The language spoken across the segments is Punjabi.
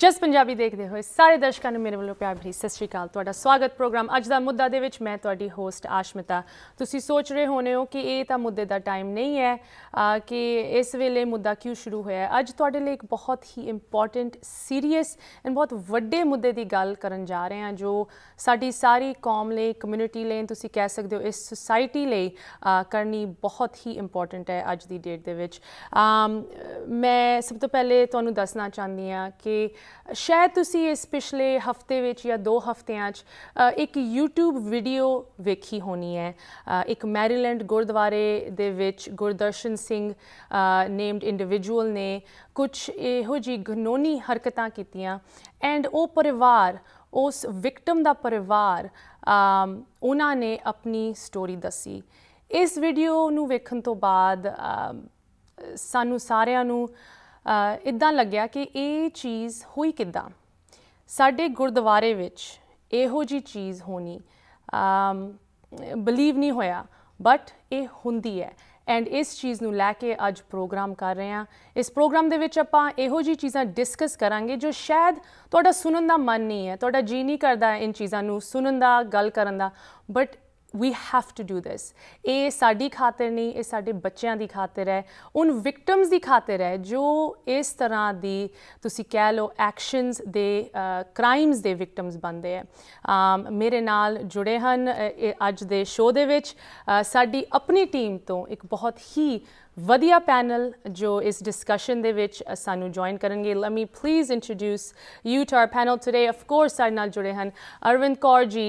ਜਸ ਪੰਜਾਬੀ ਦੇਖਦੇ ਹੋਏ ਸਾਰੇ ਦਰਸ਼ਕਾਂ ਨੂੰ ਮੇਰੇ ਵੱਲੋਂ ਪਿਆਰ ਭਰੀ ਸਤਿ ਸ਼੍ਰੀ ਅਕਾਲ ਤੁਹਾਡਾ ਸਵਾਗਤ ਪ੍ਰੋਗਰਾਮ ਅੱਜ ਦਾ ਮੁੱਦਾ ਦੇ ਵਿੱਚ ਮੈਂ ਤੁਹਾਡੀ ਹੋਸਟ ਆਸ਼ਮਿਤਾ ਤੁਸੀਂ ਸੋਚ ਰਹੇ ਹੋਣੇ ਹੋ ਕਿ ਇਹ ਤਾਂ ਮੁੱਦੇ ਦਾ ਟਾਈਮ ਨਹੀਂ ਹੈ ਕਿ ਇਸ ਵੇਲੇ ਮੁੱਦਾ ਕਿਉਂ ਸ਼ੁਰੂ ਹੋਇਆ ਅੱਜ ਤੁਹਾਡੇ ਲਈ ਇੱਕ ਬਹੁਤ ਹੀ ਇੰਪੋਰਟੈਂਟ ਸੀਰੀਅਸ ਐਂਡ ਬਹੁਤ ਵੱਡੇ ਮੁੱਦੇ ਦੀ ਗੱਲ ਕਰਨ ਜਾ ਰਹੇ ਹਾਂ ਜੋ ਸਾਡੀ ਸਾਰੀ ਕੌਮ ਲਈ ਕਮਿਊਨਿਟੀ ਲਈ ਤੁਸੀਂ ਕਹਿ ਸਕਦੇ ਹੋ ਇਸ ਸੁਸਾਇਟੀ ਲਈ ਕਰਨੀ ਬਹੁਤ ਹੀ ਇੰਪੋਰਟੈਂਟ ਹੈ ਅੱਜ ਦੀ ਡੇਟ ਦੇ ਵਿੱਚ ਮੈਂ ਸਭ ਤੋਂ ਪਹਿਲੇ ਤੁਹਾਨੂੰ ਦੱਸਣਾ ਚਾਹੁੰਦੀ ਹਾਂ ਕਿ ਸ਼ਾਇਦ ਤੁਸੀਂ ਇਸ ਪਿਛਲੇ ਹਫਤੇ ਵਿੱਚ ਜਾਂ ਦੋ ਹਫਤਿਆਂ 'ਚ ਇੱਕ YouTube ਵੀਡੀਓ ਵੇਖੀ ਹੋਣੀ ਹੈ ਇੱਕ ਮੈਰੀਲੈਂਡ ਗੁਰਦੁਆਰੇ ਦੇ ਵਿੱਚ ਗੁਰਦਰਸ਼ਨ ਸਿੰਘ ਨੇਮਡ ਇੰਡੀਵਿਜੂਅਲ ਨੇ ਕੁਝ ਇਹੋ ਜੀ ਗਨੋਨੀ ਹਰਕਤਾਂ ਕੀਤੀਆਂ ਐਂਡ ਉਹ ਪਰਿਵਾਰ ਉਸ ਵਿਕਟਮ ਦਾ ਪਰਿਵਾਰ ਉਹਨਾਂ ਨੇ ਆਪਣੀ ਸਟੋਰੀ ਦੱਸੀ ਇਸ ਵੀਡੀਓ ਨੂੰ ਵੇਖਣ ਤੋਂ ਬਾਅਦ ਸਾਨੂੰ ਸਾਰਿਆਂ ਨੂੰ ਇਦਾਂ ਲੱਗਿਆ ਕਿ ਇਹ ਚੀਜ਼ ਹੋਈ ਕਿਦਾਂ ਸਾਡੇ ਗੁਰਦੁਆਰੇ ਵਿੱਚ ਇਹੋ ਜੀ ਚੀਜ਼ ਹੋਣੀ ਬਲੀਵ ਨਹੀਂ ਹੋਇਆ ਬਟ ਇਹ ਹੁੰਦੀ ਹੈ ਐਂਡ ਇਸ ਚੀਜ਼ ਨੂੰ ਲੈ ਕੇ ਅੱਜ ਪ੍ਰੋਗਰਾਮ ਕਰ ਰਹੇ ਹਾਂ ਇਸ ਪ੍ਰੋਗਰਾਮ ਦੇ ਵਿੱਚ ਆਪਾਂ ਇਹੋ ਜੀ ਚੀਜ਼ਾਂ ਡਿਸਕਸ ਕਰਾਂਗੇ ਜੋ ਸ਼ਾਇਦ ਤੁਹਾਡਾ ਸੁਣਨ ਦਾ ਮਨ ਨਹੀਂ ਹੈ ਤੁਹਾਡਾ ਜੀ ਨਹੀਂ ਕਰਦਾ ਇਨ ਚੀਜ਼ਾਂ ਨੂੰ ਸੁਣਨ ਦਾ ਗੱਲ ਕਰਨ ਦਾ but we have to do this ਇਹ ਸਾਡੀ ਖਾਤਰ ਨਹੀਂ ਇਹ ਸਾਡੇ ਬੱਚਿਆਂ ਦੀ ਖਾਤਰ ਹੈ ਉਨ ਵਿਕਟਮਸ ਦੀ ਖਾਤਰ ਹੈ ਜੋ ਇਸ ਤਰ੍ਹਾਂ ਦੀ ਤੁਸੀਂ ਕਹਿ ਲਓ ਐਕਸ਼ਨਸ ਦੇ ਕ੍ਰਾਈਮਸ ਦੇ ਵਿਕਟਮਸ ਬਣਦੇ ਆ ਮੇਰੇ ਨਾਲ ਜੁੜੇ ਹਨ ਅੱਜ ਦੇ ਸ਼ੋਅ ਦੇ ਵਿੱਚ ਸਾਡੀ ਆਪਣੀ ਟੀਮ ਤੋਂ ਇੱਕ ਬਹੁਤ ਹੀ ਵਧੀਆ ਪੈਨਲ ਜੋ ਇਸ ਡਿਸਕਸ਼ਨ ਦੇ ਵਿੱਚ ਸਾਨੂੰ ਜੁਆਇਨ ਕਰਨਗੇ let me please introduce you to our panel today of course ਸਾਡੇ ਨਾਲ ਜੁੜੇ ਹਨ ਅਰਵਿੰਦ ਕੌਰ ਜੀ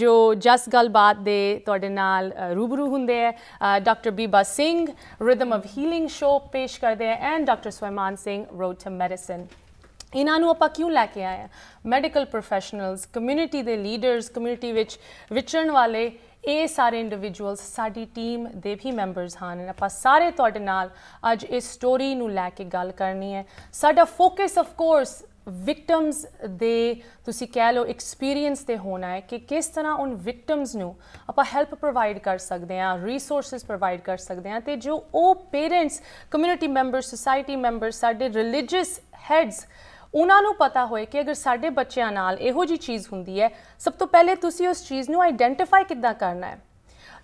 ਜੋ ਜਸ ਗੱਲਬਾਤ ਦੇ ਤੁਹਾਡੇ ਨਾਲ ਰੂਬਰੂ ਹੁੰਦੇ ਹੈ doctor Biba Singh rhythm of healing show ਪੇਸ਼ ਕਰਦੇ ਹੈ and doctor Swaiman Singh road to medicine ਇਹਨਾਂ ਨੂੰ ਆਪਾਂ ਕਿਉਂ ਲੈ ਕੇ ਆਏ ਆ ਮੈਡੀਕਲ ਪ੍ਰੋਫੈਸ਼ਨਲਸ ਕਮਿਊਨਿਟੀ ਦੇ ਲੀਡਰਸ ਕਮਿਊਨਿਟੀ ਵਿੱਚ ਵਿਚਰਨ ਵਾਲੇ ਇਹ ਸਾਰੇ ਇੰਡੀਵਿਜੂਅਲਸ ਸਾਡੀ ਟੀਮ ਦੇ ਵੀ ਮੈਂਬਰਸ ਹਨ ਆਪਾਂ ਸਾਰੇ ਤੁਹਾਡੇ ਨਾਲ ਅੱਜ ਇਸ ਸਟੋਰੀ ਨੂੰ ਲੈ ਕੇ ਗੱਲ ਕਰਨੀ ਹੈ ਸਾਡਾ ਫੋਕਸ ਆਫ ਕੋਰਸ ਵਿਕਟਮਸ ਦੇ ਤੁਸੀਂ ਕਹਿ ਲਓ ਐਕਸਪੀਰੀਅੰਸ ਤੇ ਹੋਣਾ ਹੈ ਕਿ ਕਿਸ ਤਰ੍ਹਾਂ ਉਹਨ ਵਿਕਟਮਸ ਨੂੰ ਆਪਾਂ ਹੈਲਪ ਪ੍ਰੋਵਾਈਡ ਕਰ ਸਕਦੇ ਹਾਂ ਰਿਸੋਰਸਸ ਪ੍ਰੋਵਾਈਡ ਕਰ ਸਕਦੇ ਹਾਂ ਤੇ ਜੋ ਉਹ parents community members society members ਸਾਡੇ ਰਿਲੀਜੀਅਸ ਹੈਡਸ ਉਹਨਾਂ ਨੂੰ ਪਤਾ ਹੋਏ ਕਿ ਅਗਰ ਸਾਡੇ ਬੱਚਿਆਂ ਨਾਲ ਇਹੋ ਜੀ ਚੀਜ਼ ਹੁੰਦੀ ਹੈ ਸਭ ਤੋਂ ਪਹਿਲੇ ਤੁਸੀਂ ਉਸ ਚੀਜ਼ ਨੂੰ ਆਈਡੈਂਟੀਫਾਈ ਕਿੱਦਾਂ ਕਰਨਾ ਹੈ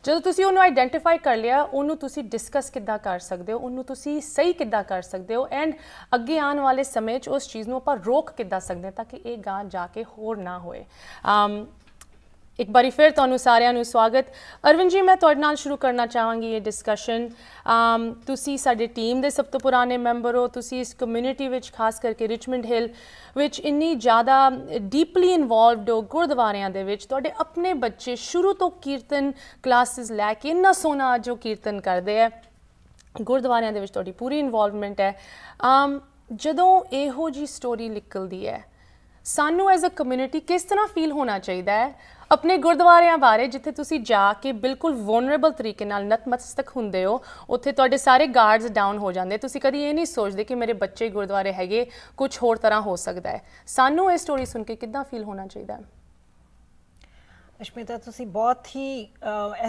ਜਦੋਂ ਤੁਸੀਂ ਉਹਨੂੰ ਆਈਡੈਂਟੀਫਾਈ ਕਰ ਲਿਆ ਉਹਨੂੰ ਤੁਸੀਂ ਡਿਸਕਸ ਕਿੱਦਾਂ ਕਰ ਸਕਦੇ ਹੋ ਉਹਨੂੰ ਤੁਸੀਂ ਸਹੀ ਕਿੱਦਾਂ ਕਰ ਸਕਦੇ ਹੋ ਐਂਡ ਅੱਗੇ ਆਉਣ ਵਾਲੇ ਸਮੇਂ 'ਚ ਉਸ ਚੀਜ਼ ਨੂੰ ਆਪਾਂ ਰੋਕ ਕਿੱਦਾਂ ਸਕਦੇ ਹਾਂ ਤਾਂ ਕਿ ਇਹ ਗਾਂ ਜਾ ਕੇ ਹੋਰ ਨਾ ਹੋਏ ਇੱਕ ਵਾਰੀ ਫਿਰ ਤੁਹਾਨੂੰ ਸਾਰਿਆਂ ਨੂੰ ਸਵਾਗਤ ਅਰਵਿੰਦ ਜੀ ਮੈਂ ਤੁਹਾਡੇ ਨਾਲ ਸ਼ੁਰੂ ਕਰਨਾ ਚਾਹਾਂਗੀ ਇਹ ਡਿਸਕਸ਼ਨ ਤੁਸੀਂ ਸਾਡੇ ਟੀਮ ਦੇ ਸਭ ਤੋਂ ਪੁਰਾਣੇ ਮੈਂਬਰ ਹੋ ਤੁਸੀਂ ਇਸ ਕਮਿਊਨਿਟੀ ਵਿੱਚ ਖਾਸ ਕਰਕੇ ਰਿਚਮੰਡ ਹਿੱਲ ਵਿੱਚ ਇੰਨੀ ਜ਼ਿਆਦਾ ਡੀਪਲੀ ਇਨਵੋਲਵਡ ਹੋ ਗੁਰਦੁਆਰਿਆਂ ਦੇ ਵਿੱਚ ਤੁਹਾਡੇ ਆਪਣੇ ਬੱਚੇ ਸ਼ੁਰੂ ਤੋਂ ਕੀਰਤਨ ਕਲਾਸਿਸ ਲੈ ਕੇ ਇੰਨਾ ਸੋਨਾ ਜੋ ਕੀਰਤਨ ਕਰਦੇ ਆ ਗੁਰਦੁਆਰਿਆਂ ਦੇ ਵਿੱਚ ਤੁਹਾਡੀ ਪੂਰੀ ਇਨਵੋਲਵਮੈਂਟ ਹੈ ਜਦੋਂ ਇਹੋ ਜੀ ਸਟੋਰੀ ਨਿਕਲਦੀ ਹੈ ਸਾਨੂੰ ਐਜ਼ ਅ ਕਮਿਊਨਿਟੀ ਕਿਸ ਤਰ੍ਹਾਂ ਫੀਲ ਹੋਣਾ ਚਾਹੀਦਾ ਹੈ ਆਪਣੇ ਗੁਰਦੁਆਰਿਆਂ ਬਾਰੇ ਜਿੱਥੇ ਤੁਸੀਂ ਜਾ ਕੇ ਬਿਲਕੁਲ ਵੋਨਰੇਬਲ ਤਰੀਕੇ ਨਾਲ ਨਤਮਸਤਕ ਹੁੰਦੇ ਹੋ ਉੱਥੇ ਤੁਹਾਡੇ ਸਾਰੇ ਗਾਰਡਸ ਡਾਊਨ ਹੋ ਜਾਂਦੇ ਤੁਸੀਂ ਕਦੀ ਇਹ ਨਹੀਂ ਸੋਚਦੇ ਕਿ ਮੇਰੇ ਬੱਚੇ ਗੁਰਦੁਆਰੇ ਹੈਗੇ ਕੁਝ ਹੋਰ ਤਰ੍ਹਾਂ ਹੋ ਸਕਦਾ ਹੈ ਸਾਨੂੰ ਇਹ ਸਟੋਰੀ ਸੁਣ ਕੇ ਕਿੱਦਾਂ ਫੀਲ ਹੋਣਾ ਚਾਹੀਦਾ ਹੈ ਅਸ਼ਮਿਤਾ ਤੁਸੀਂ ਬਹੁਤ ਹੀ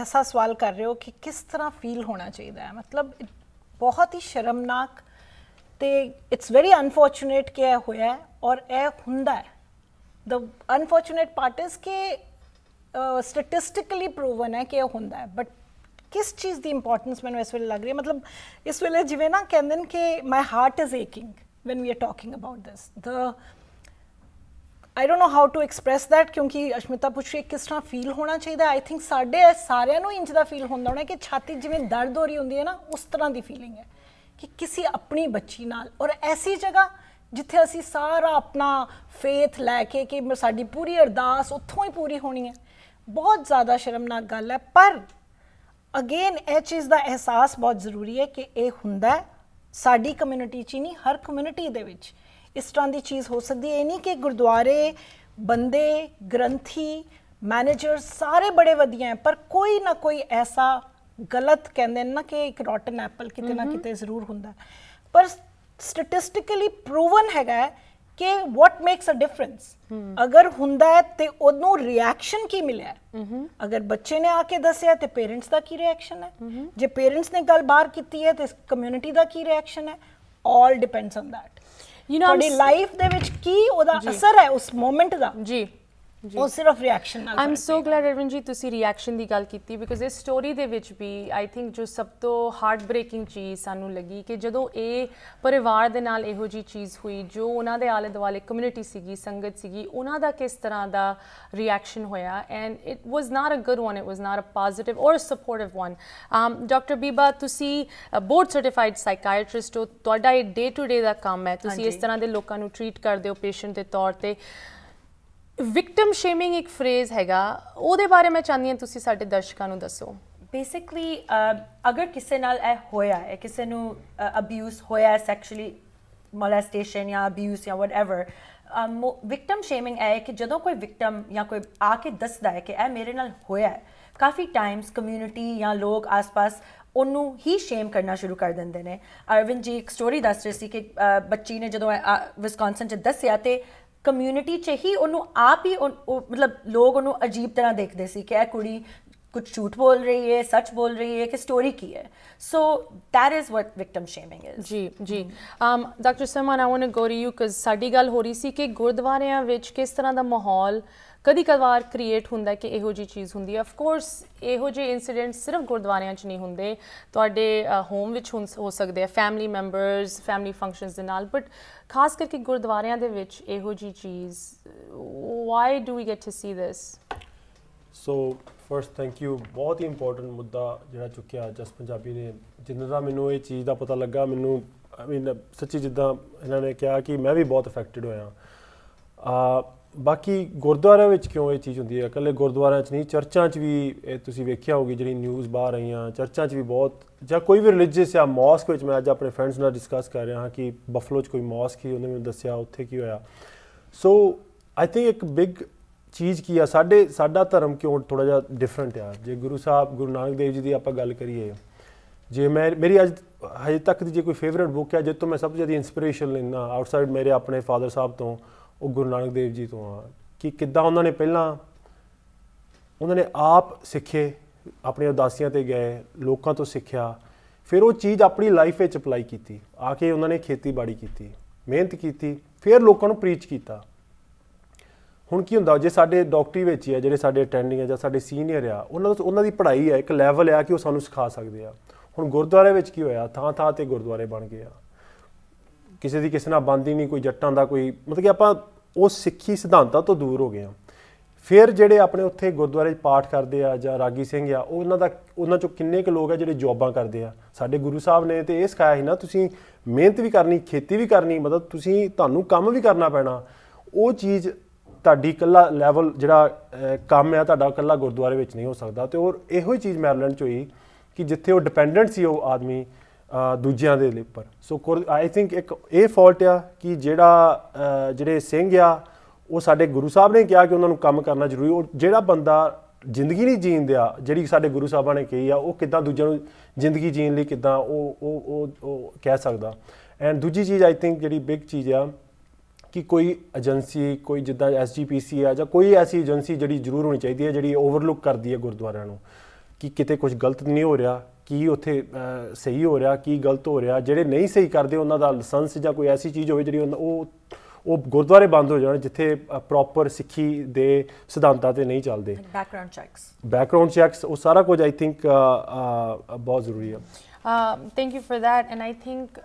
ਐਸਾ ਸਵਾਲ ਕਰ ਰਹੇ ਹੋ ਕਿ ਕਿਸ ਤਰ੍ਹਾਂ ਫੀਲ ਹੋਣਾ ਚਾਹੀਦਾ ਹੈ ਮਤਲਬ ਬਹੁਤ ਹੀ ਸ਼ਰਮਨਾਕ ਤੇ ਇਟਸ ਵੈਰੀ ਅਨਫੋਰਚੂਨੇਟ ਕਿ ਇਹ ਹੋਇਆ ਔਰ ਇਹ ਹੁੰਦਾ ਹੈ ਦ ਅਨਫੋਰਚੂਨੇਟ ਪਾਰਟ ਇਸ ਕਿ ਸਟੈਟਿਸਟਿਕਲੀ ਪ੍ਰੂਵਨ ਹੈ ਕਿ ਇਹ ਹੁੰਦਾ ਹੈ ਬਟ ਕਿਸ ਚੀਜ਼ ਦੀ ਇੰਪੋਰਟੈਂਸ ਮੈਨੂੰ ਇਸ ਵੇਲੇ ਲੱਗ ਰਹੀ ਹੈ ਮਤਲਬ ਇਸ ਵੇਲੇ ਜਿਵੇਂ ਨਾ ਕਹਿੰਦੇ ਨੇ ਕਿ my heart is aching when we are talking about this the I don't know how to express that ਕਿਉਂਕਿ ਅਸ਼ਮਿਤਾ ਪੁੱਛੀ ਕਿਸ ਤਰ੍ਹਾਂ ਫੀਲ ਹੋਣਾ ਚਾਹੀਦਾ ਆਈ ਥਿੰਕ ਸਾਡੇ ਸਾਰਿਆਂ ਨੂੰ ਇੰਜ ਦਾ ਫੀਲ ਹੁੰਦਾ ਹੋਣਾ ਕਿ ਛਾਤੀ ਜਿਵੇਂ ਦਰਦ ਹੋ ਰਹੀ ਹੁੰਦੀ ਹੈ ਨਾ ਉਸ ਤਰ੍ਹਾਂ ਦੀ ਫੀਲਿੰਗ ਹੈ ਕਿ ਕਿਸੇ ਆਪਣੀ ਬੱਚੀ ਨਾਲ ਔਰ ਐਸੀ ਜਗ੍ਹਾ ਜਿੱਥੇ ਅਸੀਂ ਸਾਰਾ ਆਪਣਾ ਫੇਥ ਲੈ ਕੇ ਕਿ ਸਾਡੀ ਪੂਰੀ ਅਰਦਾਸ ਉੱਥੋਂ ਹੀ ਪੂਰੀ ਹੋਣੀ ਹੈ ਬਹੁਤ ਜ਼ਿਆਦਾ ਸ਼ਰਮਨਾਕ ਗੱਲ ਹੈ ਪਰ ਅਗੇਨ ਇਹ ਚੀਜ਼ ਦਾ ਅਹਿਸਾਸ ਬਹੁਤ ਜ਼ਰੂਰੀ ਹੈ ਕਿ ਇਹ ਹੁੰਦਾ ਸਾਡੀ ਕਮਿਊਨਿਟੀ 'ਚ ਨਹੀਂ ਹਰ ਕਮਿਊਨਿਟੀ ਦੇ ਵਿੱਚ ਇਸ ਤਰ੍ਹਾਂ ਦੀ ਚੀਜ਼ ਹੋ ਸਕਦੀ ਹੈ ਨਹੀਂ ਕਿ ਗੁਰਦੁਆਰੇ ਬੰਦੇ ਗ੍ਰੰਥੀ ਮੈਨੇਜਰ ਸਾਰੇ ਬੜੇ ਵਧੀਆ ਹੈ ਪਰ ਕੋਈ ਨਾ ਕੋਈ ਐਸਾ ਗਲਤ ਕਹਿੰਦੇ ਨਾ ਕਿ ਇੱਕ ਰੋਟਨ ਐਪਲ ਕਿਤੇ ਨਾ ਕਿਤੇ ਜ਼ਰੂਰ ਹੁੰਦਾ ਪਰ ਸਟੈਟਿਸਟਿਕਲੀ ਪ੍ਰੂਵਨ ਹੈਗਾ ਕਿ ਵਾਟ ਮੇਕਸ ਅ ਡਿਫਰੈਂਸ ਅਗਰ ਹੁੰਦਾ ਹੈ ਤੇ ਉਹਨੂੰ ਰਿਐਕਸ਼ਨ ਕੀ ਮਿਲਿਆ ਅਗਰ ਬੱਚੇ ਨੇ ਆ ਕੇ ਦੱਸਿਆ ਤੇ ਪੇਰੈਂਟਸ ਦਾ ਕੀ ਰਿਐਕਸ਼ਨ ਹੈ ਜੇ ਪੇਰੈਂਟਸ ਨੇ ਗੱਲ ਬਾਹਰ ਕੀਤੀ ਹੈ ਤੇ ਕਮਿਊਨਿਟੀ ਦਾ ਕੀ ਰਿਐਕਸ਼ਨ ਹੈ all depends on that you know ਤੁਹਾਡੀ ਲਾਈਫ ਦੇ ਵਿੱਚ ਕੀ ਉਹਦਾ ਅਸਰ ਹੈ ਉਸ ਮੂਮੈਂਟ ਦਾ ਜੀ ਉਹ ਸਿਰਫ ਰਿਐਕਸ਼ਨ ਨਾਲ ਆਮ ਸੋ ਗਲੈਡ ਅਰਵਿੰਦ ਜੀ ਤੁਸੀਂ ਰਿਐਕਸ਼ਨ ਦੀ ਗੱਲ ਕੀਤੀ ਬਿਕੋਜ਼ ਇਸ ਸਟੋਰੀ ਦੇ ਵਿੱਚ ਵੀ ਆਈ ਥਿੰਕ ਜੋ ਸਭ ਤੋਂ ਹਾਰਟ ਬ੍ਰੇਕਿੰਗ ਚੀਜ਼ ਸਾਨੂੰ ਲੱਗੀ ਕਿ ਜਦੋਂ ਇਹ ਪਰਿਵਾਰ ਦੇ ਨਾਲ ਇਹੋ ਜੀ ਚੀਜ਼ ਹੋਈ ਜੋ ਉਹਨਾਂ ਦੇ ਆਲੇ ਦੁਆਲੇ ਕਮਿਊਨਿਟੀ ਸੀਗੀ ਸੰਗਤ ਸੀਗੀ ਉਹਨਾਂ ਦਾ ਕਿਸ ਤਰ੍ਹਾਂ ਦਾ ਰਿਐਕਸ਼ਨ ਹੋਇਆ and it was not a good one it was not a positive or supportive one um doctor Biba ਤੁਸੀਂ ਬੋਰਡ ਸਰਟੀਫਾਈਡ ਸਾਈਕਾਇਟ੍ਰਿਸਟ ਹੋ ਤੁਹਾਡਾ ਇਹ ਡੇ ਟੂ ਡੇ ਦਾ ਕੰਮ ਹੈ ਤੁਸੀਂ ਇਸ ਤਰ੍ਹਾਂ ਦੇ ਲੋਕਾਂ ਨੂੰ ਟ੍ਰੀਟ ਕਰਦੇ ਹੋ ਪੇਸ਼ੈਂਟ ਦੇ ਤੌਰ ਤੇ ਵਿਕਟਮ ਸ਼ੇਮਿੰਗ ਇੱਕ ਫਰੇਜ਼ ਹੈਗਾ ਉਹਦੇ ਬਾਰੇ ਮੈਂ ਚਾਹੁੰਦੀ ਹਾਂ ਤੁਸੀਂ ਸਾਡੇ ਦਰਸ਼ਕਾਂ ਨੂੰ ਦੱਸੋ ਬੇਸਿਕਲੀ ਅਗਰ ਕਿਸੇ ਨਾਲ ਇਹ ਹੋਇਆ ਹੈ ਕਿਸੇ ਨੂੰ ਅਬਿਊਸ ਹੋਇਆ ਸੈਕਸ਼ੂਅਲੀ ਮੋਲੈਸਟੇਸ਼ਨ ਜਾਂ ਅਬਿਊਸ ਜਾਂ ਵਟਐਵਰ ਵਿਕਟਮ ਸ਼ੇਮਿੰਗ ਹੈ ਕਿ ਜਦੋਂ ਕੋਈ ਵਿਕਟਮ ਜਾਂ ਕੋਈ ਆ ਕੇ ਦੱਸਦਾ ਹੈ ਕਿ ਇਹ ਮੇਰੇ ਨਾਲ ਹੋਇਆ ਹੈ ਕਾਫੀ ਟਾਈਮਸ ਕਮਿਊਨਿਟੀ ਜਾਂ ਲੋਕ ਆਸ-ਪਾਸ ਉਹਨੂੰ ਹੀ ਸ਼ੇਮ ਕਰਨਾ ਸ਼ੁਰੂ ਕਰ ਦਿੰਦੇ ਨੇ ਅਰਵਿੰਦ ਜੀ ਇੱਕ ਸਟੋਰੀ ਦੱਸ ਰਹੀ ਸੀ ਕਿ ਬੱਚੀ ਨੇ ਜਦੋਂ ਵਿਸਕੌਨਸਨ 'ਚ ਦੱਸਿਆ ਤੇ ਕਮਿਊਨਿਟੀ 'ਚ ਹੀ ਉਹਨੂੰ ਆਪ ਹੀ ਮਤਲਬ ਲੋਕ ਉਹਨੂੰ ਅਜੀਬ ਤਰ੍ਹਾਂ ਦੇਖਦੇ ਸੀ ਕਿ ਇਹ ਕੁੜੀ ਕੁਝ ਝੂਠ ਬੋਲ ਰਹੀ ਹੈ ਸੱਚ ਬੋਲ ਰਹੀ ਹੈ ਕਿ ਸਟੋਰੀ ਕੀ ਹੈ so that is what victim shaming is ਜੀ ਜੀ um doctor Suman I want to go to you cause ਸਾਡੀ ਗੱਲ ਹੋ ਰਹੀ ਸੀ ਕਿ ਗੁਰਦੁਆਰਿਆਂ ਵਿੱਚ ਕਿਸ ਤਰ੍ਹਾਂ ਦਾ ਮਾਹੌਲ ਕਦੀ ਕਦਾਰ ਕ੍ਰੀਏਟ ਹੁੰਦਾ ਕਿ ਇਹੋ ਜੀ ਚੀਜ਼ ਹੁੰਦੀ ਹੈ ਆਫ ਕੋਰਸ ਇਹੋ ਜੀ ਇਨਸੀਡੈਂਟ ਸਿਰਫ ਗੁਰਦੁਆਰਿਆਂ 'ਚ ਨਹੀਂ ਹੁੰਦੇ ਤੁਹਾਡੇ ਹੋਮ ਵਿੱਚ ਹੋ ਸਕਦੇ ਆ ਫੈਮਿਲੀ ਮੈਂਬਰਸ ਫੈਮਿਲੀ ਫੰਕਸ਼ਨਸ ਦੇ ਨਾਲ ਬਟ ਖਾਸ ਕਰਕੇ ਗੁਰਦੁਆਰਿਆਂ ਦੇ ਵਿੱਚ ਇਹੋ ਜੀ ਚੀਜ਼ why do we get to see this so first thank you ਬਹੁਤ ਹੀ ਇੰਪੋਰਟੈਂਟ ਮੁੱਦਾ ਜਿਹੜਾ ਚੁੱਕਿਆ ਜਸ ਪੰਜਾਬੀ ਨੇ ਜਿੰਨਾ ਦਾ ਮੈਨੂੰ ਇਹ ਚੀਜ਼ ਦਾ ਪਤਾ ਲੱਗਾ ਮੈਨੂੰ ਆਈ ਮੀਨ ਸੱਚੀ ਜਿੱਦਾਂ ਇਹਨਾਂ ਨੇ ਕਿਹਾ ਕਿ ਮੈਂ ਵੀ ਬਹੁਤ ਅਫੈਕਟਡ ਹੋਇਆ ਆ ਬਾਕੀ ਗੁਰਦੁਆਰਿਆਂ ਵਿੱਚ ਕਿਉਂ ਇਹ ਚੀਜ਼ ਹੁੰਦੀ ਹੈ ਇਕੱਲੇ ਗੁਰਦੁਆਰਿਆਂ 'ਚ ਨਹੀਂ ਚਰਚਾਂ 'ਚ ਵੀ ਤੁਸੀਂ ਵੇਖਿਆ ਹੋਊਗੀ ਜਿਹੜੀ ਨਿਊਜ਼ ਬਾਹਰ ਆਈਆਂ ਚਰਚਾਂ 'ਚ ਵੀ ਬਹੁਤ ਜਾਂ ਕੋਈ ਵੀ ਰਿਲੀਜੀਅਸ ਆ ਮੌਸਕ ਵਿੱਚ ਮੈਂ ਅੱਜ ਆਪਣੇ ਫਰੈਂਡਸ ਨਾਲ ਡਿਸਕਸ ਕਰ ਰਿਹਾ ਹਾਂ ਕਿ ਬਫਲੋ 'ਚ ਕੋਈ ਮੌਸਕ ਹੀ ਉਹਨੇ ਮੈਨੂੰ ਦੱਸਿਆ ਉੱਥੇ ਕੀ ਹੋਇਆ ਸੋ ਆਈ ਥਿੰਕ ਇੱਕ ਬਿਗ ਚੀਜ਼ ਕੀ ਆ ਸਾਡੇ ਸਾਡਾ ਧਰਮ ਕਿਉਂ ਥੋੜਾ ਜਿਹਾ ਡਿਫਰੈਂਟ ਆ ਜੇ ਗੁਰੂ ਸਾਹਿਬ ਗੁਰੂ ਨਾਨਕ ਦੇਵ ਜੀ ਦੀ ਆਪਾਂ ਗੱਲ ਕਰੀਏ ਜੇ ਮੈਂ ਮੇਰੀ ਅੱਜ ਹਜੇ ਤੱਕ ਦੀ ਜੇ ਕੋਈ ਫੇਵਰਿਟ ਬੁੱਕ ਹੈ ਜਿੱਤੋਂ ਮੈਂ ਸਭ ਤੋਂ ਜ਼ਿਆਦਾ ਇਨਸਪੀਰੇਸ਼ਨ ਲੈਣਾ ਆਊਟਸਾਈਡ ਮੇਰੇ ਆਪਣੇ ਫਾਦਰ ਸਾਹਿਬ ਤੋਂ ਉਹ ਗੁਰੂ ਨਾਨਕ ਦੇਵ ਜੀ ਤੋਂ ਆ ਕਿ ਕਿੱਦਾਂ ਉਹਨਾਂ ਨੇ ਪਹਿਲਾਂ ਉਹਨਾਂ ਨੇ ਆਪ ਸਿੱਖੇ ਆਪਣੇ ਉਦਾਸੀਆਂ ਤੇ ਗਏ ਲੋਕਾਂ ਤੋਂ ਸਿੱਖਿਆ ਫਿਰ ਉਹ ਚੀਜ਼ ਆਪਣੀ ਲਾਈਫ ਵਿੱਚ ਅਪਲਾਈ ਕੀਤੀ ਆ ਕੇ ਉਹਨਾਂ ਨੇ ਖੇਤੀਬਾੜੀ ਕੀਤੀ ਮਿਹਨਤ ਕੀਤੀ ਫਿਰ ਲੋਕਾਂ ਨੂੰ ਪ੍ਰੀਚ ਕੀਤਾ ਹੁਣ ਕੀ ਹੁੰਦਾ ਜੇ ਸਾਡੇ ਡਾਕਟਰੀ ਵਿੱਚ ਹੀ ਆ ਜਿਹੜੇ ਸਾਡੇ ਅਟੈਂਡਿੰਗ ਆ ਜਾਂ ਸਾਡੇ ਸੀਨੀਅਰ ਆ ਉਹਨਾਂ ਦਾ ਉਹਨਾਂ ਦੀ ਪੜ੍ਹਾਈ ਆ ਇੱਕ ਲੈਵਲ ਆ ਕਿ ਉਹ ਸਾਨੂੰ ਸਿਖਾ ਸਕਦੇ ਆ ਹੁਣ ਗੁਰਦੁਆਰੇ ਵਿੱਚ ਕੀ ਹੋਇਆ ਥਾਂ ਥਾਂ ਤੇ ਗੁਰਦੁਆਰੇ ਬਣ ਗਏ ਆ ਕਿਸੇ ਦੀ ਕਿਸੇ ਨਾਲ ਬੰਦੀ ਨਹੀਂ ਕੋਈ ਜੱਟਾਂ ਦਾ ਕੋਈ ਮਤਲਬ ਕਿ ਆਪਾਂ ਉਹ ਸਿੱਖੀ ਸਿਧਾਂਤਾਂ ਤੋਂ ਦੂਰ ਹੋ ਗਏ ਆ ਫਿਰ ਜਿਹੜੇ ਆਪਣੇ ਉੱਥੇ ਗੁਰਦੁਆਰੇ ਪਾਠ ਕਰਦੇ ਆ ਜਾਂ ਰਾਗੀ ਸਿੰਘ ਆ ਉਹਨਾਂ ਦਾ ਉਹਨਾਂ ਚੋਂ ਕਿੰਨੇ ਕੁ ਲੋਕ ਆ ਜਿਹੜੇ ਜੌਬਾਂ ਕਰਦੇ ਆ ਸਾਡੇ ਗੁਰੂ ਸਾਹਿਬ ਨੇ ਤੇ ਇਹ ਸਿਖਾਇਆ ਸੀ ਨਾ ਤੁਸੀਂ ਮਿਹਨਤ ਵੀ ਕਰਨੀ ਖੇਤੀ ਵੀ ਕਰਨੀ ਮਤਲਬ ਤੁਸੀਂ ਤੁਹਾਨੂੰ ਕੰਮ ਵੀ ਕਰਨਾ ਪੈਣਾ ਉਹ ਚੀਜ਼ ਤੁਹਾਡੀ ਇਕੱਲਾ ਲੈਵਲ ਜਿਹੜਾ ਕੰਮ ਆ ਤੁਹਾਡਾ ਇਕੱਲਾ ਗੁਰਦੁਆਰੇ ਵਿੱਚ ਨਹੀਂ ਹੋ ਸਕਦਾ ਤੇ ਹੋਰ ਇਹੋ ਹੀ ਚੀਜ਼ ਮੈਰਲੈਂਡ ਚ ਹੋਈ ਕਿ ਜਿੱਥੇ ਉਹ ਡਿਪੈਂਡੈਂਟ ਸੀ ਉਹ ਆਦਮੀ ਦੂਜਿਆਂ ਦੇ ਉੱਪਰ ਸੋ ਆਈ ਥਿੰਕ ਇੱਕ ਇਹ ਫਾਲਟ ਆ ਕਿ ਜਿਹੜਾ ਜਿਹੜੇ ਸਿੰਘ ਆ ਉਹ ਸਾਡੇ ਗੁਰੂ ਸਾਹਿਬ ਨੇ ਕਿਹਾ ਕਿ ਉਹਨਾਂ ਨੂੰ ਕੰਮ ਕਰਨਾ ਜ਼ਰੂਰੀ ਉਹ ਜਿਹੜਾ ਬੰਦਾ ਜ਼ਿੰਦਗੀ ਨਹੀਂ ਜੀਂਦਿਆ ਜਿਹੜੀ ਸਾਡੇ ਗੁਰੂ ਸਾਹਿਬਾਂ ਨੇ ਕਹੀ ਆ ਉਹ ਕਿਦਾਂ ਦੂਜਿਆਂ ਨੂੰ ਜ਼ਿੰਦਗੀ ਜੀਣ ਲਈ ਕਿਦਾਂ ਉਹ ਉਹ ਉਹ ਕਹਿ ਸਕਦਾ ਐਂਡ ਦੂਜੀ ਚੀਜ਼ ਆਈ ਥਿੰਕ ਜਿਹੜੀ ਬਿਗ ਚੀਜ਼ ਆ ਕਿ ਕੋਈ ਏਜੰਸੀ ਕੋਈ ਜਿੱਦਾਂ ਐਸਜੀਪੀਸੀ ਆ ਜਾਂ ਕੋਈ ਐਸੀ ਏਜੰਸੀ ਜਿਹੜੀ ਜ਼ਰੂਰ ਹੋਣੀ ਚਾਹੀਦੀ ਹੈ ਜਿਹੜੀ ਓਵਰਲੁੱਕ ਕਰਦੀ ਹੈ ਗੁਰਦੁਆਰਿਆਂ ਨੂੰ ਕਿ ਕਿਤੇ ਕੁਝ ਗਲਤ ਨਹੀਂ ਹੋ ਰਿਹਾ ਕੀ ਉੱਥੇ ਸਹੀ ਹੋ ਰਿਹਾ ਕੀ ਗਲਤ ਹੋ ਰਿਹਾ ਜਿਹੜੇ ਨਹੀਂ ਸਹੀ ਕਰਦੇ ਉਹਨਾਂ ਦਾ ਲਾਇਸੈਂਸ ਜਾਂ ਕੋਈ ਐਸੀ ਚੀਜ਼ ਹੋਵੇ ਜਿਹੜੀ ਉਹ ਉਹ ਗੁਰਦੁਆਰੇ ਬੰਦ ਹੋ ਜਾਣ ਜਿੱਥੇ ਪ੍ਰੋਪਰ ਸਿੱਖੀ ਦੇ ਸਿਧਾਂਤਾਂ ਤੇ ਨਹੀਂ ਚੱਲਦੇ ਬੈਕਗ੍ਰਾਉਂਡ ਚੈਕਸ ਬੈਕਗ੍ਰਾਉਂਡ ਚੈਕਸ ਉਹ ਸਾਰਾ ਕੁਝ ਆਈ ਥਿੰਕ ਬਹੁਤ ਜ਼ਰੂਰੀ ਹੈ thank you for that and I think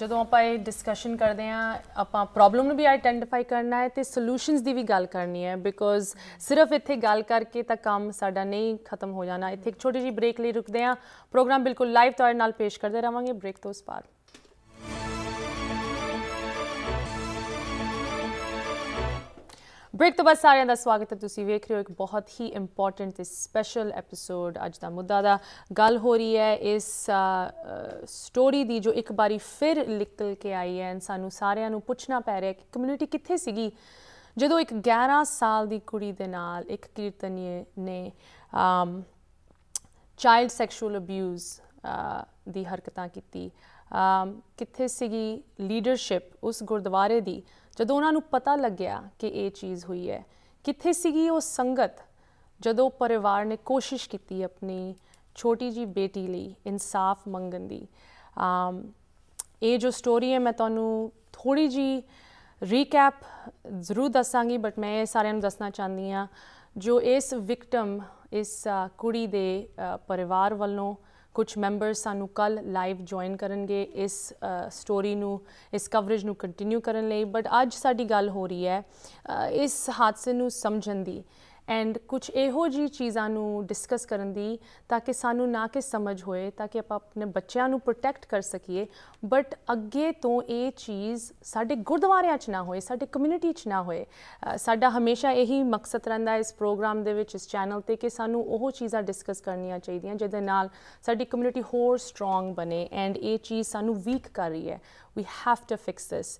ਜਦੋਂ ਆਪਾਂ ਇਹ ਡਿਸਕਸ਼ਨ ਕਰਦੇ ਆ ਆਪਾਂ ਪ੍ਰੋਬਲਮ ਨੂੰ ਵੀ ਆਈਡੈਂਟੀਫਾਈ ਕਰਨਾ ਹੈ ਤੇ ਸੋਲੂਸ਼ਨਸ ਦੀ ਵੀ ਗੱਲ ਕਰਨੀ ਹੈ ਬਿਕੋਜ਼ ਸਿਰਫ ਇੱਥੇ ਗੱਲ ਕਰਕੇ ਤਾਂ ਕੰਮ ਸਾਡਾ ਨਹੀਂ ਖਤਮ ਹੋ ਜਾਣਾ ਇੱਥੇ ਇੱਕ ਛੋਟੀ ਜੀ ਬ੍ਰੇਕ ਲਈ ਰੁਕਦੇ ਆ ਪ੍ਰੋਗਰਾਮ ਬਿਲਕੁਲ ਲਾਈਵ ਤੌਰ ਨਾਲ ਪੇਸ਼ ਕਰਦੇ ਰਵਾਂਗੇ ਬ੍ਰੇਕ ਤੋਂ ਬਾਅਦ ਬ੍ਰੇਕ ਤੋਂ ਬਾਅਦ ਸਾਰਿਆਂ ਦਾ ਸਵਾਗਤ ਹੈ ਤੁਸੀਂ ਵੇਖ ਰਹੇ ਹੋ ਇੱਕ ਬਹੁਤ ਹੀ ਇੰਪੋਰਟੈਂਟ ਤੇ ਸਪੈਸ਼ਲ ਐਪੀਸੋਡ ਅੱਜ ਦਾ ਮੁੱਦਾ ਦਾ ਗੱਲ ਹੋ ਰਹੀ ਹੈ ਇਸ ਸਟੋਰੀ ਦੀ ਜੋ ਇੱਕ ਵਾਰੀ ਫਿਰ ਨਿਕਲ ਕੇ ਆਈ ਹੈ ਸਾਨੂੰ ਸਾਰਿਆਂ ਨੂੰ ਪੁੱਛਣਾ ਪੈ ਰਿਹਾ ਕਿ ਕਮਿਊਨਿਟੀ ਕਿੱਥੇ ਸੀਗੀ ਜਦੋਂ ਇੱਕ 11 ਸਾਲ ਦੀ ਕੁੜੀ ਦੇ ਨਾਲ ਇੱਕ ਕੀਰਤਨੀਏ ਨੇ ਚਾਈਲਡ ਸੈਕਸ਼ੂਅਲ ਅਬਿਊਜ਼ ਦੀ ਹਰਕਤਾਂ ਕੀਤੀ ਕਿੱਥੇ ਸੀਗੀ ਲੀਡਰਸ਼ਿਪ ਉਸ ਗੁਰਦੁਆਰੇ ਦੀ ਜਦੋਂ ਉਹਨਾਂ ਨੂੰ ਪਤਾ ਲੱਗਿਆ ਕਿ ਇਹ ਚੀਜ਼ ਹੋਈ ਹੈ ਕਿੱਥੇ ਸੀਗੀ ਉਹ ਸੰਗਤ ਜਦੋਂ ਪਰਿਵਾਰ ਨੇ ਕੋਸ਼ਿਸ਼ ਕੀਤੀ ਆਪਣੀ ਛੋਟੀ ਜੀ ਬੇਟੀ ਲਈ ਇਨਸਾਫ ਮੰਗਣ ਦੀ ਆਮ ਇਹ ਜੋ ਸਟੋਰੀ ਹੈ ਮੈਂ ਤੁਹਾਨੂੰ ਥੋੜੀ ਜੀ ਰੀਕੈਪ ਜ਼ਰੂਰ ਦੱਸਾਂਗੀ ਬਟ ਮੈਂ ਇਹ ਸਾਰਿਆਂ ਨੂੰ ਦੱਸਣਾ ਚਾਹੁੰਦੀ ਆ ਜੋ ਇਸ ਵਿਕਟਮ ਇਸ ਕੁੜੀ ਦੇ ਪਰਿਵਾਰ ਵੱਲੋਂ ਕੁਝ ਮੈਂਬਰ ਸਾਨੂੰ ਕੱਲ ਲਾਈਵ ਜੁਆਇਨ ਕਰਨਗੇ ਇਸ ਸਟੋਰੀ ਨੂੰ ਇਸ ਕਵਰੇਜ ਨੂੰ ਕੰਟੀਨਿਊ ਕਰਨ ਲਈ ਬਟ ਅੱਜ ਸਾਡੀ ਗੱਲ ਹੋ ਰਹੀ ਹੈ ਇਸ ਹਾਦਸੇ ਨੂੰ ਸਮਝਣ ਦੀ ਐਂਡ ਕੁਝ ਇਹੋ ਜੀ ਚੀਜ਼ਾਂ ਨੂੰ ਡਿਸਕਸ ਕਰਨ ਦੀ ਤਾਂ ਕਿ ਸਾਨੂੰ ਨਾ ਕਿ ਸਮਝ ਹੋਏ ਤਾਂ ਕਿ ਆਪਾਂ ਆਪਣੇ ਬੱਚਿਆਂ ਨੂੰ ਪ੍ਰੋਟੈਕਟ ਕਰ ਸਕੀਏ ਬਟ ਅੱਗੇ ਤੋਂ ਇਹ ਚੀਜ਼ ਸਾਡੇ ਗੁਰਦੁਆਰਿਆਂ 'ਚ ਨਾ ਹੋਏ ਸਾਡੇ ਕਮਿਊਨਿਟੀ 'ਚ ਨਾ ਹੋਏ ਸਾਡਾ ਹਮੇਸ਼ਾ ਇਹੀ ਮਕਸਦ ਰਹਿੰਦਾ ਇਸ ਪ੍ਰੋਗਰਾਮ ਦੇ ਵਿੱਚ ਇਸ ਚੈਨਲ ਤੇ ਕਿ ਸਾਨੂੰ ਉਹ ਚੀਜ਼ਾਂ ਡਿਸਕਸ ਕਰਨੀਆਂ ਚਾਹੀਦੀਆਂ ਜਿਹਦੇ ਨਾਲ ਸਾਡੀ ਕਮਿਊਨਿਟੀ ਹੋਰ ਸਟਰੋਂਗ ਬਣੇ ਐਂਡ ਇਹ ਚੀਜ਼ ਸਾਨੂੰ ਵੀਕ ਕਰ ਰਹੀ ਹੈ we have to fix this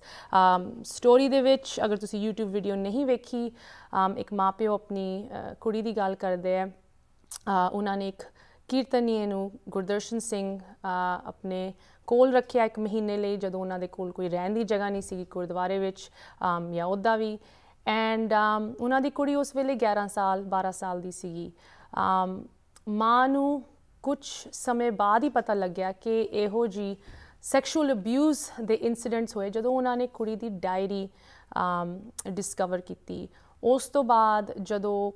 story ਦੇ ਵਿੱਚ ਅਗਰ ਤੁਸੀਂ YouTube ਵੀਡੀਓ ਨਹੀਂ ਵੇਖੀ um, ਇੱਕ ਮਾਪਿਓ ਆਪਣੀ ਕੁੜੀ ਦੀ ਗੱਲ ਕਰਦੇ ਆ ਉਹਨਾਂ ਨੇ ਇੱਕ ਕੀਰਤਨੀਏ ਨੂੰ ਗੁਰਦਰਸ਼ਨ ਸਿੰਘ ਆਪਣੇ ਕੋਲ ਰੱਖਿਆ ਇੱਕ ਮਹੀਨੇ ਲਈ ਜਦੋਂ ਉਹਨਾਂ ਦੇ ਕੋਲ ਕੋਈ ਰਹਿਣ ਦੀ ਜਗ੍ਹਾ ਨਹੀਂ ਸੀ ਗੁਰਦੁਆਰੇ ਵਿੱਚ ਜਾਂ ਉਹਦਾ ਵੀ ਐਂਡ ਉਹਨਾਂ ਦੀ ਕੁੜੀ ਉਸ ਵੇਲੇ 11 ਸਾਲ 12 ਸਾਲ ਦੀ ਸੀਗੀ ਮਾਂ ਨੂੰ ਕੁਝ ਸਮੇਂ ਬਾਅਦ ਹੀ ਪਤਾ ਲੱਗਿਆ ਕਿ ਇਹੋ ਜੀ ਸੈਕਸ਼ੂਅਲ ਅਬਿਊਸ ਦੇ ਇਨਸੀਡੈਂਟਸ ਹੋਏ ਜਦੋਂ ਉਹਨਾਂ ਨੇ ਕੁੜੀ ਦੀ ਡਾਇਰੀ ਡਿਸਕਵਰ ਕੀਤੀ ਉਸ ਤੋਂ ਬਾਅਦ ਜਦੋਂ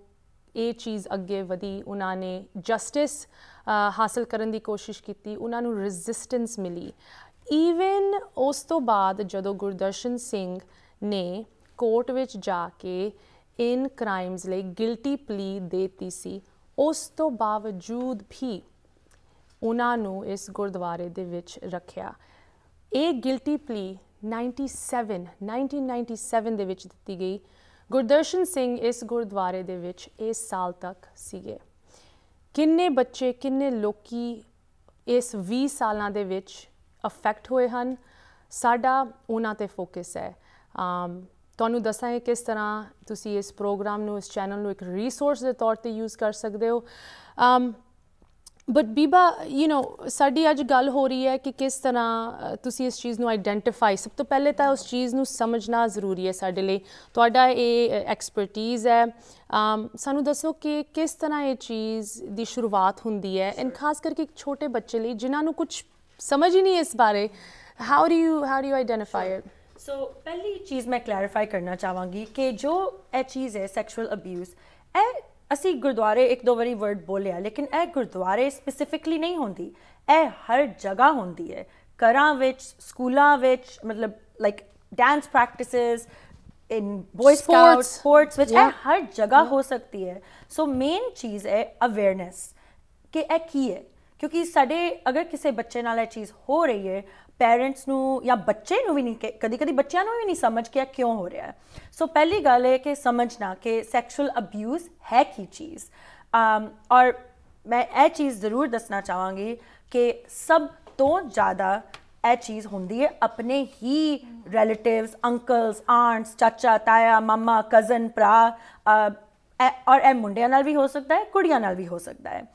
ਇਹ ਚੀਜ਼ ਅੱਗੇ ਵਧੀ ਉਹਨਾਂ ਨੇ ਜਸਟਿਸ ਹਾਸਲ ਕਰਨ ਦੀ ਕੋਸ਼ਿਸ਼ ਕੀਤੀ ਉਹਨਾਂ ਨੂੰ ਰੈਜ਼ਿਸਟੈਂਸ ਮਿਲੀ ਈਵਨ ਉਸ ਤੋਂ ਬਾਅਦ ਜਦੋਂ ਗੁਰਦਰਸ਼ਨ ਸਿੰਘ ਨੇ ਕੋਰਟ ਵਿੱਚ ਜਾ ਕੇ ਇਨ ਕ੍ਰਾਈਮਸ ਲਈ ਗਿਲਟੀ ਪਲੀ ਦੇਤੀ ਸੀ ਉਸ ਤੋਂ ਬਾਵਜੂਦ ਵੀ ਉਹਨਾਂ ਨੂੰ ਇਸ ਗੁਰਦੁਆਰੇ ਦੇ ਵਿੱਚ ਰੱਖਿਆ ਇਹ ਗਿਲਟੀ ਪਲੀ 97 1997 ਦੇ ਵਿੱਚ ਦਿੱਤੀ ਗਈ ਗੁਰਦਰਸ਼ਨ ਸਿੰਘ ਇਸ ਗੁਰਦੁਆਰੇ ਦੇ ਵਿੱਚ ਇਸ ਸਾਲ ਤੱਕ ਸੀਗੇ ਕਿੰਨੇ ਬੱਚੇ ਕਿੰਨੇ ਲੋਕੀ ਇਸ 20 ਸਾਲਾਂ ਦੇ ਵਿੱਚ ਅਫੈਕਟ ਹੋਏ ਹਨ ਸਾਡਾ ਉਹਨਾਂ ਤੇ ਫੋਕਸ ਹੈ ਤੁਹਾਨੂੰ ਦੱਸਾਂਗੇ ਕਿਸ ਤਰ੍ਹਾਂ ਤੁਸੀਂ ਇਸ ਪ੍ਰੋਗਰਾਮ ਨੂੰ ਇਸ ਚੈਨਲ ਨੂੰ ਇੱਕ ਰਿਸੋਰਸ ਦੇ ਤੌਰ ਤੇ ਯੂਜ਼ ਕਰ ਸਕਦੇ ਹੋ ਬਟ ਬੀਬਾ ਯੂ نو ਸਾਡੀ ਅੱਜ ਗੱਲ ਹੋ ਰਹੀ ਹੈ ਕਿ ਕਿਸ ਤਰ੍ਹਾਂ ਤੁਸੀਂ ਇਸ ਚੀਜ਼ ਨੂੰ ਆਈਡੈਂਟੀਫਾਈ ਸਭ ਤੋਂ ਪਹਿਲੇ ਤਾਂ ਉਸ ਚੀਜ਼ ਨੂੰ ਸਮਝਣਾ ਜ਼ਰੂਰੀ ਹੈ ਸਾਡੇ ਲਈ ਤੁਹਾਡਾ ਇਹ ਐਕਸਪਰਟਿਜ਼ ਹੈ ਸਾਨੂੰ ਦੱਸੋ ਕਿ ਕਿਸ ਤਰ੍ਹਾਂ ਇਹ ਚੀਜ਼ ਦੀ ਸ਼ੁਰੂਆਤ ਹੁੰਦੀ ਹੈ ਐਂਡ ਖਾਸ ਕਰਕੇ ਇੱਕ ਛੋਟੇ ਬੱਚੇ ਲਈ ਜਿਨ੍ਹਾਂ ਨੂੰ ਕੁਝ ਸਮਝ ਹੀ ਨਹੀਂ ਇਸ ਬਾਰੇ how do you how do you identify it so ਪਹਿਲੀ ਚੀਜ਼ ਮੈਂ ਕਲੈਰੀਫਾਈ ਕਰਨਾ ਚਾਹਾਂਗੀ ਕਿ ਜੋ ਇਹ ਚੀਜ਼ ਹੈ ਸੈਕਸ਼ੂਅਲ ਅਬਿਊਜ਼ ਇਹ ਅਸੀਂ ਗੁਰਦੁਆਰੇ ਇੱਕ ਦੋ ਵਾਰੀ ਵਰਡ ਬੋਲਿਆ ਲੇਕਿਨ ਇਹ ਗੁਰਦੁਆਰੇ ਸਪੈਸੀਫਿਕਲੀ ਨਹੀਂ ਹੁੰਦੀ ਇਹ ਹਰ ਜਗ੍ਹਾ ਹੁੰਦੀ ਹੈ ਘਰਾਂ ਵਿੱਚ ਸਕੂਲਾਂ ਵਿੱਚ ਮਤਲਬ like dance practices in boy scout sports ਵਿੱਚ ਇਹ ਹਰ ਜਗ੍ਹਾ ਹੋ ਸਕਦੀ ਹੈ ਸੋ ਮੇਨ ਚੀਜ਼ ਹੈ ਅਵੇਅਰਨੈਸ ਕਿ ਇਹ ਕੀ ਹੈ ਕਿਉਂਕਿ ਸਾਡੇ ਅਗਰ ਕਿਸੇ ਬੱਚੇ ਨਾਲ ਇਹ ਚੀਜ਼ ਹੋ ਰਹੀ ਹੈ ਪੇਰੈਂਟਸ ਨੂੰ ਜਾਂ ਬੱਚੇ ਨੂੰ ਵੀ ਨਹੀਂ ਕਦੀ ਕਦੀ ਬੱਚਿਆਂ ਨੂੰ ਵੀ ਨਹੀਂ ਸਮਝ ਕਿ ਕਿਉਂ ਹੋ ਰਿਹਾ ਹੈ ਸੋ ਪਹਿਲੀ ਗੱਲ ਹੈ ਕਿ ਸਮਝਣਾ ਕਿ ਸੈਕਸ਼ੂਅਲ ਅਬਿਊਜ਼ ਹੈ ਕੀ ਚੀਜ਼ ਅਮ ਔਰ ਮੈਂ ਇਹ ਚੀਜ਼ ਜ਼ਰੂਰ ਦੱਸਣਾ ਚਾਹਾਂਗੀ ਕਿ ਸਭ ਤੋਂ ਜ਼ਿਆਦਾ ਇਹ ਚੀਜ਼ ਹੁੰਦੀ ਹੈ ਆਪਣੇ ਹੀ ਰਿਲੇਟਿਵਸ ਅੰਕਲਸ ਆਂਟਸ ਚਾਚਾ ਤਾਇਆ ਮਮਾ ਕਜ਼ਨ ਭਰਾ ਔਰ ਇਹ ਮੁੰਡਿਆਂ ਨਾਲ ਵੀ ਹੋ ਸਕਦਾ ਹੈ ਕੁੜੀਆਂ ਨਾਲ ਵੀ ਹੋ ਸਕਦਾ ਹੈ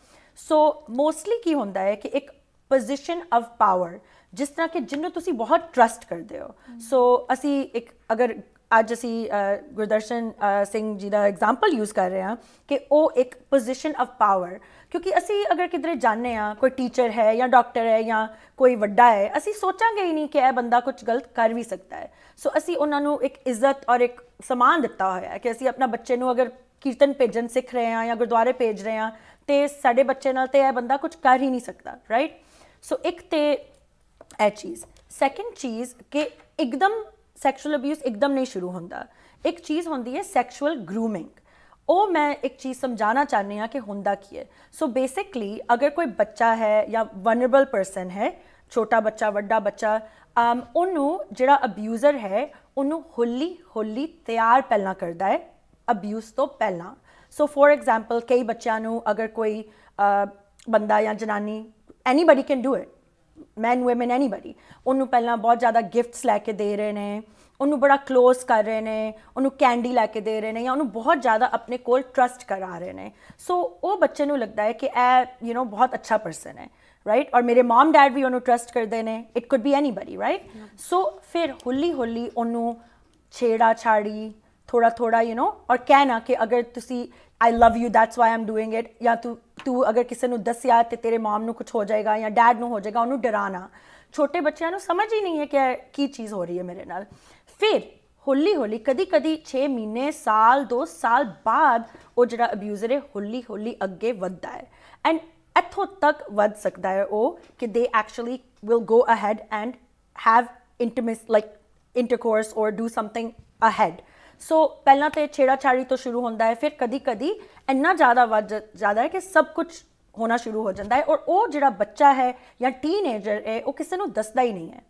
ਸੋ ਮੋਸਟਲੀ ਕੀ ਹੁੰਦਾ ਹੈ ਕਿ ਇੱਕ ਪੋਜੀਸ਼ਨ ਆਫ ਪਾਵਰ ਜਿਸ ਤਰ੍ਹਾਂ ਕਿ ਜਿੰਨੂੰ ਤੁਸੀਂ ਬਹੁਤ ਟਰਸਟ ਕਰਦੇ ਹੋ ਸੋ ਅਸੀਂ ਇੱਕ ਅਗਰ ਅੱਜ ਅਸੀਂ ਗੁਰਦਰਸ਼ਨ ਸਿੰਘ ਜੀ ਦਾ ਐਗਜ਼ਾਮਪਲ ਯੂਜ਼ ਕਰ ਰਹੇ ਹਾਂ ਕਿ ਉਹ ਇੱਕ ਪੋਜੀਸ਼ਨ ਆਫ ਪਾਵਰ ਕਿਉਂਕਿ ਅਸੀਂ ਅਗਰ ਕਿਧਰੇ ਜਾਣੇ ਆ ਕੋਈ ਟੀਚਰ ਹੈ ਜਾਂ ਡਾਕਟਰ ਹੈ ਜਾਂ ਕੋਈ ਵੱਡਾ ਹੈ ਅਸੀਂ ਸੋਚਾਂਗੇ ਹੀ ਨਹੀਂ ਕਿ ਇਹ ਬੰਦਾ ਕੁਝ ਗਲਤ ਕਰ ਵੀ ਸਕਦਾ ਹੈ ਸੋ ਅਸੀਂ ਉਹਨਾਂ ਨੂੰ ਇੱਕ ਇੱਜ਼ਤ ਔਰ ਇੱਕ ਸਮਾਨ ਦਿੱਤਾ ਹੋਇਆ ਹੈ ਕਿ ਅਸੀਂ ਆਪਣਾ ਬੱਚੇ ਨੂੰ ਅਗਰ ਕੀਰਤਨ ਭੇਜਣ ਸਿੱਖ ਰਹੇ ਆ ਜਾਂ ਗੁਰਦੁਆਰੇ ਭੇਜ ਰਹੇ ਆ ਤੇ ਸਾਡੇ ਬੱਚੇ ਨਾਲ ਤੇ ਇਹ ਬੰਦਾ ਕੁਝ ਕਰ ਹੀ ਨਹੀਂ ਸਕਦਾ ਰਾਈਟ ਸੋ ਇੱਕ ਤੇ ਇਹ ਚੀਜ਼ ਸੈਕੰਡ ਚੀਜ਼ ਕਿ ਇੱਕਦਮ ਸੈਕਸ਼ੂਅਲ ਅਬਿਊਸ ਇੱਕਦਮ ਨਹੀਂ ਸ਼ੁਰੂ ਹੁੰਦਾ ਇੱਕ ਚੀਜ਼ ਹੁੰਦੀ ਹੈ ਸੈਕਸ਼ੂਅਲ ਗਰੂਮਿੰਗ ਉਹ ਮੈਂ ਇੱਕ ਚੀਜ਼ ਸਮਝਾਣਾ ਚਾਹੁੰਦੀ ਆ ਕਿ ਹੁੰਦਾ ਕੀ ਹੈ ਸੋ ਬੇਸਿਕਲੀ ਅਗਰ ਕੋਈ ਬੱਚਾ ਹੈ ਜਾਂ ਵਨਰੇਬਲ ਪਰਸਨ ਹੈ ਛੋਟਾ ਬੱਚਾ ਵੱਡਾ ਬੱਚਾ ਉਹਨੂੰ ਜਿਹੜਾ ਅਬਿਊਜ਼ਰ ਹੈ ਉਹਨੂੰ ਹੌਲੀ ਹੌਲੀ ਤਿਆਰ ਪਹਿਲਾਂ ਕਰਦਾ ਹੈ ਅਬਿਊਜ਼ ਤੋਂ ਪਹਿਲਾਂ ਸੋ ਫੋਰ ਐਗਜ਼ਾਮਪਲ ਕਈ ਬੱਚਿਆਂ ਨੂੰ ਅਗਰ ਕੋਈ ਬੰਦਾ ਜਾਂ ਜਨਾਨੀ anybody can do it man woman anybody ਉਹਨੂੰ ਪਹਿਲਾਂ ਬਹੁਤ ਜ਼ਿਆਦਾ ਗਿਫਟਸ ਲੈ ਕੇ ਦੇ ਰਹੇ ਨੇ ਉਹਨੂੰ ਬੜਾ ক্লোਜ਼ ਕਰ ਰਹੇ ਨੇ ਉਹਨੂੰ ਕੈਂਡੀ ਲੈ ਕੇ ਦੇ ਰਹੇ ਨੇ ਜਾਂ ਉਹਨੂੰ ਬਹੁਤ ਜ਼ਿਆਦਾ ਆਪਣੇ ਕੋਲ ਟਰਸਟ ਕਰਾ ਰਹੇ ਨੇ ਸੋ ਉਹ ਬੱਚੇ ਨੂੰ ਲੱਗਦਾ ਹੈ ਕਿ ਇਹ ਯੂ نو ਬਹੁਤ ਅੱਛਾ ਪਰਸਨ ਹੈ ਰਾਈਟ ਔਰ ਮੇਰੇ ਮਮ ਡੈਡ ਵੀ ਉਹਨੂੰ ਟਰਸਟ ਕਰਦੇ ਨੇ it could be anybody right so ਫਿਰ ਹੁੱਲੀ ਹੁੱਲੀ ਉਹਨੂੰ ਛੇੜਾ ਛਾੜੀ ਥੋੜਾ ਥੋੜਾ ਯੂ نو ਔਰ ਕਹਿਣਾ ਕਿ ਅਗਰ ਤੁਸੀਂ I love you that's why I'm doing it ਜਾਂ ਤੂੰ ਤੂੰ ਅਗਰ ਕਿਸੇ ਨੂੰ ਦੱਸਿਆ ਤੇ ਤੇਰੇ ਮਾਮ ਨੂੰ ਕੁਝ ਹੋ ਜਾਏਗਾ ਜਾਂ ਡੈਡ ਨੂੰ ਹੋ ਜਾਏਗਾ ਉਹਨੂੰ ਡਰਾਣਾ ਛੋਟੇ ਬੱਚਿਆਂ ਨੂੰ ਸਮਝ ਹੀ ਨਹੀਂ ਹੈ ਕਿ ਕੀ ਚੀਜ਼ ਹੋ ਰਹੀ ਹੈ ਮੇਰੇ ਨਾਲ ਫਿਰ ਹੌਲੀ ਹੌਲੀ ਕਦੀ ਕਦੀ 6 ਮਹੀਨੇ ਸਾਲ 2 ਸਾਲ ਬਾਅਦ ਉਹ ਜਿਹੜਾ ਅਬਿਊਜ਼ਰ ਹੈ ਹੌਲੀ ਹੌਲੀ ਅੱਗੇ ਵੱਧਦਾ ਹੈ ਐਂਡ ਇੱਥੋਂ ਤੱਕ ਵੱਧ ਸਕਦਾ ਹੈ ਉਹ ਕਿ they actually will go ahead and have intimacy like intercourse or do something ahead so ਪਹਿਲਾਂ ਤੇ ਛੇੜਾਛਾੜੀ ਤੋਂ ਸ਼ੁਰੂ ਹੁੰਦਾ ਹੈ ਫਿਰ ਕਦੀ-ਕਦੀ ਇੰਨਾ ਜ਼ਿਆਦਾ ਵੱਧ ਜ਼ਿਆਦਾ ਹੈ ਕਿ ਸਭ ਕੁਝ ਹੋਣਾ ਸ਼ੁਰੂ ਹੋ ਜਾਂਦਾ ਹੈ ਔਰ ਉਹ ਜਿਹੜਾ ਬੱਚਾ ਹੈ ਜਾਂ ਟੀਨੇਜਰ ਹੈ ਉਹ ਕਿਸੇ ਨੂੰ ਦੱਸਦਾ ਹੀ ਨਹੀਂ ਹੈ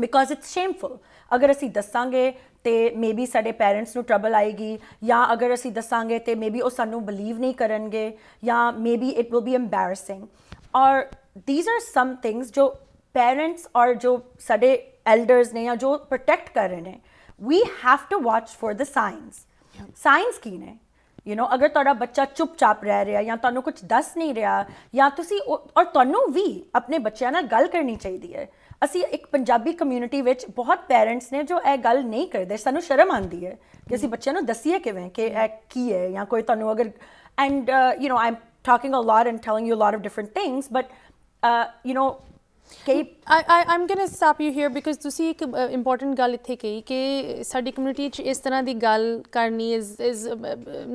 ਬਿਕਾਜ਼ ਇਟਸ ਸ਼ੇਮਫੁਲ ਅਗਰ ਅਸੀਂ ਦੱਸਾਂਗੇ ਤੇ ਮੇਬੀ ਸਾਡੇ ਪੇਰੈਂਟਸ ਨੂੰ ਟਰਬਲ ਆਏਗੀ ਜਾਂ ਅਗਰ ਅਸੀਂ ਦੱਸਾਂਗੇ ਤੇ ਮੇਬੀ ਉਹ ਸਾਨੂੰ ਬਲੀਵ ਨਹੀਂ ਕਰਨਗੇ ਜਾਂ maybe it will be embarrassing or these are some things ਜੋ ਪੇਰੈਂਟਸ ਔਰ ਜੋ ਸਾਡੇ ਐਲਡਰਸ ਨੇ ਜਾਂ ਜੋ ਪ੍ਰੋਟੈਕਟ ਕਰ ਰਹੇ ਨੇ we have to watch for the signs signs ਕੀ ਨੇ ਯੂ نو ਅਗਰ ਤੁਹਾਡਾ ਬੱਚਾ ਚੁੱਪਚਾਪ ਰਹਿ ਰਿਹਾ ਜਾਂ ਤੁਹਾਨੂੰ ਕੁਝ ਦੱਸ ਨਹੀਂ ਰਿਹਾ ਜਾਂ ਤੁਸੀਂ ਔਰ ਤੁਹਾਨੂੰ ਵੀ ਆਪਣੇ ਬੱਚਿਆਂ ਨਾਲ ਗੱਲ ਕਰਨੀ ਚਾਹੀਦੀ ਹੈ ਅਸੀਂ ਇੱਕ ਪੰਜਾਬੀ ਕਮਿਊਨਿਟੀ ਵਿੱਚ ਬਹੁਤ ਪੇਰੈਂਟਸ ਨੇ ਜੋ ਇਹ ਗੱਲ ਨਹੀਂ ਕਰਦੇ ਸਾਨੂੰ ਸ਼ਰਮ ਆਉਂਦੀ ਹੈ ਕਿ ਅਸੀਂ ਬੱਚਿਆਂ ਨੂੰ ਦੱਸੀਏ ਕਿਵੇਂ ਕਿ ਇਹ ਕੀ ਹੈ ਜਾਂ ਕੋਈ ਤੁਹਾਨੂੰ ਅਗਰ and you know I'm talking a lot and telling you a lot of different things but you know ਕਈ I am going to stop you here because ਤੁਸੀਂ ਇੱਕ ਇੰਪੋਰਟੈਂਟ ਗੱਲ ਇੱਥੇ ਕਹੀ ਕਿ ਸਾਡੀ ਕਮਿਊਨਿਟੀ 'ਚ ਇਸ ਤਰ੍ਹਾਂ ਦੀ ਗੱਲ ਕਰਨੀ ਇਜ਼ ਇਜ਼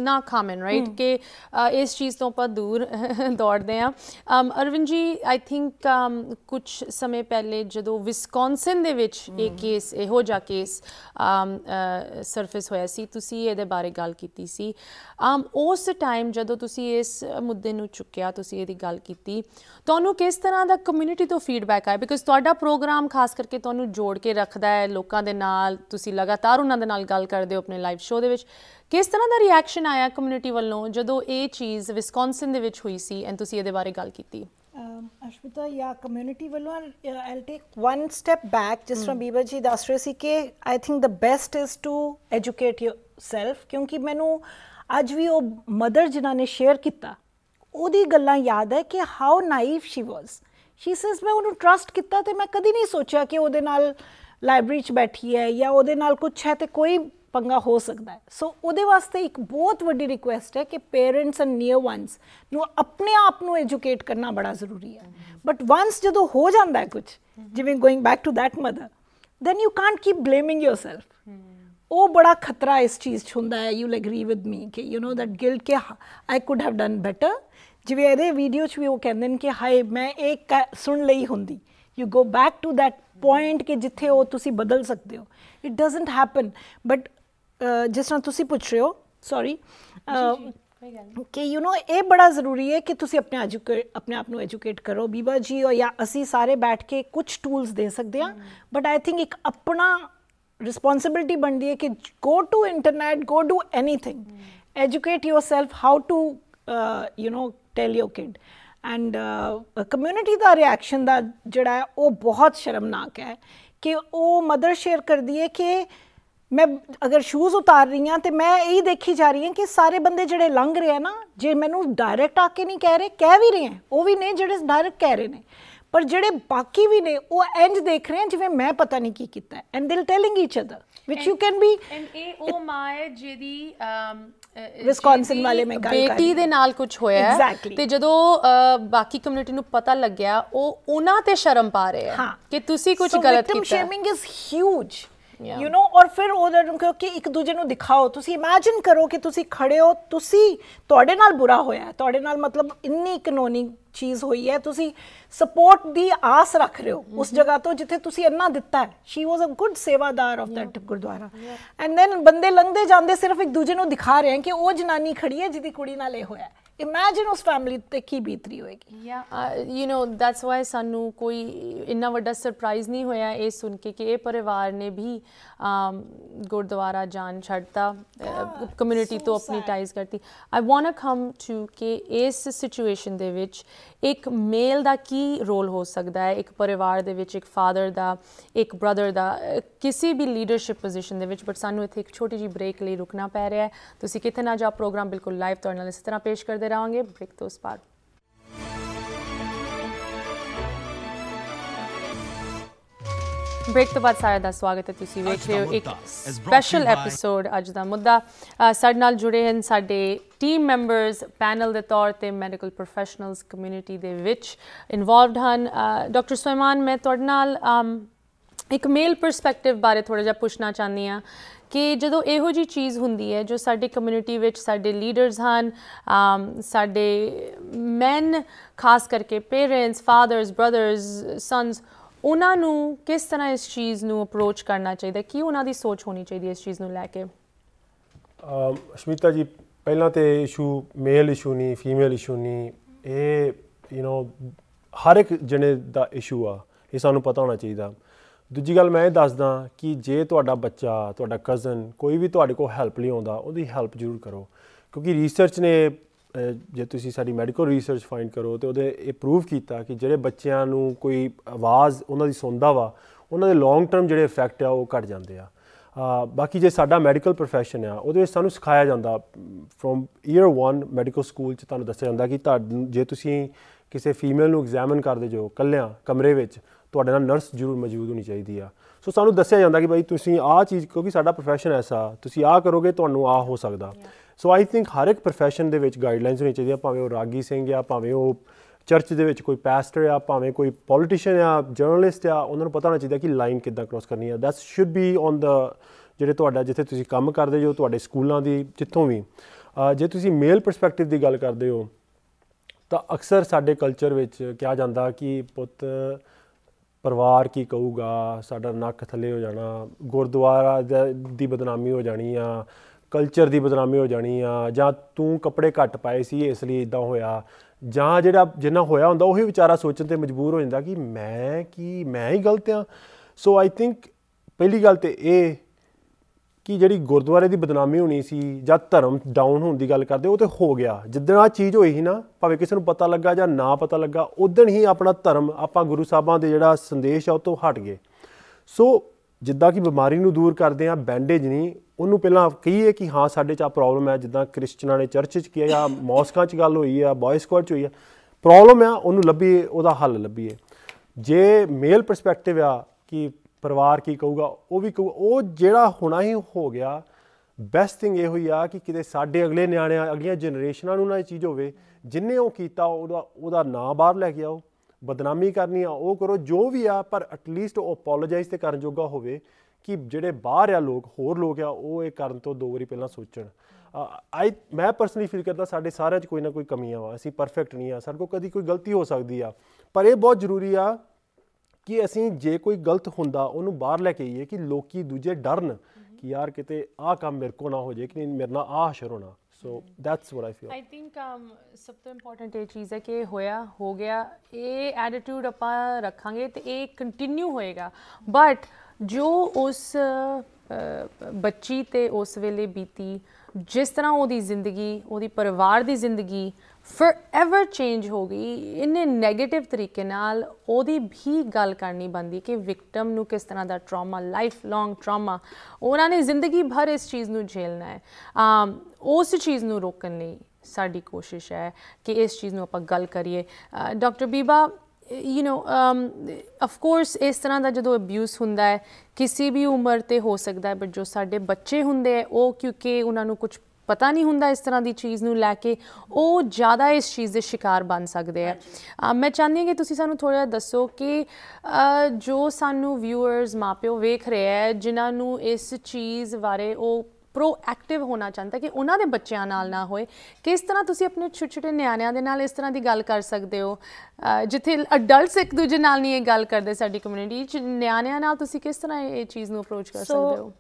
ਨਾ ਕਾਮਨ ਰਾਈਟ ਕਿ ਇਸ ਚੀਜ਼ ਤੋਂ ਪਰ ਦੂਰ ਦੌੜਦੇ ਆ ਅਰਵਿੰਦ ਜੀ ਆਈ ਥਿੰਕ ਕੁਝ ਸਮੇਂ ਪਹਿਲੇ ਜਦੋਂ ਵਿਸਕੌਨਸਨ ਦੇ ਵਿੱਚ ਇੱਕ ਕੇਸ ਇਹੋ ਜਿਹਾ ਕੇਸ ਸਰਫੇਸ ਹੋਇਆ ਸੀ ਤੁਸੀਂ ਇਹਦੇ ਬਾਰੇ ਗੱਲ ਕੀਤੀ ਸੀ ਉਸ ਟਾਈਮ ਜਦੋਂ ਤੁਸੀਂ ਇਸ ਮੁੱਦੇ ਨੂੰ ਚੁੱਕਿਆ ਤੁਸੀਂ ਇਹਦੀ ਗੱਲ ਕੀਤੀ ਤੁਹਾਨੂੰ ਕਿਸ ਤਰ੍ਹਾਂ ਦਾ ਕਮਿਊਨਿਟੀ ਤੋਂ ਫੀਡਬੈਕ ਆਇਆ ਇਸ ਤੁਹਾਡਾ ਪ੍ਰੋਗਰਾਮ ਖਾਸ ਕਰਕੇ ਤੁਹਾਨੂੰ ਜੋੜ ਕੇ ਰੱਖਦਾ ਹੈ ਲੋਕਾਂ ਦੇ ਨਾਲ ਤੁਸੀਂ ਲਗਾਤਾਰ ਉਹਨਾਂ ਦੇ ਨਾਲ ਗੱਲ ਕਰਦੇ ਹੋ ਆਪਣੇ ਲਾਈਵ ਸ਼ੋਅ ਦੇ ਵਿੱਚ ਕਿਸ ਤਰ੍ਹਾਂ ਦਾ ਰਿਐਕਸ਼ਨ ਆਇਆ ਕਮਿਊਨਿਟੀ ਵੱਲੋਂ ਜਦੋਂ ਇਹ ਚੀਜ਼ ਵਿਸਕੌਨਸਨ ਦੇ ਵਿੱਚ ਹੋਈ ਸੀ ਐਂਡ ਤੁਸੀਂ ਇਹਦੇ ਬਾਰੇ ਗੱਲ ਕੀਤੀ ਅਸ਼ਵਿਤਾ ਯਾ ਕਮਿਊਨਿਟੀ ਵੱਲੋਂ I'll take one step back ਜਿਸ ਤਰ੍ਹਾਂ ਬੀਬਾ ਜੀ ਦੱਸ ਰਹੇ ਸੀ ਕਿ I think the best is to educate yourself ਕਿਉਂਕਿ ਮੈਨੂੰ ਅੱਜ ਵੀ ਉਹ ਮਦਰ ਜਿਨ੍ਹਾਂ ਨੇ ਸ਼ੇਅਰ ਕੀਤਾ ਉਹਦੀ ਗੱਲਾਂ ਯਾਦ ਹੈ ਕਿ how naive she was she says ਮੈਂ ਉਹਨੂੰ ਟਰਸਟ ਕੀਤਾ ਤੇ ਮੈਂ ਕਦੀ ਨਹੀਂ ਸੋਚਿਆ ਕਿ ਉਹਦੇ ਨਾਲ ਲਾਇਬ੍ਰੇਰੀ 'ਚ ਬੈਠੀ ਹੈ ਜਾਂ ਉਹਦੇ ਨਾਲ ਕੁਝ ਹੈ ਤੇ ਕੋਈ ਪੰਗਾ ਹੋ ਸਕਦਾ ਹੈ ਸੋ ਉਹਦੇ ਵਾਸਤੇ ਇੱਕ ਬਹੁਤ ਵੱਡੀ ਰਿਕੁਐਸਟ ਹੈ ਕਿ ਪੇਰੈਂਟਸ ਐਂਡ ਨੀਅਰ ਵਨਸ ਨੂੰ ਆਪਣੇ ਆਪ ਨੂੰ ਐਜੂਕੇਟ ਕਰਨਾ ਬੜਾ ਜ਼ਰੂਰੀ ਹੈ ਬਟ ਵਾਂਸ ਜਦੋਂ ਹੋ ਜਾਂਦਾ ਹੈ ਕੁਝ ਜਿਵੇਂ going back to that mother then you can't keep blaming yourself ਉਹ ਬੜਾ ਖਤਰਾ ਇਸ ਚੀਜ਼ 'ਚ ਹੁੰਦਾ ਹੈ ਯੂ ਲੈਗਰੀ ਵਿਦ ਮੀ ਕਿ ਯੂ نو ਦੈਟ ਗਿਲਟ ਕਿ I could have done better ਜਿਵੇਂ ਇਹਦੇ ਵੀਡੀਓ 'ਚ ਵੀ ਉਹ ਕਹਿੰਦੇ ਨੇ ਕਿ ਹਾਏ ਮੈਂ ਇਹ ਸੁਣ ਲਈ ਹੁੰਦੀ you go back to that point ਕਿ ਜਿੱਥੇ ਉਹ ਤੁਸੀਂ ਬਦਲ ਸਕਦੇ ਹੋ ਇਟ ਡਸਨਟ ਹੈਪਨ ਬਟ ਜਿਸ ਤਰ੍ਹਾਂ ਤੁਸੀਂ ਪੁੱਛ ਰਹੇ ਹੋ ਸੌਰੀ ਕਿ ਯੂ نو ਇਹ ਬੜਾ ਜ਼ਰੂਰੀ ਹੈ ਕਿ ਤੁਸੀਂ ਆਪਣੇ ਆਪਣੇ ਆਪ ਨੂੰ ਐਜੂਕੇਟ ਕਰੋ ਬੀਬਾ ਜੀ ਔਰ ਜਾਂ ਅਸੀਂ ਸਾਰੇ ਬੈਠ ਕੇ ਕੁਝ ਟੂਲਸ ਦੇ ਸਕਦੇ ਹਾਂ ਬਟ ਆਈ ਥਿੰਕ ਇੱਕ ਆਪਣਾ ਰਿਸਪੌਂਸਿਬਿਲਟੀ ਬਣਦੀ ਹੈ ਕਿ go to internet go do anything educate yourself how to you know tell your kid and community ਦਾ ਰਿਐਕਸ਼ਨ ਦਾ ਜਿਹੜਾ ਹੈ ਉਹ ਬਹੁਤ ਸ਼ਰਮਨਾਕ ਹੈ ਕਿ ਉਹ ਮਦਰ ਸ਼ੇਅਰ ਕਰਦੀ ਹੈ ਕਿ ਮੈਂ ਅਗਰ ਸ਼ੂਜ਼ ਉਤਾਰ ਰਹੀ ਹਾਂ ਤੇ ਮੈਂ ਇਹੀ ਦੇਖੀ ਜਾ ਰਹੀ ਹਾਂ ਕਿ ਸਾਰੇ ਬੰਦੇ ਜਿਹੜੇ ਲੰਘ ਰਹੇ ਆ ਨਾ ਜੇ ਮੈਨੂੰ ਡਾਇਰੈਕਟ ਆ ਕੇ ਨਹੀਂ ਕਹਿ ਰਹੇ ਕਹਿ ਵੀ ਰਹੇ ਆ ਉਹ ਵੀ ਨਹੀਂ ਜਿਹੜੇ ਡਾਇਰੈਕਟ ਕਹਿ ਰਹੇ ਨੇ ਪਰ ਜਿਹੜੇ ਬਾਕੀ ਵੀ ਨੇ ਉਹ ਇੰਜ ਦੇਖ ਰਹੇ ਆ ਜਿਵੇਂ ਮੈਂ ਪਤਾ ਨਹੀਂ ਕੀ ਕੀਤਾ and they telling each other which you can be and ਇਹ ਉਹ ਮਾਇ ਜਿਹਦੀ jedi ਵਿਸਕੌਨਸਨ ਵਾਲੇ ਮੈਂ ਗੱਲ ਕਰ ਬੇਟੀ ਦੇ ਨਾਲ ਕੁਝ ਹੋਇਆ ਤੇ ਜਦੋਂ ਬਾਕੀ ਕਮਿਊਨਿਟੀ ਨੂੰ ਪਤਾ ਲੱਗਿਆ ਉਹ ਉਹਨਾਂ ਤੇ ਸ਼ਰਮ ਪਾ ਰਹੇ ਆ ਕਿ ਤੁਸੀਂ ਕੁਝ ਗਲਤ ਕੀਤਾ so victim shaming is huge you know or ਫਿਰ ਉਹਦੇ ਨੂੰ ਕਿਉਂਕਿ ਇੱਕ ਦੂਜੇ ਨੂੰ ਦਿਖਾਓ ਤੁਸੀਂ ਇਮੇਜਿਨ ਕਰੋ ਕਿ ਤੁਸੀਂ ਖੜੇ ਹੋ ਤੁਸੀਂ ਤੁਹਾਡੇ ਨਾਲ ਬੁਰਾ ਹੋਇਆ ਤੁਹਾਡੇ ਨਾਲ ਮਤਲਬ ਇੰਨੀ ਕਾਨੂੰਨੀ ਚੀਜ਼ ਹੋਈ ਹੈ ਤੁਸੀਂ ਸਪੋਰਟ ਦੀ ਆਸ ਰੱਖ ਰਹੇ ਹੋ ਉਸ ਜਗ੍ਹਾ ਤੋਂ ਜਿੱਥੇ ਤੁਸੀਂ ਇੰਨਾ ਦਿੱਤਾ ਹੈ she was a good sevadar of that gurdwara and then ਬੰਦੇ ਲੰਘਦੇ ਜਾਂਦੇ ਸਿਰਫ ਇੱਕ ਦੂਜੇ ਨੂੰ ਦਿਖਾ ਰਹੇ ਹਨ ਕਿ ਉਹ ਜਨਾਨੀ ਖੜੀ ਹੈ ਜਿਹਦੀ ਕੁੜੀ ਨਾਲ ਇਹ ਹੋਇਆ ਹੈ ਇਮੇਜਿਨ ਉਸ ਫੈਮਿਲੀ ਤੇ ਕੀ ਬੀਤ ਰਹੀ ਹੋਏਗੀ ਯਾ ਯੂ نو ਦੈਟਸ ਵਾਈ ਸਾਨੂੰ ਕੋਈ ਇੰਨਾ ਵੱਡਾ ਸਰਪ੍ਰਾਈਜ਼ ਨਹੀਂ ਹੋਇਆ ਇਹ ਸੁਣ ਕੇ ਕਿ ਇਹ ਪਰਿਵਾਰ ਨੇ ਵੀ um, ਗੁਰਦੁਆਰਾ ਜਾਨ ਛੱਡਤਾ ਕਮਿਊਨਿਟੀ ਤੋਂ ਆਪਣੀ ਟਾਈਜ਼ ਕਰਤੀ I want to come to ਕਿ ਇਸ ਸਿਚੁਏਸ਼ਨ ਦੇ ਵਿੱਚ ਇੱਕ ਮੇਲ ਦਾ ਕੀ ਰੋਲ ਹੋ ਸਕਦਾ ਹੈ ਇੱਕ ਪਰਿਵਾਰ ਦੇ ਵਿੱਚ ਇੱਕ ਫਾਦਰ ਦਾ ਇੱਕ ਬ੍ਰਦਰ ਦਾ ਕਿਸੇ ਵੀ ਲੀਡਰਸ਼ਿਪ ਪੋਜੀਸ਼ਨ ਦੇ ਵਿੱਚ ਬਟ ਸਾਨੂੰ ਇੱਥੇ ਇੱਕ ਛੋਟੀ ਜੀ ਬ੍ਰੇਕ ਲਈ ਰੁਕਣਾ ਪੈ ਰਿਹਾ ਹੈ ਤੁਸੀਂ ਕਿਤੇ ਨਾ ਜਾ ਪ੍ਰੋਗਰਾਮ ਬਿਲਕੁਲ ਲਾਈਵ ਤੌਰ ਨਾਲ ਇਸ ਤਰ੍ਹਾਂ ਪੇਸ਼ ਕਰਦੇ ਕਰਦੇ ਰਹਾਂਗੇ ਬ੍ਰੇਕ ਤੋਂ ਉਸ ਬਾਅਦ ਬ੍ਰੇਕ ਤੋਂ ਬਾਅਦ ਸਾਰਿਆਂ ਦਾ ਸਵਾਗਤ ਹੈ ਤੁਸੀਂ ਵੇਖ ਰਹੇ ਹੋ ਇੱਕ ਸਪੈਸ਼ਲ ਐਪੀਸੋਡ ਅੱਜ ਦਾ ਮੁੱਦਾ ਸਾਡੇ ਨਾਲ ਜੁੜੇ ਹਨ ਸਾਡੇ ਟੀਮ ਮੈਂਬਰਸ ਪੈਨਲ ਦੇ ਤੌਰ ਤੇ ਮੈਡੀਕਲ ਪ੍ਰੋਫੈਸ਼ਨਲਸ ਕਮਿਊਨਿਟੀ ਦੇ ਵਿੱਚ ਇਨਵੋਲਵਡ ਹਨ ਡਾਕਟਰ ਸੁਲੈਮਾਨ ਮੈਂ ਤੁਹਾਡੇ ਨਾਲ ਇੱਕ ਮੇਲ ਪਰਸਪੈਕਟਿਵ ਬਾਰੇ ਥੋੜਾ ਜਿਹਾ ਪੁੱਛਣਾ ਚਾਹੁੰਦੀ ਆ ਕਿ ਜਦੋਂ ਇਹੋ ਜੀ ਚੀਜ਼ ਹੁੰਦੀ ਹੈ ਜੋ ਸਾਡੀ ਕਮਿਊਨਿਟੀ ਵਿੱਚ ਸਾਡੇ ਲੀਡਰਸ ਹਨ ਸਾਡੇ men ਖਾਸ ਕਰਕੇ ਪੇਰੈਂਟਸ ਫਾਦਰਸ ਬ੍ਰਦਰਸ ਸਨਸ ਉਹਨਾਂ ਨੂੰ ਕਿਸ ਤਰ੍ਹਾਂ ਇਸ ਚੀਜ਼ ਨੂੰ ਅਪਰੋਚ ਕਰਨਾ ਚਾਹੀਦਾ ਕੀ ਉਹਨਾਂ ਦੀ ਸੋਚ ਹੋਣੀ ਚਾਹੀਦੀ ਇਸ ਚੀਜ਼ ਨੂੰ ਲੈ ਕੇ ਸ਼ਮਿਤਾ ਜੀ ਪਹਿਲਾਂ ਤੇ ਇਸ਼ੂ ਮੇਲ ਇਸ਼ੂ ਨਹੀਂ ਫੀਮੇਲ ਇਸ਼ੂ ਨਹੀਂ ਇਹ ਯੂ نو ਹਰ ਇੱਕ ਜਣੇ ਦਾ ਇਸ਼ੂ ਆ ਇਹ ਸਾਨੂੰ ਪਤਾ ਹੋਣਾ ਚਾਹੀਦਾ ਦੂਜੀ ਗੱਲ ਮੈਂ ਇਹ ਦੱਸਦਾ ਕਿ ਜੇ ਤੁਹਾਡਾ ਬੱਚਾ ਤੁਹਾਡਾ ਕਜ਼ਨ ਕੋਈ ਵੀ ਤੁਹਾਡੇ ਕੋਲ ਹੈਲਪ ਲਈ ਆਉਂਦਾ ਉਹਦੀ ਹੈਲਪ ਜ਼ਰੂਰ ਕਰੋ ਕਿਉਂਕਿ ਰਿਸਰਚ ਨੇ ਜੇ ਤੁਸੀਂ ਸਾਡੀ ਮੈਡੀਕਲ ਰਿਸਰਚ ਫਾਈਂਡ ਕਰੋ ਤੇ ਉਹਦੇ ਇਹ ਪ੍ਰੂਵ ਕੀਤਾ ਕਿ ਜਿਹੜੇ ਬੱਚਿਆਂ ਨੂੰ ਕੋਈ ਆਵਾਜ਼ ਉਹਨਾਂ ਦੀ ਸੁਣਦਾ ਵਾ ਉਹਨਾਂ ਦੇ ਲੌਂਗ ਟਰਮ ਜਿਹੜੇ ਇਫੈਕਟ ਆ ਉਹ ਘਟ ਜਾਂਦੇ ਆ ਬਾਕੀ ਜੇ ਸਾਡਾ ਮੈਡੀਕਲ profession ਆ ਉਹਦੇ ਵਿੱਚ ਸਾਨੂੰ ਸਿਖਾਇਆ ਜਾਂਦਾ ਫਰੋਮ ਈਅਰ 1 ਮੈਡੀਕਲ ਸਕੂਲ ਚ ਤੁਹਾਨੂੰ ਦੱਸਿਆ ਜਾਂਦਾ ਕਿ ਤੁਹਾਨੂੰ ਜੇ ਤੁਸੀਂ ਕਿਸੇ ਫੀਮੇਲ ਨੂੰ ਐਗਜ਼ਾਮਨ ਕਰਦੇ ਜੋ ਕੱਲਿਆਂ ਕਮਰੇ ਵਿੱਚ ਤੁਹਾਡੇ ਨਾਲ ਨਰਸ ਜ਼ਰੂਰ ਮੌਜੂਦ ਹੋਣੀ ਚਾਹੀਦੀ ਆ ਸੋ ਸਾਨੂੰ ਦੱਸਿਆ ਜਾਂਦਾ ਕਿ ਭਾਈ ਤੁਸੀਂ ਆਹ ਚੀਜ਼ ਕਿਉਂਕਿ ਸਾਡਾ ਪ੍ਰੋਫੈਸ਼ਨ ਐਸਾ ਤੁਸੀਂ ਆਹ ਕਰੋਗੇ ਤੁਹਾਨੂੰ ਆ ਹੋ ਸਕਦਾ ਸੋ ਆਈ ਥਿੰਕ ਹਰ ਇੱਕ profession ਦੇ ਵਿੱਚ ਗਾਈਡਲਾਈਨਸ ਹੋਣੀ ਚਾਹੀਦੀ ਆ ਭਾਵੇਂ ਉਹ ਰਾਗੀ ਸਿੰਘ ਆ ਭਾਵੇਂ ਉਹ ਚਰਚ ਦੇ ਵਿੱਚ ਕੋਈ ਪਾਸਟਰ ਆ ਭਾਵੇਂ ਕੋਈ ਪੋਲੀਟੀਸ਼ੀਅਨ ਆ ਜਰਨਲਿਸਟ ਆ ਉਹਨਾਂ ਨੂੰ ਪਤਾ ਹੋਣਾ ਚਾਹੀਦਾ ਕਿ ਲਾਈਨ ਕਿੱਦਾਂ ਕ੍ਰੋਸ ਕਰਨੀ ਆ ਦੈਟ ਸ਼ੁੱਡ ਬੀ ਔਨ ਦਾ ਜਿਹੜੇ ਤੁਹਾਡਾ ਜਿੱਥੇ ਤੁਸੀਂ ਕੰਮ ਕਰਦੇ ਜੋ ਤੁਹਾਡੇ ਸਕੂਲਾਂ ਦੀ ਜਿੱਥੋਂ ਵੀ ਜੇ ਤੁਸੀਂ ਮੇਲ ਪਰਸਪੈਕਟਿਵ ਦੀ ਗੱਲ ਕਰਦੇ ਹੋ ਤਾਂ ਅਕਸਰ ਸਾਡੇ ਕਲਚਰ ਵਿੱਚ ਕਿਹਾ ਜਾਂਦਾ ਕਿ ਪੁੱਤ ਪਰਿਵਾਰ ਕੀ ਕਹੂਗਾ ਸਾਡਾ ਨੱਕ ਥੱਲੇ ਹੋ ਜਾਣਾ ਗੁਰਦੁਆਰਾ ਦੀ ਬਦਨਾਮੀ ਹੋ ਜਾਣੀ ਆ ਕਲਚਰ ਦੀ ਬਦਨਾਮੀ ਹੋ ਜਾਣੀ ਆ ਜਾਂ ਤੂੰ ਕੱਪੜੇ ਘੱਟ ਪਾਏ ਸੀ ਇਸ ਲਈ ਇਦਾਂ ਹੋਇਆ ਜਾਂ ਜਿਹੜਾ ਜਿੰਨਾ ਹੋਇਆ ਹੁੰਦਾ ਉਹੀ ਵਿਚਾਰਾ ਸੋਚਣ ਤੇ ਮਜਬੂਰ ਹੋ ਜਾਂਦਾ ਕਿ ਮੈਂ ਕੀ ਮੈਂ ਹੀ ਗਲਤ ਆ ਸੋ ਆਈ ਥਿੰਕ ਪਹਿਲੀ ਗੱਲ ਤੇ ਇਹ ਕਿ ਜਿਹੜੀ ਗੁਰਦੁਆਰੇ ਦੀ ਬਦਨਾਮੀ ਹੋਣੀ ਸੀ ਜਾਂ ਧਰਮ ਡਾਊਨ ਹੋਣ ਦੀ ਗੱਲ ਕਰਦੇ ਉਹ ਤੇ ਹੋ ਗਿਆ ਜਿੱਦਣ ਆ ਚੀਜ਼ ਹੋਈ ਸੀ ਨਾ ਭਾਵੇਂ ਕਿਸੇ ਨੂੰ ਪਤਾ ਲੱਗਾ ਜਾਂ ਨਾ ਪਤਾ ਲੱਗਾ ਉਦੋਂ ਹੀ ਆਪਣਾ ਧਰਮ ਆਪਾਂ ਗੁਰੂ ਸਾਹਿਬਾਂ ਦੇ ਜਿਹੜਾ ਸੰਦੇਸ਼ ਆ ਉਹ ਤੋਂ ਹਟ ਗਏ ਸੋ ਜਿੱਦਾਂ ਕਿ ਬਿਮਾਰੀ ਨੂੰ ਦੂਰ ਕਰਦੇ ਆ ਬੈਂਡੇਜ ਨਹੀਂ ਉਹਨੂੰ ਪਹਿਲਾਂ ਕਹੀਏ ਕਿ ਹਾਂ ਸਾਡੇ ਚ ਆ ਪ੍ਰੋਬਲਮ ਹੈ ਜਿੱਦਾਂ ਕ੍ਰਿਸਚਨਾਂ ਨੇ ਚਰਚ ਚ ਕੀਆ ਜਾਂ ਮੌਸਕਾਂ ਚ ਗੱਲ ਹੋਈ ਆ ਬॉय ਸਕੁਆਡ ਚ ਹੋਈ ਆ ਪ੍ਰੋਬਲਮ ਆ ਉਹਨੂੰ ਲੱਭੀਏ ਉਹਦਾ ਹੱਲ ਲੱਭੀਏ ਜੇ ਮੇਲ ਪਰਸਪੈਕਟਿਵ ਆ ਕਿ ਪਰਿਵਾਰ ਕੀ ਕਹੂਗਾ ਉਹ ਵੀ ਕਹੂ ਉਹ ਜਿਹੜਾ ਹੋਣਾ ਹੀ ਹੋ ਗਿਆ ਬੈਸਟ ਥਿੰਗ ਇਹ ਹੋਈ ਆ ਕਿ ਕਿਤੇ ਸਾਡੇ ਅਗਲੇ ਨਿਆਣਿਆਂ ਅਗਲੀਆਂ ਜਨਰੇਸ਼ਨਾਂ ਨੂੰ ਨਾ ਇਹ ਚੀਜ਼ ਹੋਵੇ ਜਿੰਨੇ ਉਹ ਕੀਤਾ ਉਹਦਾ ਉਹਦਾ ਨਾਂ ਬਾਹਰ ਲੈ ਕੇ ਆਓ ਬਦਨਾਮੀ ਕਰਨੀ ਆ ਉਹ ਕਰੋ ਜੋ ਵੀ ਆ ਪਰ ਐਟਲੀਸਟ ਉਹ ਅਪੋਲੋਜਾਈਜ਼ ਤੇ ਕਰਨ ਜੋਗਾ ਹੋਵੇ ਕਿ ਜਿਹੜੇ ਬਾਹਰ ਆ ਲੋਕ ਹੋਰ ਲੋਕ ਆ ਉਹ ਇਹ ਕਰਨ ਤੋਂ ਦੋ ਵਾਰੀ ਪਹਿਲਾਂ ਸੋਚਣ ਆਈ ਮੈਂ ਪਰਸਨਲੀ ਫੀਲ ਕਰਦਾ ਸਾਡੇ ਸਾਰਿਆਂ 'ਚ ਕੋਈ ਨਾ ਕੋਈ ਕਮੀਆਂ ਆ ਅਸੀਂ ਪਰਫੈਕਟ ਨਹੀਂ ਆ ਸਾਡੇ ਕੋਲ ਕਦੀ ਕੋਈ ਗਲਤੀ ਹੋ ਸਕਦੀ ਆ ਪਰ ਇਹ ਬਹੁਤ ਜ਼ਰੂਰੀ ਆ ਕਿ ਅਸੀਂ ਜੇ ਕੋਈ ਗਲਤ ਹੁੰਦਾ ਉਹਨੂੰ ਬਾਹਰ ਲੈ ਕੇ ਆਈਏ ਕਿ ਲੋਕੀ ਦੂਜੇ ਡਰਨ ਕਿ ਯਾਰ ਕਿਤੇ ਆਹ ਕੰਮ ਮੇਰੇ ਕੋ ਨਾ ਹੋ ਜਾਏ ਕਿ ਮੇਰੇ ਨਾਲ ਆਹ ਹਸ਼ਰ ਹੋਣਾ so that's what I feel I think ਸਭ ਤੋਂ ਇੰਪੋਰਟੈਂਟ ਇਹ ਚੀਜ਼ ਹੈ ਕਿ ਹੋਇਆ ਹੋ ਗਿਆ ਇਹ ਐਟੀਟਿਊਡ ਆਪਾਂ ਰੱਖਾਂਗੇ ਤੇ ਇਹ ਕੰਟੀਨਿਊ ਹੋਏਗਾ ਬਟ ਜੋ ਉਸ ਬੱਚੀ ਤੇ ਉਸ ਵੇਲੇ ਬੀਤੀ ਜਿਸ ਤਰ੍ਹਾਂ ਉਹਦੀ ਜ਼ਿੰਦਗੀ ਉਹਦੀ ਪਰਿਵਾਰ ਦੀ ਜ਼ਿੰਦਗੀ ਫੋਰਐਵਰ ਚੇਂਜ ਹੋ ਗਈ ਇਹਨੇ 네ਗੇਟਿਵ ਤਰੀਕੇ ਨਾਲ ਉਹਦੀ ਵੀ ਗੱਲ ਕਰਨੀ ਬੰਦੀ ਕਿ ਵਿਕਟਮ ਨੂੰ ਕਿਸ ਤਰ੍ਹਾਂ ਦਾ ਟਰਾਮਾ ਲਾਈਫ ਲੌਂਗ ਟਰਾਮਾ ਉਹਨਾਂ ਨੇ ਜ਼ਿੰਦਗੀ ਭਰ ਇਸ ਚੀਜ਼ ਨੂੰ ਝੇਲਣਾ ਹੈ ਆ ਉਸ ਚੀਜ਼ ਨੂੰ ਰੋਕਣ ਲਈ ਸਾਡੀ ਕੋਸ਼ਿਸ਼ ਹੈ ਕਿ ਇਸ ਚੀਜ਼ ਨੂੰ ਆਪਾਂ ਗੱਲ ਕਰੀਏ doctor Biba you no of course ਇਸ ਤਰ੍ਹਾਂ ਦਾ ਜਦੋਂ ਅਬਿਊਸ ਹੁੰਦਾ ਹੈ ਕਿਸੇ ਵੀ ਉਮਰ ਤੇ ਹੋ ਸਕਦਾ ਹੈ ਬਟ ਜੋ ਸਾਡੇ ਬੱਚੇ ਹੁੰਦੇ ਆ ਉਹ ਕਿਉਂਕਿ ਉਹਨਾਂ ਨੂੰ ਕੁਝ ਪਤਾ ਨਹੀਂ ਹੁੰਦਾ ਇਸ ਤਰ੍ਹਾਂ ਦੀ ਚੀਜ਼ ਨੂੰ ਲੈ ਕੇ ਉਹ ਜ਼ਿਆਦਾ ਇਸ ਚੀਜ਼ ਦੇ ਸ਼ਿਕਾਰ ਬਣ ਸਕਦੇ ਆ ਮੈਂ ਚਾਹੁੰਦੀ ਹਾਂ ਕਿ ਤੁਸੀਂ ਸਾਨੂੰ ਥੋੜਾ ਦੱਸੋ ਕਿ ਜੋ ਸਾਨੂੰ ਵਿਊਅਰਸ ਮਾਪਿਓ ਵੇਖ ਰਹੇ ਆ ਜਿਨ੍ਹਾਂ ਨੂੰ ਇਸ ਚੀਜ਼ ਬਾਰੇ ਉਹ ਪ੍ਰੋਐਕਟਿਵ ਹੋਣਾ ਚਾਹੁੰਦਾ ਕਿ ਉਹਨਾਂ ਦੇ ਬੱਚਿਆਂ ਨਾਲ ਨਾ ਹੋਏ ਕਿਸ ਤਰ੍ਹਾਂ ਤੁਸੀਂ ਆਪਣੇ ਛੋਟੇ-ਛੋਟੇ ਨਿਆਣਿਆਂ ਦੇ ਨਾਲ ਇਸ ਤਰ੍ਹਾਂ ਦੀ ਗੱਲ ਕਰ ਸਕਦੇ ਹੋ ਜਿੱਥੇ ਅਡਲਟਸ ਇੱਕ ਦੂਜੇ ਨਾਲ ਨਹੀਂ ਇਹ ਗੱਲ ਕਰਦੇ ਸਾਡੀ ਕਮਿਊਨਿਟੀ ਚ ਨਿਆਣਿਆਂ ਨਾਲ ਤੁਸੀਂ ਕਿਸ ਤਰ੍ਹਾਂ ਇਹ ਚੀਜ਼ ਨੂੰ ਅਪਰੋਚ ਕਰ ਸਕਦੇ ਹੋ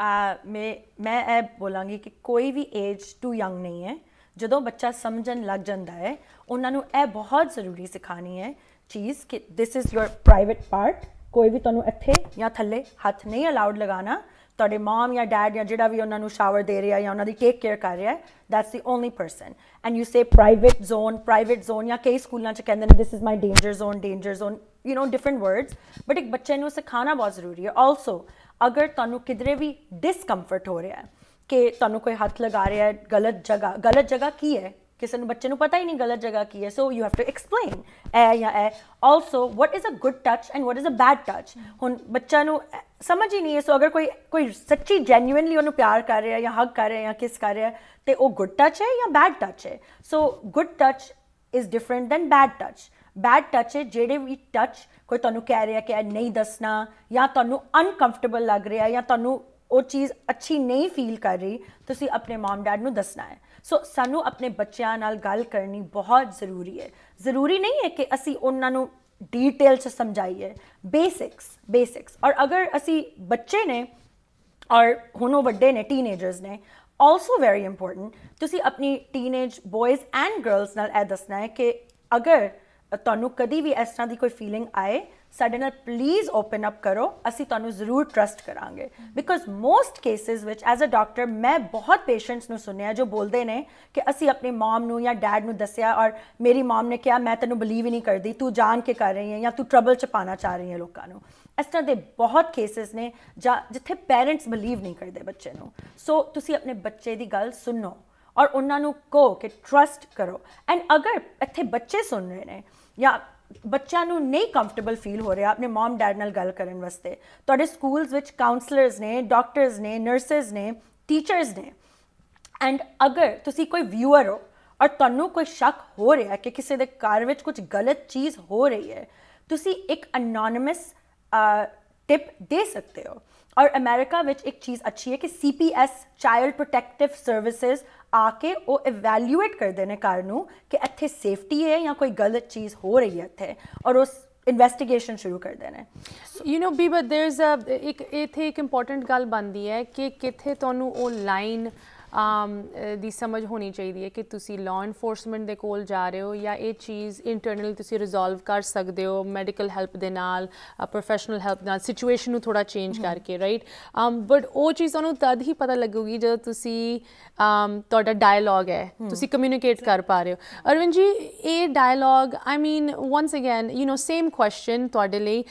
ਮੈਂ ਮੈਂ ਇਹ ਬੋਲਾਂਗੀ ਕਿ ਕੋਈ ਵੀ ਏਜ ਟੂ ਯੰਗ ਨਹੀਂ ਹੈ ਜਦੋਂ ਬੱਚਾ ਸਮਝਣ ਲੱਗ ਜਾਂਦਾ ਹੈ ਉਹਨਾਂ ਨੂੰ ਇਹ ਬਹੁਤ ਜ਼ਰੂਰੀ ਸਿਖਾਣੀ ਹੈ ਚੀਜ਼ ਕਿ this is your private part ਕੋਈ ਵੀ ਤੁਹਾਨੂੰ ਇੱਥੇ ਜਾਂ ਥੱਲੇ ਹੱਥ ਨਹੀਂ ਅਲਾਉਡ ਲਗਾਣਾ ਤੁਹਾਡੇ ਮਮ ਜਾਂ ਡੈਡ ਜਾਂ ਜਿਹੜਾ ਵੀ ਉਹਨਾਂ ਨੂੰ ਸ਼ਾਵਰ ਦੇ ਰਿਹਾ ਜਾਂ ਉਹਨਾਂ ਦੀ ਟੇਕ ਕੇਅਰ ਕਰ ਰਿਹਾ ਹੈ that's the only person and you say private zone private zone ਜਾਂ ਕਈ ਸਕੂਲਾਂ 'ਚ ਕਹਿੰਦੇ ਨੇ this is my danger zone danger zone you know different words but ਇੱਕ ਬੱਚੇ ਨੂੰ ਸਿਖਾਣਾ ਬਹੁਤ ਜ਼ਰੂਰੀ ਹੈ ਆਲਸੋ ਅਗਰ ਤੁਹਾਨੂੰ ਕਿਧਰੇ ਵੀ ਡਿਸਕੰਫਰਟ ਹੋ ਰਿਹਾ ਹੈ ਕਿ ਤੁਹਾਨੂੰ ਕੋਈ ਹੱਥ ਲਗਾ ਰਿਹਾ ਹੈ ਗਲਤ ਜਗ੍ਹਾ ਗਲਤ ਜਗ੍ਹਾ ਕੀ ਹੈ ਕਿਸੇ ਨੂੰ ਬੱਚੇ ਨੂੰ ਪਤਾ ਹੀ ਨਹੀਂ ਗਲਤ ਜਗ੍ਹਾ ਕੀ ਹੈ so you have to explain uh ਜਾਂ uh also what is a good touch and what is a bad touch ਹੁਣ ਬੱਚਾ ਨੂੰ ਸਮਝ ਹੀ ਨਹੀਂ ਹੈ ਸੋ ਅਗਰ ਕੋਈ ਕੋਈ ਸੱਚੀ ਜੈਨੂਇਨਲੀ ਉਹਨੂੰ ਪਿਆਰ ਕਰ ਰਿਹਾ ਜਾਂ ਹੱਗ ਕਰ ਰਿਹਾ ਜਾਂ ਕਿਸ ਕਰ ਰਿਹਾ ਤੇ ਉਹ ਗੁੱਡ ਟੱਚ ਹੈ ਜਾਂ ਬੈਡ ਟੱਚ ਹੈ so good touch is different than bad touch bad touch ਹੈ ਜਿਹੜੇ ਵੀ ਟੱਚ ਕੋਈ ਤੁਹਾਨੂੰ ਕਹਿ ਰਿਹਾ ਕਿ ਨਹੀਂ ਦੱਸਣਾ ਜਾਂ ਤੁਹਾਨੂੰ ਅਨਕੰਫਰਟੇਬਲ ਲੱਗ ਰਿਹਾ ਜਾਂ ਤੁਹਾਨੂੰ ਉਹ ਚੀਜ਼ ਅੱਛੀ ਨਹੀਂ ਫੀਲ ਕਰ ਰਹੀ ਤੁਸੀਂ ਆਪਣੇ ਮਾਮ ਡੈਡ ਨੂੰ ਦੱਸਣਾ ਹੈ ਸੋ ਸਾਨੂੰ ਆਪਣੇ ਬੱਚਿਆਂ ਨਾਲ ਗੱਲ ਕਰਨੀ ਬਹੁਤ ਜ਼ਰੂਰੀ ਹੈ ਜ਼ਰੂਰੀ ਨਹੀਂ ਹੈ ਕਿ ਅਸੀਂ ਉਹਨਾਂ ਨੂੰ ਡੀਟੇਲ ਚ ਸਮਝਾਈਏ ਬੇਸਿਕਸ ਬੇਸਿਕਸ ਔਰ ਅਗਰ ਅਸੀਂ ਬੱਚੇ ਨੇ ਔਰ ਹੁਣ ਵੱਡੇ ਨੇ ਟੀਨੇਜਰਸ ਨੇ ਆਲਸੋ ਵੈਰੀ ਇੰਪੋਰਟੈਂਟ ਤੁਸੀਂ ਆਪਣੀ ਟੀਨੇਜ ਬॉयਜ਼ ਐਂਡ ਗਰਲਸ ਨਾਲ ਇਹ ਦੱਸਣਾ ਹੈ ਕਿ ਅਗਰ ਤੁਹਾਨੂੰ ਕਦੀ ਵੀ ਇਸ ਤਰ੍ਹਾਂ ਦੀ ਕੋਈ ਫੀਲਿੰਗ ਆਏ ਸਾਡੇ ਨਾਲ ਪਲੀਜ਼ ਓਪਨ ਅਪ ਕਰੋ ਅਸੀਂ ਤੁਹਾਨੂੰ ਜ਼ਰੂਰ ਟਰਸਟ ਕਰਾਂਗੇ ਬਿਕੋਜ਼ ਮੋਸਟ ਕੇਸਿਸ ਵਿੱਚ ਐਜ਼ ਅ ਡਾਕਟਰ ਮੈਂ ਬਹੁਤ ਪੇਸ਼ੈਂਟਸ ਨੂੰ ਸੁਣਿਆ ਜੋ ਬੋਲਦੇ ਨੇ ਕਿ ਅਸੀਂ ਆਪਣੀ ਮਮ ਨੂੰ ਜਾਂ ਡੈਡ ਨੂੰ ਦੱਸਿਆ ਔਰ ਮੇਰੀ ਮਮ ਨੇ ਕਿਹਾ ਮੈਂ ਤੈਨੂੰ ਬਲੀਵ ਹੀ ਨਹੀਂ ਕਰਦੀ ਤੂੰ ਜਾਣ ਕੇ ਕਰ ਰਹੀ ਹੈ ਜਾਂ ਤੂੰ ਟਰਬਲ ਚ ਪਾਣਾ ਚਾਹ ਰਹੀ ਹੈ ਲੋਕਾਂ ਨੂੰ ਇਸ ਤਰ੍ਹਾਂ ਦੇ ਬਹੁਤ ਕੇਸਿਸ ਨੇ ਜਿੱਥੇ ਪੇਰੈਂਟਸ ਬਲੀਵ ਨਹੀਂ ਕਰਦੇ ਬੱਚੇ ਨੂੰ ਸੋ ਤੁਸੀਂ ਆਪਣੇ ਬੱਚੇ ਦੀ ਗੱਲ ਸੁਣੋ ਔਰ ਉਹਨਾਂ ਨੂੰ ਕਹੋ ਕਿ ਟਰਸਟ ਕਰੋ ਐਂਡ ਅਗਰ ਇੱਥੇ ਬੱਚੇ ਸੁਣ ਰਹੇ ਨੇ ਜਾਂ ਬੱਚਿਆਂ ਨੂੰ ਨਹੀਂ ਕੰਫਰਟੇਬਲ ਫੀਲ ਹੋ ਰਿਹਾ ਆਪਣੇ ਮਮ ਡੈਡ ਨਾਲ ਗੱਲ ਕਰਨ ਵਾਸਤੇ ਤੁਹਾਡੇ ਸਕੂਲਸ ਵਿੱਚ ਕਾਉਂਸਲਰਸ ਨੇ ਡਾਕਟਰਸ ਨੇ ਨਰਸਸ ਨੇ ਟੀਚਰਸ ਨੇ ਐਂਡ ਅਗਰ ਤੁਸੀਂ ਕੋਈ ਵਿਊਅਰ ਹੋ ਔਰ ਤੁਹਾਨੂੰ ਕੋਈ ਸ਼ੱਕ ਹੋ ਰਿਹਾ ਕਿ ਕਿਸੇ ਦੇ ਕਾਰ ਵਿੱਚ ਕੁਝ ਗਲਤ ਚੀਜ਼ ਹੋ ਰਹੀ ਹੈ ਤੁਸੀਂ ਇੱਕ ਅਨੋਨਿਮਸ टिप दे सकते हो और अमेरिका विच एक चीज़ अच्छी है कि C P S child protective services ਆ ਕੇ ਉਹ ਇਵੈਲੂਏਟ ਕਰਦੇ ਨੇ ਕਾਰ ਨੂੰ ਕਿ ਇੱਥੇ ਸੇਫਟੀ ਹੈ ਜਾਂ ਕੋਈ ਗਲਤ ਚੀਜ਼ ਹੋ ਰਹੀ ਹੈ ਇੱਥੇ ਔਰ ਉਸ ਇਨਵੈਸਟੀਗੇਸ਼ਨ ਸ਼ੁਰੂ ਕਰਦੇ ਨੇ you know be but there is a ਇੱਕ ਇਥੇ ਇੱਕ ਇੰਪੋਰਟੈਂਟ ਗੱਲ ਬਣਦੀ ਹੈ ਕਿ ਕਿੱਥੇ ਤੁਹਾਨੂੰ ਉਹ ਲਾਈਨ ਦੀ ਸਮਝ ਹੋਣੀ ਚਾਹੀਦੀ ਹੈ ਕਿ ਤੁਸੀਂ ਲਾਅ ਇਨਫੋਰਸਮੈਂਟ ਦੇ ਕੋਲ ਜਾ ਰਹੇ ਹੋ ਜਾਂ ਇਹ ਚੀਜ਼ ਇੰਟਰਨਲ ਤੁਸੀਂ ਰਿਜ਼ੋਲਵ ਕਰ ਸਕਦੇ ਹੋ ਮੈਡੀਕਲ ਹੈਲਪ ਦੇ ਨਾਲ ਪ੍ਰੋਫੈਸ਼ਨਲ ਹੈਲਪ ਨਾਲ ਸਿਚੁਏਸ਼ਨ ਨੂੰ ਥੋੜਾ ਚੇਂਜ ਕਰਕੇ ਰਾਈਟ ਬਟ ਉਹ ਚੀਜ਼ ਤੁਹਾਨੂੰ ਤਦ ਹੀ ਪਤਾ ਲੱਗੂਗੀ ਜਦੋਂ ਤੁਸੀਂ ਤੁਹਾਡਾ ਡਾਇਲੌਗ ਹੈ ਤੁਸੀਂ ਕਮਿਊਨੀਕੇਟ ਕਰ ਪਾ ਰਹੇ ਹੋ ਅਰਵਿੰਦ ਜੀ ਇਹ dialogue I mean once again you know same question ਤੁਹਾਡੇ ਲਈ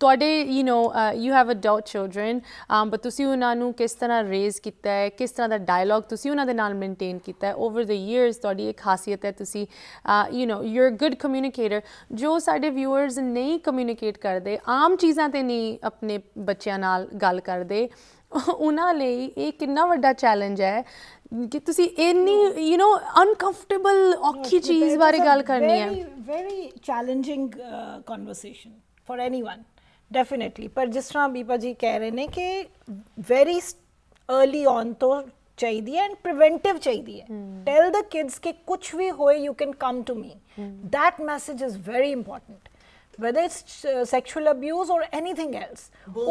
ਤੁਹਾਡੇ you know you have adult children but ਤੁਸੀਂ ਉਹਨਾਂ ਨੂੰ ਕਿਸ ਤਰ੍ਹਾਂ ਰੇਜ਼ ਕੀਤਾ ਹੈ ਕਿਸ ਤਰ੍ਹਾਂ ਦਾ ਡਾਇਲੌਗ ਤੁਸੀਂ ਉਹਨਾਂ ਦੇ ਨਾਲ ਮੇਨਟੇਨ ਕੀਤਾ ਹੈ ਓਵਰ ਦ ਇਅਰਸ ਤੁਹਾਡੀ ਇੱਕ ਖਾਸੀਅਤ ਹੈ ਤੁਸੀਂ you know you are good communicator ਜੋ ਸਾਡੇ ਵਿਊਅਰਸ ਨਹੀਂ ਕਮਿਊਨੀਕੇਟ ਕਰਦੇ ਆਮ ਚੀਜ਼ਾਂ ਤੇ ਨਹੀਂ ਆਪਣੇ ਬੱਚਿਆਂ ਨਾਲ ਗੱਲ ਕਰਦੇ ਉਹਨਾਂ ਲਈ ਇਹ ਕਿੰਨਾ ਵੱਡਾ ਚੈਲੰਜ ਹੈ ਕਿ ਤੁਸੀਂ ਇੰਨੀ ਯੂ نو ਅਨਕੰਫਰਟੇਬਲ ਔਖੀ ਚੀਜ਼ ਬਾਰੇ ਗੱਲ ਕਰਨੀ ਹੈ very challenging conversation for anyone definitely ਪਰ ਜਿਸ ਤਰ੍ਹਾਂ ਬੀਪਾ ਜੀ ਕਹਿ ਰਹੇ ਨੇ ਕਿ ਵੈਰੀ अर्ਲੀ ऑन तो चाहिए एंड प्रिवेंटिव चाहिए टेल द किड्स कि कुछ भी होए you can come to me that message is very important whether it's uh, sexual abuse or anything else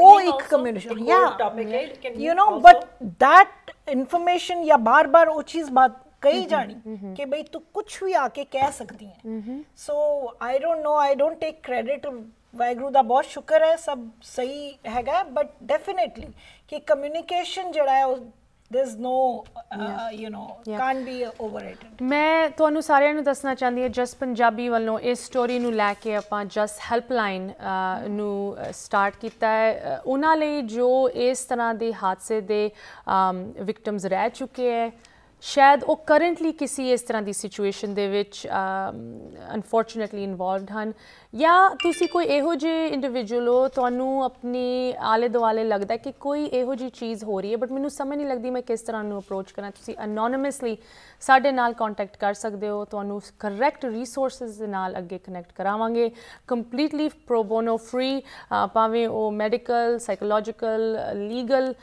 oh ek communication yeah topic, right? you know also? but that information ya bar bar oh cheez baat kahi कही ke bhai tu kuch bhi aake keh sakti hai so i don't know i don't take credit credit Waheguru ਦਾ ਬਹੁਤ ਸ਼ੁਕਰ ਹੈ ਸਭ ਸਹੀ ਹੈਗਾ ਬਟ ਡੈਫੀਨਿਟਲੀ ਕਿ ਕਮਿਊਨੀਕੇਸ਼ਨ ਜਿਹੜਾ ਹੈ ਉਹ there's no uh, you know can be be ਮੈਂ ਤੁਹਾਨੂੰ ਸਾਰਿਆਂ ਨੂੰ ਦੱਸਣਾ ਚਾਹੁੰਦੀ ਹਾਂ ਜਸ ਪੰਜਾਬੀ ਵੱਲੋਂ ਇਸ ਸਟੋਰੀ ਨੂੰ ਲੈ ਕੇ ਆਪਾਂ ਜਸ ਹੈਲਪਲਾਈਨ ਨੂੰ ਸਟਾਰਟ ਕੀਤਾ ਹੈ ਉਹਨਾਂ ਲਈ ਜੋ ਇਸ ਤਰ੍ਹਾਂ ਦੇ ਹਾਦਸੇ ਦੇ ਵਿਕਟਮਸ ਰਹਿ ਚੁੱਕੇ ਹੈ ਸ਼ਾਇਦ ਉਹ ਕਰੰਟਲੀ ਕਿਸੇ ਇਸ ਤਰ੍ਹਾਂ ਦੀ ਸਿਚੁਏਸ਼ਨ ਦੇ ਵਿੱਚ ਅਨਫੋਰਚੂਨੇਟਲੀ ਇਨਵੋਲਵਡ ਹਨ ਜਾਂ ਤੁਸੀਂ ਕੋਈ ਇਹੋ ਜਿਹੇ ਇੰਡੀਵਿਜੂਅਲ ਹੋ ਤੁਹਾਨੂੰ ਆਪਣੀ ਆਲੇ ਦੁਆਲੇ ਲੱਗਦਾ ਕਿ ਕੋਈ ਇਹੋ ਜਿਹੀ ਚੀਜ਼ ਹੋ ਰਹੀ ਹੈ ਬਟ ਮੈਨੂੰ ਸਮਝ ਨਹੀਂ ਲੱਗਦੀ ਮੈਂ ਕਿਸ ਤਰ੍ਹਾਂ ਨੂੰ ਅਪਰੋਚ ਕਰਾਂ ਤੁਸੀਂ ਅਨੋਨਿਮਸਲੀ ਸਾਡੇ ਨਾਲ ਕੰਟੈਕਟ ਕਰ ਸਕਦੇ ਹੋ ਤੁਹਾਨੂੰ ਕਰੈਕਟ ਰਿਸੋਰਸਸ ਦੇ ਨਾਲ ਅੱਗੇ ਕਨੈਕਟ ਕਰਾਵਾਂਗੇ ਕੰਪਲੀਟਲੀ ਪ੍ਰੋ ਬੋਨੋ ਫ੍ਰੀ ਭਾਵੇਂ ਉਹ ਮੈਡੀਕਲ ਸਾਈਕੋਲੋਜੀਕਲ ਲੀਗਲ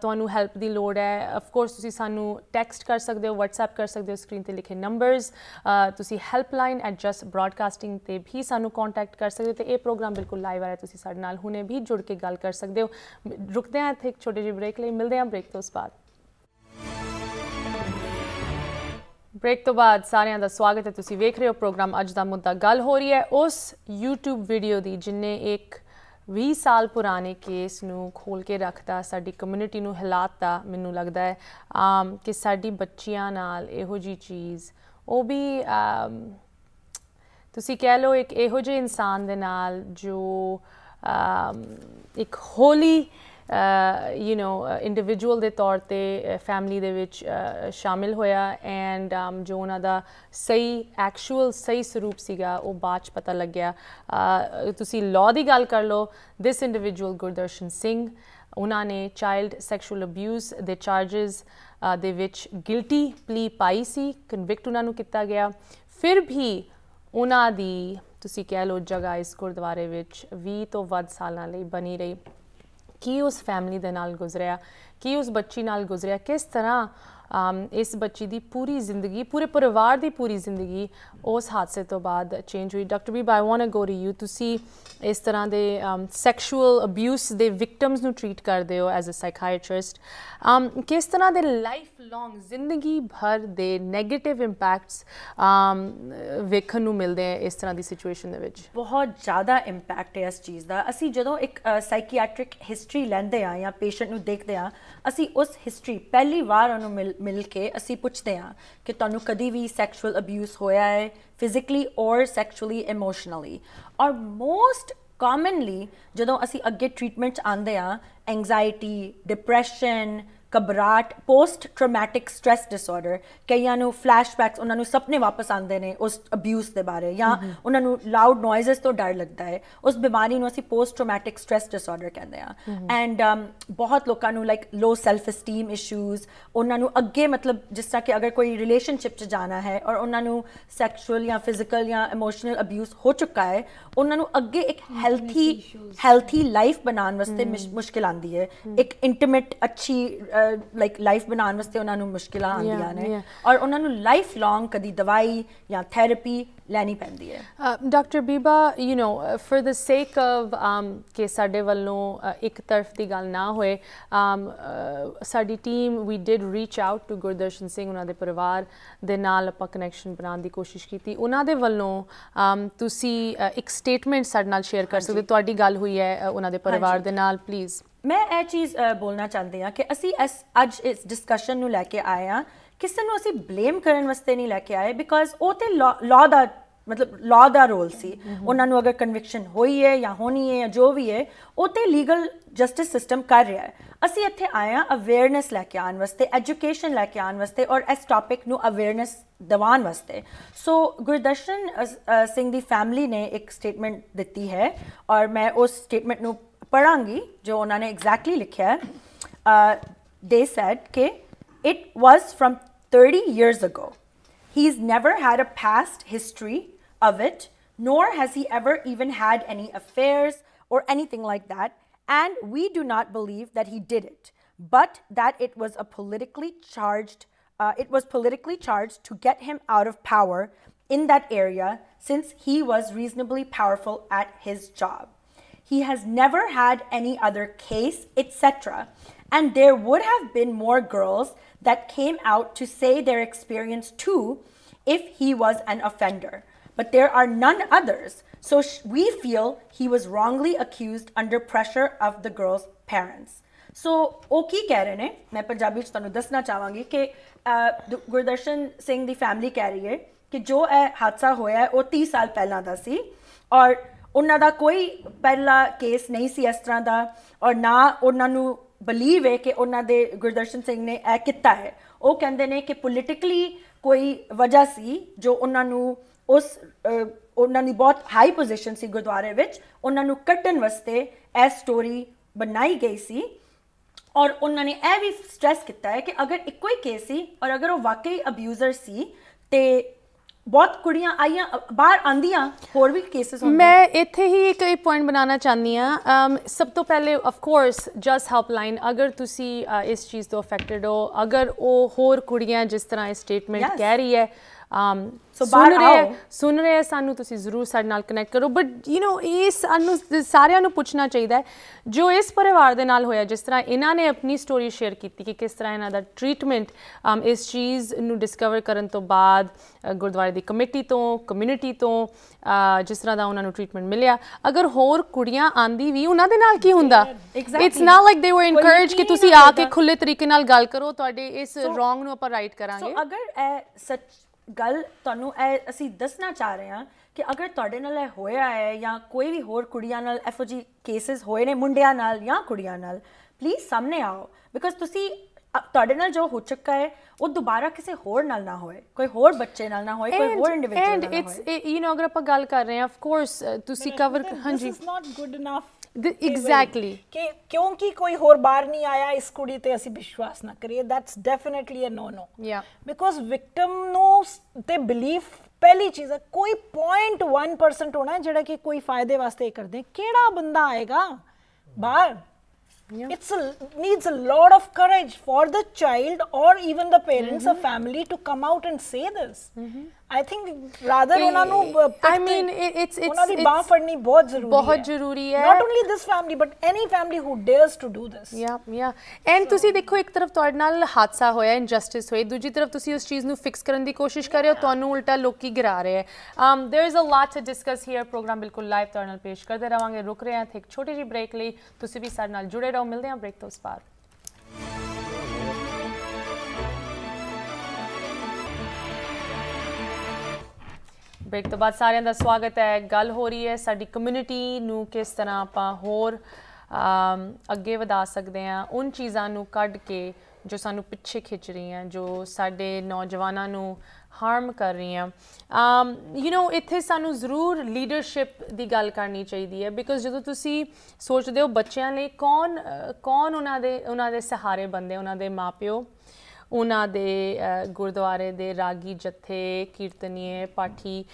ਤੁਹਾਨੂੰ ਹੈਲਪ ਦੀ ਲੋੜ ਹੈ ਆਫ ਕੋਰਸ ਤੁਸੀਂ ਸਾਨੂੰ ਟੈਕਸਟ ਕਰ ਸਕਦੇ ਹੋ WhatsApp ਕਰ ਸਕਦੇ ਹੋ ਸਕਰੀਨ ਤੇ ਲਿਖੇ ਨੰਬਰਸ ਤੁਸੀਂ ਹੈਲਪਲਾਈਨ ਐਟ ਜਸਟ ਬ੍ਰਾਡਕਾਸਟਿੰਗ ਤੇ ਵੀ ਸਾਨੂੰ ਕੰਟੈਕਟ ਕਰ ਸਕਦੇ ਹੋ ਤੇ ਇਹ ਪ੍ਰੋਗਰਾਮ ਬਿਲਕੁਲ ਲਾਈਵ ਆ ਰਿਹਾ ਤੁਸੀਂ ਸਾਡੇ ਨਾਲ ਹੁਣੇ ਵੀ ਜੁੜ ਕੇ ਗੱਲ ਕਰ ਸਕਦੇ ਹੋ ਰੁਕਦੇ ਆ ਇੱਥੇ ਇੱਕ ਛੋਟੇ ਜਿਹੇ ਬ੍ਰੇਕ ਲਈ ਮਿਲਦੇ ਆ ਬ੍ਰੇਕ ਤੋਂ ਬਾਅਦ ਬ੍ਰੇਕ ਤੋਂ ਬਾਅਦ ਸਾਰਿਆਂ ਦਾ ਸਵਾਗਤ ਹੈ ਤੁਸੀਂ ਵੇਖ ਰਹੇ ਹੋ ਪ੍ਰੋਗਰਾਮ ਅੱਜ ਦਾ ਮੁੱਦਾ ਗੱਲ ਹੋ ਰਹੀ ਹੈ ਉਸ YouTube ਵੀਡੀਓ ਦੀ ਜਿਨੇ ਇੱਕ 20 ਸਾਲ ਪੁਰਾਣੇ ਕੇਸ ਨੂੰ ਖੋਲ ਕੇ ਰੱਖਦਾ ਸਾਡੀ ਕਮਿਊਨਿਟੀ ਨੂੰ ਹਿਲਾਤਾ ਮੈਨੂੰ ਲੱਗਦਾ ਹੈ ਆਮ ਕਿ ਸਾਡੀ ਬੱਚੀਆਂ ਨਾਲ ਇਹੋ ਜੀ ਚੀਜ਼ ਉਹ ਵੀ ਤੁਸੀਂ ਕਹਿ ਲਓ ਇੱਕ ਇਹੋ ਜਿਹੇ ਇਨਸਾਨ ਦੇ ਨਾਲ ਜੋ ਇੱਕ ਹੋਲੀ ਯੂ نو ਇੰਡੀਵਿਜੂਅਲ ਦੇ ਤੌਰ ਤੇ ਫੈਮਿਲੀ ਦੇ ਵਿੱਚ ਸ਼ਾਮਿਲ ਹੋਇਆ ਐਂਡ um, ਜੋ ਉਹਨਾਂ ਦਾ ਸਹੀ ਐਕਚੁਅਲ ਸਹੀ ਸਰੂਪ ਸੀਗਾ ਉਹ ਬਾਅਦ ਚ ਪਤਾ ਲੱਗਿਆ ਤੁਸੀਂ ਲਾਅ ਦੀ ਗੱਲ ਕਰ ਲਓ ਦਿਸ ਇੰਡੀਵਿਜੂਅਲ ਗੁਰਦਰਸ਼ਨ ਸਿੰਘ ਉਹਨਾਂ ਨੇ ਚਾਈਲਡ ਸੈਕਸ਼ੂਅਲ ਅਬਿਊਜ਼ ਦੇ ਚਾਰजेस ਦੇ ਵਿੱਚ ਗਿਲਟੀ ਪਲੀ ਪਾਈ ਸੀ ਕਨਵਿਕਟ ਉਹਨਾਂ ਨੂੰ ਕੀਤਾ ਗਿਆ ਫਿਰ ਵੀ ਉਹਨਾਂ ਦੀ ਤੁਸੀਂ ਕਹਿ ਲਓ ਜਗ੍ਹਾ ਇਸ ਗੁਰਦੁਆਰੇ ਵਿੱਚ 20 ਤੋਂ ਵੱਧ ਸਾਲਾਂ ਲਈ ਬਣੀ ਰਹੀ ਕੀ ਉਸ ਫੈਮਿਲੀ ਦੇ ਨਾਲ ਗੁਜ਼ਰਿਆ ਕੀ ਉਸ ਬੱਚੀ ਨਾਲ ਗੁਜ਼ਰਿਆ ਕਿਸ ਤਰ੍ਹਾਂ ਇਸ ਬੱਚੀ ਦੀ ਪੂਰੀ ਜ਼ਿੰਦਗੀ ਪੂਰੇ ਪਰਿਵਾਰ ਦੀ ਪੂਰੀ ਜ਼ਿੰਦਗੀ ਉਸ ਹਾਦਸੇ ਤੋਂ ਬਾਅਦ ਚੇਂਜ ਹੋਈ ਡਾਕਟਰ ਵੀ ਬਾਈ want to go to you to see ਇਸ ਤਰ੍ਹਾਂ ਦੇ ਸੈਕਸ਼ੂਅਲ ਅਬਿਊਸ ਦੇ ਵਿਕਟਮਸ ਨੂੰ ਟ੍ਰੀਟ ਕਰਦੇ ਹੋ ਐਜ਼ ਅ ਸਾਈਕਾਇਟ੍ਰਿਸਟ ਕਿਸ ਤਰ੍ਹਾਂ ਦੇ ਲਾਈਫ ਲੌਂਗ ਜ਼ਿੰਦਗੀ ਭਰ ਦੇ 네ਗੇਟਿਵ ਇੰਪੈਕਟਸ ਵੇਖਣ ਨੂੰ ਮਿਲਦੇ ਆ ਇਸ ਤਰ੍ਹਾਂ ਦੀ ਸਿਚੁਏਸ਼ਨ ਦੇ ਵਿੱਚ ਬਹੁਤ ਜ਼ਿਆਦਾ ਇੰਪੈਕਟ ਹੈ ਇਸ ਚੀਜ਼ ਦਾ ਅਸੀਂ ਜਦੋਂ ਇੱਕ ਸਾਈਕੀਆਟ੍ਰਿਕ ਹਿਸਟਰੀ ਲੈਂਦੇ ਆ ਜਾਂ ਪੇਸ਼ੈਂਟ ਨੂੰ ਦੇਖਦੇ ਆ ਅਸੀਂ ਉਸ ਹਿਸਟਰੀ ਪਹਿਲੀ ਵਾਰ ਉਹਨੂੰ ਮਿਲ ਕੇ ਅਸੀਂ ਪੁੱਛਦੇ ਹਾਂ ਕਿ ਤੁਹਾਨੂੰ ਕਦੀ ਵੀ ਸੈਕਸ਼ੂਅਲ ਅਬਿਊਸ ਹੋਇਆ ਹੈ physically or sexually emotionally or most commonly ਜਦੋਂ ਅਸੀਂ ਅੱਗੇ ਟ੍ਰੀਟਮੈਂਟ ਆਂਦੇ ਆ ਐਂਗਜ਼ਾਇਟੀ ਡਿਪਰੈਸ਼ਨ ਕਬਰਾਟ ਪੋਸਟ ਟਰਾਮੈਟਿਕ ਸਟ्रेस ਡਿਸਆਰਡਰ ਕਈਆਂ ਨੂੰ ਫਲੈਸ਼ਬੈਕਸ ਉਹਨਾਂ ਨੂੰ ਸੁਪਨੇ ਵਾਪਸ ਆਉਂਦੇ ਨੇ ਉਸ ਅਬਿਊਜ਼ ਦੇ ਬਾਰੇ ਜਾਂ ਉਹਨਾਂ ਨੂੰ ਲਾਊਡ ਨੋਇਜ਼ਸ ਤੋਂ ਡਰ ਲੱਗਦਾ ਹੈ ਉਸ ਬਿਮਾਰੀ ਨੂੰ ਅਸੀਂ ਪੋਸਟ ਟਰਾਮੈਟਿਕ ਸਟ्रेस ਡਿਸਆਰਡਰ ਕਹਿੰਦੇ ਆ ਐਂਡ um, ਬਹੁਤ ਲੋਕਾਂ ਨੂੰ like low self esteem issues ਉਹਨਾਂ ਨੂੰ ਅੱਗੇ ਮਤਲਬ ਜਿਸ ਤਰ੍ਹਾਂ ਕਿ ਅਗਰ ਕੋਈ ਰਿਲੇਸ਼ਨਸ਼ਿਪ 'ਚ ਜਾਣਾ ਹੈ ਔਰ ਉਹਨਾਂ ਨੂੰ ਸੈਕਸ਼ੂਅਲ ਜਾਂ ਫਿਜ਼ੀਕਲ ਜਾਂ ਇਮੋਸ਼ਨਲ ਅਬਿਊਜ਼ ਹੋ ਚੁੱਕਾ ਹੈ ਉਹਨਾਂ ਨੂੰ ਅੱਗੇ ਇੱਕ ਹੈਲਥੀ ਹੈਲਥੀ ਲਾਈਫ ਬਣਾਉਣ ਵਾਸਤੇ ਮੁਸ਼ਕਿਲ ਆਂਦੀ ਹੈ ਇੱਕ ਇੰਟੀਮੇਟ ਅੱਛੀ ਲਾਈਕ ਲਾਈਫ ਬਣਾਉਣ ਵਾਸਤੇ ਉਹਨਾਂ ਨੂੰ ਮੁਸ਼ਕਿਲਾਂ ਆਉਂਦੀਆਂ ਨੇ ਔਰ ਉਹਨਾਂ ਨੂੰ ਲਾਈਫ ਲੌਂਗ ਕਦੀ ਦਵਾਈ ਜਾਂ ਥੈਰੇਪੀ ਲੈਣੀ ਪੈਂਦੀ ਹੈ doctor Biba you know for the sake of ਕੇ ਸਾਡੇ ਵੱਲੋਂ ਇੱਕ ਤਰਫ ਦੀ ਗੱਲ ਨਾ ਹੋਏ um, ਸਾਡੀ team we did reach out to Gurdarshan Singh ਉਹਨਾਂ ਦੇ ਪਰਿਵਾਰ ਦੇ ਨਾਲ ਆਪਾਂ ਕਨੈਕਸ਼ਨ ਬਣਾਉਣ ਦੀ ਕੋਸ਼ਿਸ਼ ਕੀਤੀ ਉਹਨਾਂ ਦੇ ਵੱਲੋਂ um, ਤੁਸੀਂ ਇੱਕ ਸਟੇਟਮੈਂਟ ਸਾਡੇ ਨਾਲ ਸ਼ੇਅਰ ਕਰ ਸਕਦੇ ਤੁਹਾਡੀ ਗੱਲ ਹੋਈ ਹੈ ਉਹਨਾਂ ਦੇ ਪਰਿਵਾਰ ਦੇ ਨਾਲ ਪਲੀਜ਼ ਮੈਂ ਇਹ ਚੀਜ਼ ਬੋਲਣਾ ਚਾਹੁੰਦੀ ਹਾਂ ਕਿ ਅਸੀਂ ਅੱਜ ਇਸ ਡਿਸਕਸ਼ਨ ਨੂੰ ਲੈ ਕੇ ਆਏ ਆ ਕਿਸੇ ਨੂੰ ਅਸੀਂ ਬਲੇਮ ਕਰਨ ਵਾਸਤੇ ਨਹੀਂ ਲੈ ਕੇ ਆਏ ਬਿਕਾਜ਼ ਉਹ ਤੇ ਲਾਅ ਦਾ ਮਤਲਬ ਲਾਅ ਦਾ ਰੋਲ ਸੀ ਉਹਨਾਂ ਨੂੰ ਅਗਰ ਕਨਵਿਕਸ਼ਨ ਹੋਈ ਹੈ ਜਾਂ ਹੋਣੀ ਹੈ ਜਾਂ ਜੋ ਵੀ ਹੈ ਉਹ ਤੇ ਲੀਗਲ ਜਸਟਿਸ ਸਿਸਟਮ ਕਰ ਰਿਹਾ ਹੈ ਅਸੀਂ ਇੱਥੇ ਆਏ ਆ ਅਵੇਅਰਨੈਸ ਲੈ ਕੇ ਆਉਣ ਵਾਸਤੇ ਐਜੂਕੇਸ਼ਨ ਲੈ ਕੇ ਆਉਣ ਵਾਸਤੇ ਔਰ ਇਸ ਟਾਪਿਕ ਨੂੰ ਅਵੇਅਰਨੈਸ ਦਿਵਾਉਣ ਵਾਸਤੇ ਸੋ ਗੁਰਦਰਸ਼ਨ ਸਿੰਘ ਦੀ ਫੈਮਿਲੀ ਨੇ ਇੱਕ ਸਟੇਟਮੈਂਟ ਦਿੱਤੀ ਹੈ ਔਰ ਮੈਂ ਉਸ ਸਟੇਟਮੈਂਟ ਨੂੰ Parangi, जो उन्होंने एग्जैक्टली लिखा है दे सेड के it was from thirty years ago he is never had a past of it, nor has he ever even had any affairs or anything like that. And we do not believe that he did it, but that it was a politically charged, uh, it was politically charged to get him out of power in that area since he was reasonably powerful at his job he has never had any other case, etc. And there would have been more girls that came out to say their experience too if he was an offender. But there are none others. So we feel he was wrongly accused under pressure of the girl's parents. So, ਉਹ ਕੀ ਕਹਿ ਰਹੇ ਨੇ ਮੈਂ ਪੰਜਾਬੀ ਚ ਤੁਹਾਨੂੰ ਦੱਸਣਾ ਚਾਹਾਂਗੀ ਕਿ ਗੁਰਦਰਸ਼ਨ ਸਿੰਘ ਦੀ ਫੈਮਿਲੀ ਕਹਿ ਰਹੀ ਹੈ ਕਿ ਜੋ ਇਹ ਹਾਦਸਾ 30 ਸਾਲ ਪਹਿਲਾਂ ਦਾ ਉਹਨਾਂ ਦਾ ਕੋਈ ਪਹਿਲਾ ਕੇਸ ਨਹੀਂ ਸੀ ਇਸ ਤਰ੍ਹਾਂ ਦਾ ਔਰ ਨਾ ਉਹਨਾਂ ਨੂੰ ਬਲੀਵ ਹੈ ਕਿ ਉਹਨਾਂ ਦੇ ਗੁਰਦਰਸ਼ਨ ਸਿੰਘ ਨੇ ਇਹ ਕੀਤਾ ਹੈ ਉਹ ਕਹਿੰਦੇ ਨੇ ਕਿ ਪੋਲਿਟਿਕਲੀ ਕੋਈ ਵਜ੍ਹਾ ਸੀ ਜੋ ਉਹਨਾਂ ਨੂੰ ਉਸ ਉਹਨਾਂ ਦੀ ਬਹੁਤ ਹਾਈ ਪੋਜੀਸ਼ਨ ਸੀ ਗੁਰਦੁਆਰੇ ਵਿੱਚ ਉਹਨਾਂ ਨੂੰ ਕੱਟਣ ਵਾਸਤੇ ਇਹ ਸਟੋਰੀ ਬਣਾਈ ਗਈ ਸੀ ਔਰ ਉਹਨਾਂ ਨੇ ਇਹ ਵੀ ਸਟ੍ਰੈਸ ਕੀਤਾ ਹੈ ਕਿ ਅਗਰ ਇੱਕੋ ਹੀ ਕੇਸ ਸੀ ਔਰ ਅਗਰ ਉਹ ਵਾਕਈ ਅਬਿਊਜ਼ਰ ਸੀ ਤੇ ਬਹੁਤ ਕੁੜੀਆਂ ਆਈਆਂ ਬਾਹਰ ਆਂਦੀਆਂ ਹੋਰ ਵੀ ਕੇਸਸ ਹੁੰਦੇ ਮੈਂ ਇੱਥੇ ਹੀ ਇੱਕ ਪੁਆਇੰਟ ਬਣਾਉਣਾ ਚਾਹੁੰਦੀ ਆ ਸਭ ਤੋਂ ਪਹਿਲੇ ਆਫ ਕੋਰਸ ਹੈਲਪ ਲਾਈਨ ਅਗਰ ਤੁਸੀਂ ਇਸ ਚੀਜ਼ ਤੋਂ ਅਫੈਕਟਡ ਹੋ ਅਗਰ ਉਹ ਹੋਰ ਕੁੜੀਆਂ ਜਿਸ ਤਰ੍ਹਾਂ ਇਹ ਸਟੇਟਮੈਂਟ ਕਹਿ ਰਹੀ ਹੈ Um, ਸੋ ਬਾਹਰ ਆਓ ਸੁਣ ਰਹੇ ਸਾਨੂੰ ਤੁਸੀਂ ਜ਼ਰੂਰ ਸਾਡੇ ਨਾਲ ਕਨੈਕਟ ਕਰੋ ਬਟ ਯੂ نو ਇਸ ਸਾਨੂੰ ਸਾਰਿਆਂ ਨੂੰ ਪੁੱਛਣਾ ਚਾਹੀਦਾ ਹੈ ਜੋ ਇਸ ਪਰਿਵਾਰ ਦੇ ਨਾਲ ਹੋਇਆ ਜਿਸ ਤਰ੍ਹਾਂ ਇਹਨਾਂ ਨੇ ਆਪਣੀ ਸਟੋਰੀ ਸ਼ੇਅਰ ਕੀਤੀ ਕਿ ਕਿਸ ਤਰ੍ਹਾਂ ਇਹਨਾਂ ਦਾ ਟ੍ਰੀਟਮੈਂਟ um, ਇਸ ਚੀਜ਼ ਨੂੰ ਡਿਸਕਵਰ ਕਰਨ ਤੋਂ ਬਾਅਦ ਗੁਰਦੁਆਰੇ ਦੀ ਕਮੇਟੀ ਤੋਂ ਕਮਿਊਨਿਟੀ ਤੋਂ ਜਿਸ ਤਰ੍ਹਾਂ ਦਾ ਉਹਨਾਂ ਨੂੰ ਟ੍ਰੀਟਮੈਂਟ ਮਿਲਿਆ ਅਗਰ ਹੋਰ ਕੁੜੀਆਂ ਆਂਦੀ ਵੀ ਉਹਨਾਂ ਦੇ ਨਾਲ ਕੀ ਹੁੰਦਾ ਇਟਸ ਨਾਟ ਲਾਈਕ ਦੇ ਵਰ ਇਨਕਰੇਜ ਕਿ ਤੁਸੀਂ ਆ ਕੇ ਖੁੱਲੇ ਤਰੀਕੇ ਨਾਲ ਗੱਲ ਕਰੋ ਤੁਹਾਡੇ ਇਸ ਰੋਂਗ ਨੂੰ ਆਪਾਂ ਰਾਈਟ ਕਰਾਂਗੇ ਸੋ ਅਗਰ ਇਹ ਸੱਚ ਗੱਲ ਤੁਹਾਨੂੰ ਇਹ ਅਸੀਂ ਦੱਸਣਾ ਚਾਹ ਰਹੇ ਹਾਂ ਕਿ ਅਗਰ ਤੁਹਾਡੇ ਨਾਲ ਇਹ ਹੋਇਆ ਹੈ ਜਾਂ ਕੋਈ ਵੀ ਹੋਰ ਕੁੜੀਆਂ ਨਾਲ ਐਫਓਜੀ ਕੇਸਸ ਹੋਏ ਨੇ ਮੁੰਡਿਆਂ ਨਾਲ ਜਾਂ ਕੁੜੀਆਂ ਨਾਲ ਪਲੀਜ਼ ਸਾਹਮਣੇ ਆਓ ਬਿਕਾਜ਼ ਤੁਸੀਂ ਤੁਹਾਡੇ ਨਾਲ ਜੋ ਹੋ ਚੁੱਕਾ ਹੈ ਉਹ ਦੁਬਾਰਾ ਕਿਸੇ ਹੋਰ ਨਾਲ ਨਾ ਹੋਏ ਕੋਈ ਹੋਰ ਬੱਚੇ ਨਾਲ ਨਾ ਹੋਏ ਕੋਈ ਹੋਰ ਇੰਡੀਵਿਜੂਅਲ ਨਾਲ ਹੋਏ ਐਂਡ ਇਟਸ ਯੂ نو ਅਗਰ ਆਪਾਂ ਗੱਲ ਕਰ ਰਹੇ ਹਾਂ ਆਫ ਕੋਰਸ ਤੁਸੀਂ ਕਵਰ ਹਾਂਜੀ it's not good enough exactly ਕਿ ਕਿਉਂਕਿ ਕੋਈ ਹੋਰ ਬਾਹਰ ਨਹੀਂ ਆਇਆ ਇਸ ਕੁੜੀ ਤੇ ਅਸੀਂ ਵਿਸ਼ਵਾਸ ਨਾ ਕਰੀਏ ਦੈਟਸ ਡੈਫੀਨਿਟਲੀ ਅ ਨੋ ਨੋ ਯਾ ਬਿਕੋਜ਼ ਵਿਕਟਮ ਨੂੰ ਤੇ ਬਲੀਫ ਪਹਿਲੀ ਚੀਜ਼ ਹੈ ਕੋਈ 0.1% ਹੋਣਾ ਜਿਹੜਾ ਕਿ ਕੋਈ ਫਾਇਦੇ ਵਾਸਤੇ ਕਰਦੇ ਕਿਹੜਾ ਬੰਦਾ ਆਏਗਾ ਬਾਹਰ it's a, needs a lot of courage for the child or even the parents mm -hmm. or mm-hmm. family to come out and say this mm -hmm. I think rather ਉਹਨਾਂ ਨੂੰ ਆਈ ਮੀਨ ਇਟਸ ਇਟਸ ਉਹਨਾਂ ਦੀ ਬਾਹ ਫੜਨੀ ਬਹੁਤ ਜ਼ਰੂਰੀ ਹੈ ਬਹੁਤ ਜ਼ਰੂਰੀ ਹੈ not only this family but any family who dares to do this yeah yeah and ਤੁਸੀਂ ਦੇਖੋ ਇੱਕ ਤਰਫ ਤੁਹਾਡੇ ਨਾਲ ਹਾਦਸਾ ਹੋਇਆ ਇਨਜਸਟਿਸ ਹੋਈ ਦੂਜੀ ਤਰਫ ਤੁਸੀਂ ਉਸ ਚੀਜ਼ ਨੂੰ ਫਿਕਸ ਕਰਨ ਦੀ ਕੋਸ਼ਿਸ਼ ਕਰ ਰਹੇ ਹੋ ਤੁਹਾਨੂੰ ਉਲਟਾ ਲੋਕੀ ਗਿਰਾ ਰਹੇ ਹੈ um there is a lot to discuss here program ਬਿਲਕੁਲ ਲਾਈਵ ਤੁਹਾਡੇ ਨਾਲ ਪੇਸ਼ ਕਰਦੇ ਰਵਾਂਗੇ ਰੁਕ ਰਹੇ ਹਾਂ ਇੱਕ ਛੋਟੀ ਜਿਹੀ ਬ੍ਰੇਕ ਲਈ ਤੁਸੀਂ ਵੀ ਸਾਡੇ ਨਾਲ ਜੁੜੇ ਰਹੋ ਮਿਲਦੇ ਹਾਂ ਬ੍ਰੇਕ ਤੋਂ ਬਾਅਦ ਬ੍ਰੇਕ ਤੋਂ ਬਾਅਦ ਸਾਰਿਆਂ ਦਾ ਸਵਾਗਤ ਹੈ ਗੱਲ ਹੋ ਰਹੀ ਹੈ ਸਾਡੀ ਕਮਿਊਨਿਟੀ ਨੂੰ ਕਿਸ ਤਰ੍ਹਾਂ ਆਪਾਂ ਹੋਰ ਅੱਗੇ ਵਧਾ ਸਕਦੇ ਹਾਂ ਉਹਨਾਂ ਚੀਜ਼ਾਂ ਨੂੰ ਕੱਢ ਕੇ ਜੋ ਸਾਨੂੰ ਪਿੱਛੇ ਖਿੱਚ ਰਹੀਆਂ ਜੋ ਸਾਡੇ ਨੌਜਵਾਨਾਂ ਨੂੰ ਹਾਰਮ ਕਰ ਰਹੀਆਂ ਅਮ ਯੂ نو ਇੱਥੇ ਸਾਨੂੰ ਜ਼ਰੂਰ ਲੀਡਰਸ਼ਿਪ ਦੀ ਗੱਲ ਕਰਨੀ ਚਾਹੀਦੀ ਹੈ ਬਿਕੋਜ਼ ਜਦੋਂ ਤੁਸੀਂ ਸੋਚਦੇ ਹੋ ਬੱਚਿਆਂ ਲਈ ਕੌਣ ਕੌਣ ਉਹਨਾਂ ਦੇ ਉਹਨਾਂ ਦੇ ਸਹਾਰੇ ਬੰਦੇ ਉਹਨਾਂ ਦੇ ਮਾਪਿਓ ਉਹਨਾਂ ਦੇ ਗੁਰਦੁਆਰੇ ਦੇ ਰਾਗੀ ਜਥੇ ਕੀਰਤਨੀਏ ਪਾਠੀ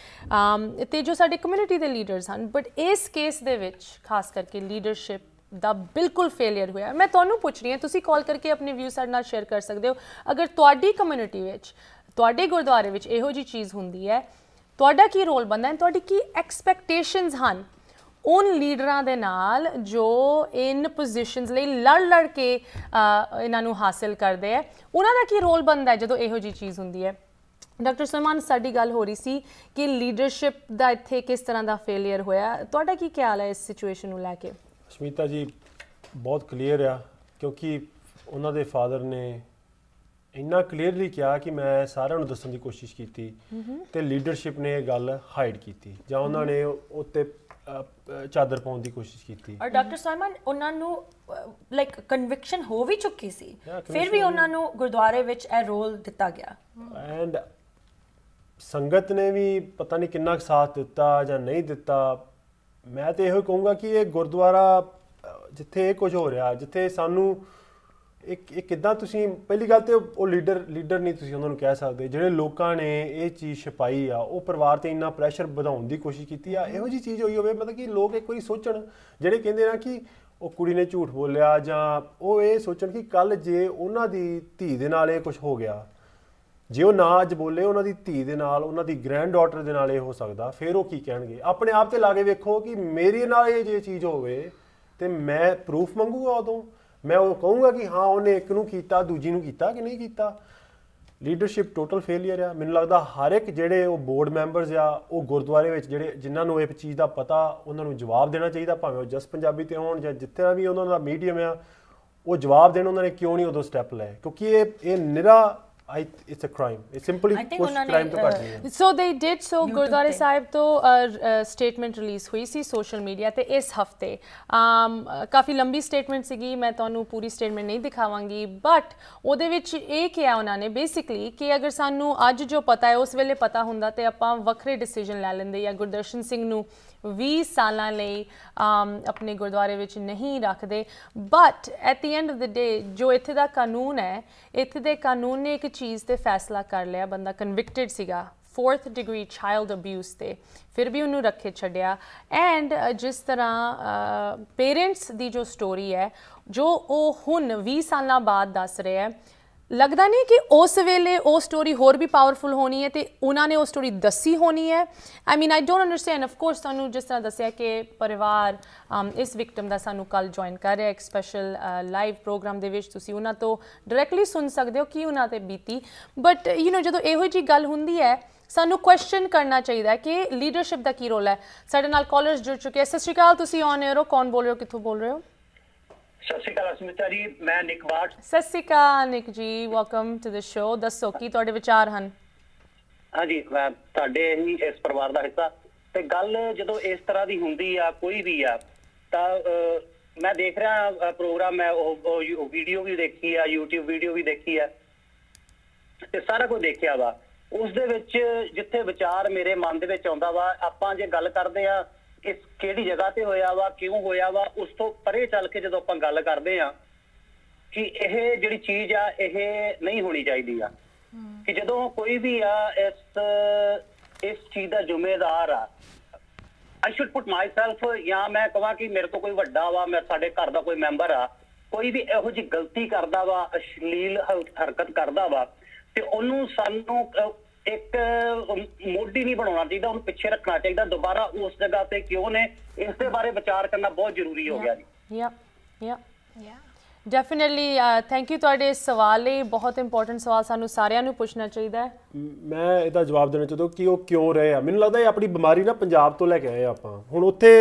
ਤੇ ਜੋ ਸਾਡੇ ਕਮਿਊਨਿਟੀ ਦੇ ਲੀਡਰਸ ਹਨ ਬਟ ਇਸ ਕੇਸ ਦੇ ਵਿੱਚ ਖਾਸ ਕਰਕੇ ਲੀਡਰਸ਼ਿਪ ਦਾ ਬਿਲਕੁਲ ਫੇਲਿਅਰ ਹੋਇਆ ਮੈਂ ਤੁਹਾਨੂੰ ਪੁੱਛ ਰਹੀ ਹਾਂ ਤੁਸੀਂ ਕਾਲ ਕਰਕੇ ਆਪਣੇ ਵਿਊ ਸਾਡੇ ਨਾਲ ਸ਼ੇਅਰ ਕਰ ਸਕਦੇ ਹੋ ਅਗਰ ਤੁਹਾਡੀ ਕਮਿਊਨਿਟੀ ਵਿੱਚ ਤੁਹਾਡੇ ਗੁਰਦੁਆਰੇ ਵਿੱਚ ਇਹੋ ਜੀ ਚੀਜ਼ ਹੁੰਦੀ ਹੈ ਤੁਹਾਡਾ ਕੀ ਰੋਲ ਬੰਦਾ ਹੈ ਤੁਹਾਡੀ ਕੀ ਐਕਸਪੈਕਟੇਸ਼ਨਸ ਹਨ ਉਨ ਲੀਡਰਾਂ ਦੇ ਨਾਲ ਜੋ ਇਨ ਪੋਜੀਸ਼ਨਸ ਲਈ ਲੜ ਲੜ ਕੇ ਇਹਨਾਂ ਨੂੰ ਹਾਸਲ ਕਰਦੇ ਆ ਉਹਨਾਂ ਦਾ ਕੀ ਰੋਲ ਬਣਦਾ ਹੈ ਜਦੋਂ ਇਹੋ ਜੀ ਚੀਜ਼ ਹੁੰਦੀ ਹੈ ਡਾਕਟਰ ਸਲਮਾਨ ਸਾਡੀ ਗੱਲ ਹੋ ਰਹੀ ਸੀ ਕਿ ਲੀਡਰਸ਼ਿਪ ਦਾ ਇੱਥੇ ਕਿਸ ਤਰ੍ਹਾਂ ਦਾ ਫੇਲਿਅਰ ਹੋਇਆ ਤੁਹਾਡਾ ਕੀ ਖਿਆਲ ਹੈ ਇਸ ਸਿਚੁਏਸ਼ਨ ਨੂੰ ਲੈ ਕੇ ਸ਼ਮੀਤਾ ਜੀ ਬਹੁਤ ਕਲੀਅਰ ਆ ਕਿਉਂਕਿ ਉਹਨਾਂ ਦੇ ਫਾਦਰ ਨੇ ਇੰਨਾ ਕਲੀਅਰਲੀ ਕਿਹਾ ਕਿ ਮੈਂ ਸਾਰਿਆਂ ਨੂੰ ਦੱਸਣ ਦੀ ਕੋਸ਼ਿਸ਼ ਕੀਤੀ ਤੇ ਲੀਡਰਸ਼ਿਪ ਨੇ ਇਹ ਗੱਲ ਹਾਈਡ ਕੀਤੀ ਜਾਂ ਉਹਨਾਂ ਨੇ ਉੱਤੇ ਚਾਦਰ ਪਾਉਣ ਦੀ ਕੋਸ਼ਿਸ਼ ਕੀਤੀ ਔਰ ਡਾਕਟਰ ਸਾਇਮਨ ਉਹਨਾਂ ਨੂੰ ਲਾਈਕ ਕਨਵਿਕਸ਼ਨ ਹੋ ਵੀ ਚੁੱਕੀ ਸੀ ਫਿਰ ਵੀ ਉਹਨਾਂ ਨੂੰ ਗੁਰਦੁਆਰੇ ਵਿੱਚ ਇਹ ਰੋਲ ਦਿੱਤਾ ਗਿਆ ਐਂਡ ਸੰਗਤ ਨੇ ਵੀ ਪਤਾ ਨਹੀਂ ਕਿੰਨਾ ਸਾਥ ਦਿੱਤਾ ਜਾਂ ਨਹੀਂ ਦਿੱਤਾ ਮੈਂ ਤੇ ਇਹੋ ਕਹੂੰਗਾ ਕਿ ਇਹ ਗੁਰਦੁਆਰਾ ਜਿੱਥੇ ਇਹ ਕੁਝ ਹੋ ਰਿਹਾ ਜਿੱਥੇ ਸਾਨੂੰ ਇੱਕ ਇਹ ਕਿਦਾਂ ਤੁਸੀਂ ਪਹਿਲੀ ਗੱਲ ਤੇ ਉਹ ਲੀਡਰ ਲੀਡਰ ਨਹੀਂ ਤੁਸੀਂ ਉਹਨਾਂ ਨੂੰ ਕਹਿ ਸਕਦੇ ਜਿਹੜੇ ਲੋਕਾਂ ਨੇ ਇਹ ਚੀਜ਼ ਛਪਾਈ ਆ ਉਹ ਪਰਿਵਾਰ ਤੇ ਇੰਨਾ ਪ੍ਰੈਸ਼ਰ ਵਧਾਉਣ ਦੀ ਕੋਸ਼ਿਸ਼ ਕੀਤੀ ਆ ਇਹੋ ਜੀ ਚੀਜ਼ ਹੋਈ ਹੋਵੇ ਮਤਲਬ ਕਿ ਲੋਕ ਇੱਕ ਵਾਰੀ ਸੋਚਣ ਜਿਹੜੇ ਕਹਿੰਦੇ ਨਾ ਕਿ ਉਹ ਕੁੜੀ ਨੇ ਝੂਠ ਬੋਲਿਆ ਜਾਂ ਉਹ ਇਹ ਸੋਚਣ ਕਿ ਕੱਲ ਜੇ ਉਹਨਾਂ ਦੀ ਧੀ ਦੇ ਨਾਲ ਇਹ ਕੁਝ ਹੋ ਗਿਆ ਜੇ ਉਹ ਨਾ ਅੱਜ ਬੋਲੇ ਉਹਨਾਂ ਦੀ ਧੀ ਦੇ ਨਾਲ ਉਹਨਾਂ ਦੀ ਗ੍ਰੈਂਡ ਡਾਟਰ ਦੇ ਨਾਲ ਇਹ ਹੋ ਸਕਦਾ ਫਿਰ ਉਹ ਕੀ ਕਹਿਣਗੇ ਆਪਣੇ ਆਪ ਤੇ ਲਾ ਕੇ ਵੇਖੋ ਕਿ ਮੇਰੇ ਨਾਲ ਇਹ ਜੇ ਚੀਜ਼ ਹੋਵੇ ਤੇ ਮੈਂ ਪ੍ਰੂਫ ਮੰਗੂਗਾ ਉਦੋਂ ਮੈਂ ਉਹ ਕਹੂੰਗਾ ਕਿ ਹਾਂ ਉਹਨੇ ਇੱਕ ਨੂੰ ਕੀਤਾ ਦੂਜੀ ਨੂੰ ਕੀਤਾ ਕਿ ਨਹੀਂ ਕੀਤਾ ਲੀਡਰਸ਼ਿਪ ਟੋਟਲ ਫੇਲਿਅਰ ਆ ਮੈਨੂੰ ਲੱਗਦਾ ਹਰ ਇੱਕ ਜਿਹੜੇ ਉਹ ਬੋਰਡ ਮੈਂਬਰਸ ਆ ਉਹ ਗੁਰਦੁਆਰੇ ਵਿੱਚ ਜਿਹੜੇ ਜਿਨ੍ਹਾਂ ਨੂੰ ਇਹ ਚੀਜ਼ ਦਾ ਪਤਾ ਉਹਨਾਂ ਨੂੰ ਜਵਾਬ ਦੇਣਾ ਚਾਹੀਦਾ ਭਾਵੇਂ ਉਹ ਜਸ ਪੰਜਾਬੀ ਤੇ ਹੋਣ ਜਾਂ ਜਿੱਥੇ ਵੀ ਉਹਨਾਂ ਦਾ ਮੀਡੀਅਮ ਆ ਉਹ ਜਵਾਬ ਦੇਣ ਉਹਨਾਂ ਨੇ ਕਿਉਂ ਨਹੀਂ ਉਦੋਂ ਸਟੈਪ ਲਏ ਕਿਉਂਕਿ ਇਹ ਇਹ ਨਿਰਾ I it's a crime. It's simply ਉਸ crime ਤੋਂ ਘੱਟ ਨਹੀਂ ਹੈ। So they did so ਗੁਰਦੁਆਰੇ ਸਾਹਿਬ ਤੋਂ ਸਟੇਟਮੈਂਟ ਰਿਲੀਜ਼ ਹੋਈ ਸੀ ਸੋਸ਼ਲ ਮੀਡੀਆ ਤੇ ਇਸ ਹਫਤੇ ਆਮ ਕਾਫੀ ਲੰਬੀ ਸਟੇਟਮੈਂਟ ਸੀਗੀ ਮੈਂ ਤੁਹਾਨੂੰ ਪੂਰੀ ਸਟੇਟਮੈਂਟ ਨਹੀਂ ਦਿਖਾਵਾਂਗੀ ਬਟ ਉਹਦੇ ਵਿੱਚ ਇਹ ਕਿਹਾ ਉਹਨਾਂ ਨੇ ਬੇਸਿਕਲੀ ਕਿ ਅਗਰ ਸਾਨੂੰ ਅੱਜ ਜੋ ਪਤਾ ਹੈ ਉਸ ਵੇਲੇ ਪਤਾ ਹੁੰਦਾ ਤੇ ਆਪਾਂ ਵੱਖਰੇ ਡਿਸੀਜਨ ਲੈ ਲੈਂਦੇ ਜਾਂ ਗੁਰਦਰਸ਼ਨ ਸਿੰਘ ਨੂੰ 20 ਸਾਲਾਂ ਲਈ ਆਪਣੇ ਗੁਰਦੁਆਰੇ ਵਿੱਚ ਨਹੀਂ ਰੱਖਦੇ but at the end of the day ਜੋ ਇੱਥੇ ਦਾ ਕਾਨੂੰਨ ਹੈ ਇੱਥੇ ਦੇ ਕਾਨੂੰਨ ਨੇ ਇੱਕ ਚੀਜ਼ ਤੇ ਫੈਸਲਾ ਕਰ ਲਿਆ ਬੰਦਾ ਕਨਵਿਕਟਡ ਸੀਗਾ 4th ਡਿਗਰੀ ਚਾਈਲਡ ਅਬਿਊਸ ਤੇ ਫਿਰ ਵੀ ਉਹਨੂੰ ਰੱਖੇ ਛੱਡਿਆ ਐਂਡ ਜਿਸ ਤਰ੍ਹਾਂ ਪੇਰੈਂਟਸ ਦੀ ਜੋ ਸਟੋਰੀ ਹੈ ਜੋ ਉਹ ਹੁਣ 20 ਸਾਲਾਂ ਬਾਅਦ ਦੱਸ ਰਿਹਾ ਹੈ ਲੱਗਦਾ ਨਹੀਂ ਕਿ ਉਸ ਵੇਲੇ ਉਹ ਸਟੋਰੀ ਹੋਰ ਵੀ ਪਾਵਰਫੁਲ ਹੋਣੀ ਹੈ ਤੇ ਉਹਨਾਂ ਨੇ ਉਹ ਸਟੋਰੀ ਦੱਸੀ ਹੋਣੀ ਹੈ I mean I don't understand of course ਤੁਹਾਨੂੰ ਜਿਸ ਤਰ੍ਹਾਂ ਦੱਸਿਆ ਕਿ ਪਰਿਵਾਰ ਇਸ ਵਿਕਟਮ ਦਾ ਸਾਨੂੰ ਕੱਲ ਜੁਆਇਨ ਕਰ ਰਿਹਾ ਇੱਕ ਸਪੈਸ਼ਲ ਲਾਈਵ ਪ੍ਰੋਗਰਾਮ ਦੇ ਵਿੱਚ ਤੁਸੀਂ ਉਹਨਾਂ ਤੋਂ ਡਾਇਰੈਕਟਲੀ ਸੁਣ ਸਕਦੇ ਹੋ ਕਿ ਉਹਨਾਂ ਤੇ ਬੀਤੀ ਬਟ ਯੂ نو ਜਦੋਂ ਇਹੋ ਜੀ ਗੱਲ ਹੁੰਦੀ ਹੈ ਸਾਨੂੰ ਕੁਐਸਚਨ ਕਰਨਾ ਚਾਹੀਦਾ ਕਿ ਲੀਡਰਸ਼ਿਪ ਦਾ ਕੀ ਰੋਲ ਹੈ ਸਾਡੇ ਨਾਲ ਕਾਲਰਸ ਜੁੜ ਚੁੱਕੇ ਸਤਿ ਸ਼੍ਰੀ ਅਕਾਲ ਤੁਸੀਂ ਔਨ 에ਅਰ ਹੋ ਕੌਣ ਬੋਲ ਰਹੇ ਹੋ ਕਿੱਥੋਂ ਬੋਲ ਰਹੇ ਹੋ ਸਤਿ ਸ਼੍ਰੀ ਅਕਾਲ ਅਸਮਿਤਾ ਜੀ ਮੈਂ ਨਿਕ ਬਾਟ ਸਤਿ ਸ਼੍ਰੀ ਅਕਾਲ ਨਿਕ ਜੀ ਵੈਲਕਮ ਟੂ ਦ ਸ਼ੋ ਦੱਸੋ ਕੀ ਤੁਹਾਡੇ ਵਿਚਾਰ ਹਨ ਹਾਂਜੀ ਮੈਂ ਤੁਹਾਡੇ ਹੀ ਇਸ ਪਰਿਵਾਰ ਦਾ ਹਿੱਸਾ ਤੇ ਗੱਲ ਜਦੋਂ ਇਸ ਤਰ੍ਹਾਂ ਦੀ ਹੁੰਦੀ ਆ ਕੋਈ ਵੀ ਆ ਤਾਂ ਮੈਂ ਦੇਖ ਰਿਹਾ ਪ੍ਰੋਗਰਾਮ ਮੈਂ ਉਹ ਵੀਡੀਓ ਵੀ ਦੇਖੀ ਆ YouTube ਵੀਡੀਓ ਵੀ ਦੇਖੀ ਆ ਤੇ ਸਾਰਾ ਕੁਝ ਦੇਖਿਆ ਵਾ ਉਸ ਦੇ ਵਿੱਚ ਜਿੱਥੇ ਵਿਚਾਰ ਮੇਰੇ ਮਨ ਦੇ ਵਿੱਚ ਆਉਂਦਾ ਵਾ ਆਪਾਂ ਜੇ ਗੱਲ ਕਰਦੇ ਆ ਕਿ ਕਿਹੜੀ ਜਗ੍ਹਾ ਤੇ ਹੋਇਆ ਵਾ ਕਿਉਂ ਹੋਇਆ ਵਾ ਉਸ ਤੋਂ ਪਰੇ ਚੱਲ ਕੇ ਜਦੋਂ ਆਪਾਂ ਗੱਲ ਕਰਦੇ ਆ ਕਿ ਇਹ ਜਿਹੜੀ ਚੀਜ਼ ਆ ਇਹ ਨਹੀਂ ਹੋਣੀ ਚਾਹੀਦੀ ਆ ਕਿ ਜਦੋਂ ਕੋਈ ਵੀ ਆ ਇਸ ਇਸ ਚੀਜ਼ ਦਾ ਜ਼ਿੰਮੇਦਾਰ ਆ ਆਈ ਸ਼ੁੱਡ ਪੁੱਟ ਮਾਈਸੈਲਫ ਜਾਂ ਮੈਂ ਕਹਾਂ ਕਿ ਮੇਰੇ ਤੋਂ ਕੋਈ ਵੱਡਾ ਵਾ ਮੈਂ ਸਾਡੇ ਘਰ ਦਾ ਕੋਈ ਮੈਂਬਰ ਆ ਕੋਈ ਵੀ ਇਹੋ ਜੀ ਗਲਤੀ ਕਰਦਾ ਵਾ ਅਸ਼ਲੀਲ ਹਰਕਤ ਕਰਦਾ ਵਾ ਤੇ ਉਹਨੂੰ ਸਾਨੂੰ ਇੱਕ ਮੋਢੀ ਨਹੀਂ ਬਣਾਉਣਾ ਚਾਹੀਦਾ ਉਹਨੂੰ ਪਿੱਛੇ ਰੱਖਣਾ ਚਾਹੀਦਾ ਦੁਬਾਰਾ ਉਸ ਜਗ੍ਹਾ ਤੇ ਕਿਉਂ ਨੇ ਇਸ ਦੇ ਬਾਰੇ ਵਿਚਾਰ ਕਰਨਾ ਬਹੁਤ ਜ਼ਰੂਰੀ ਹੋ ਗਿਆ ਜੀ ਯਾ ਯਾ ਡੈਫੀਨਿਟਲੀ ਥੈਂਕ ਯੂ ਤੁਹਾਡੇ ਸਵਾਲ ਲਈ ਬਹੁਤ ਇੰਪੋਰਟੈਂਟ ਸਵਾਲ ਸਾਨੂੰ ਸਾਰਿਆਂ ਨੂੰ ਪੁੱਛਣਾ ਚਾਹੀਦਾ ਹੈ ਮੈਂ ਇਹਦਾ ਜਵਾਬ ਦੇਣਾ ਚਾਹੁੰਦਾ ਕਿ ਉਹ ਕਿਉਂ ਰਹੇ ਆ ਮੈਨੂੰ ਲੱਗਦਾ ਇਹ ਆਪਣੀ ਬਿਮਾਰੀ ਨਾ ਪੰਜਾਬ ਤੋਂ ਲੈ ਕੇ ਆਏ ਆਪਾਂ ਹੁਣ ਉੱਥੇ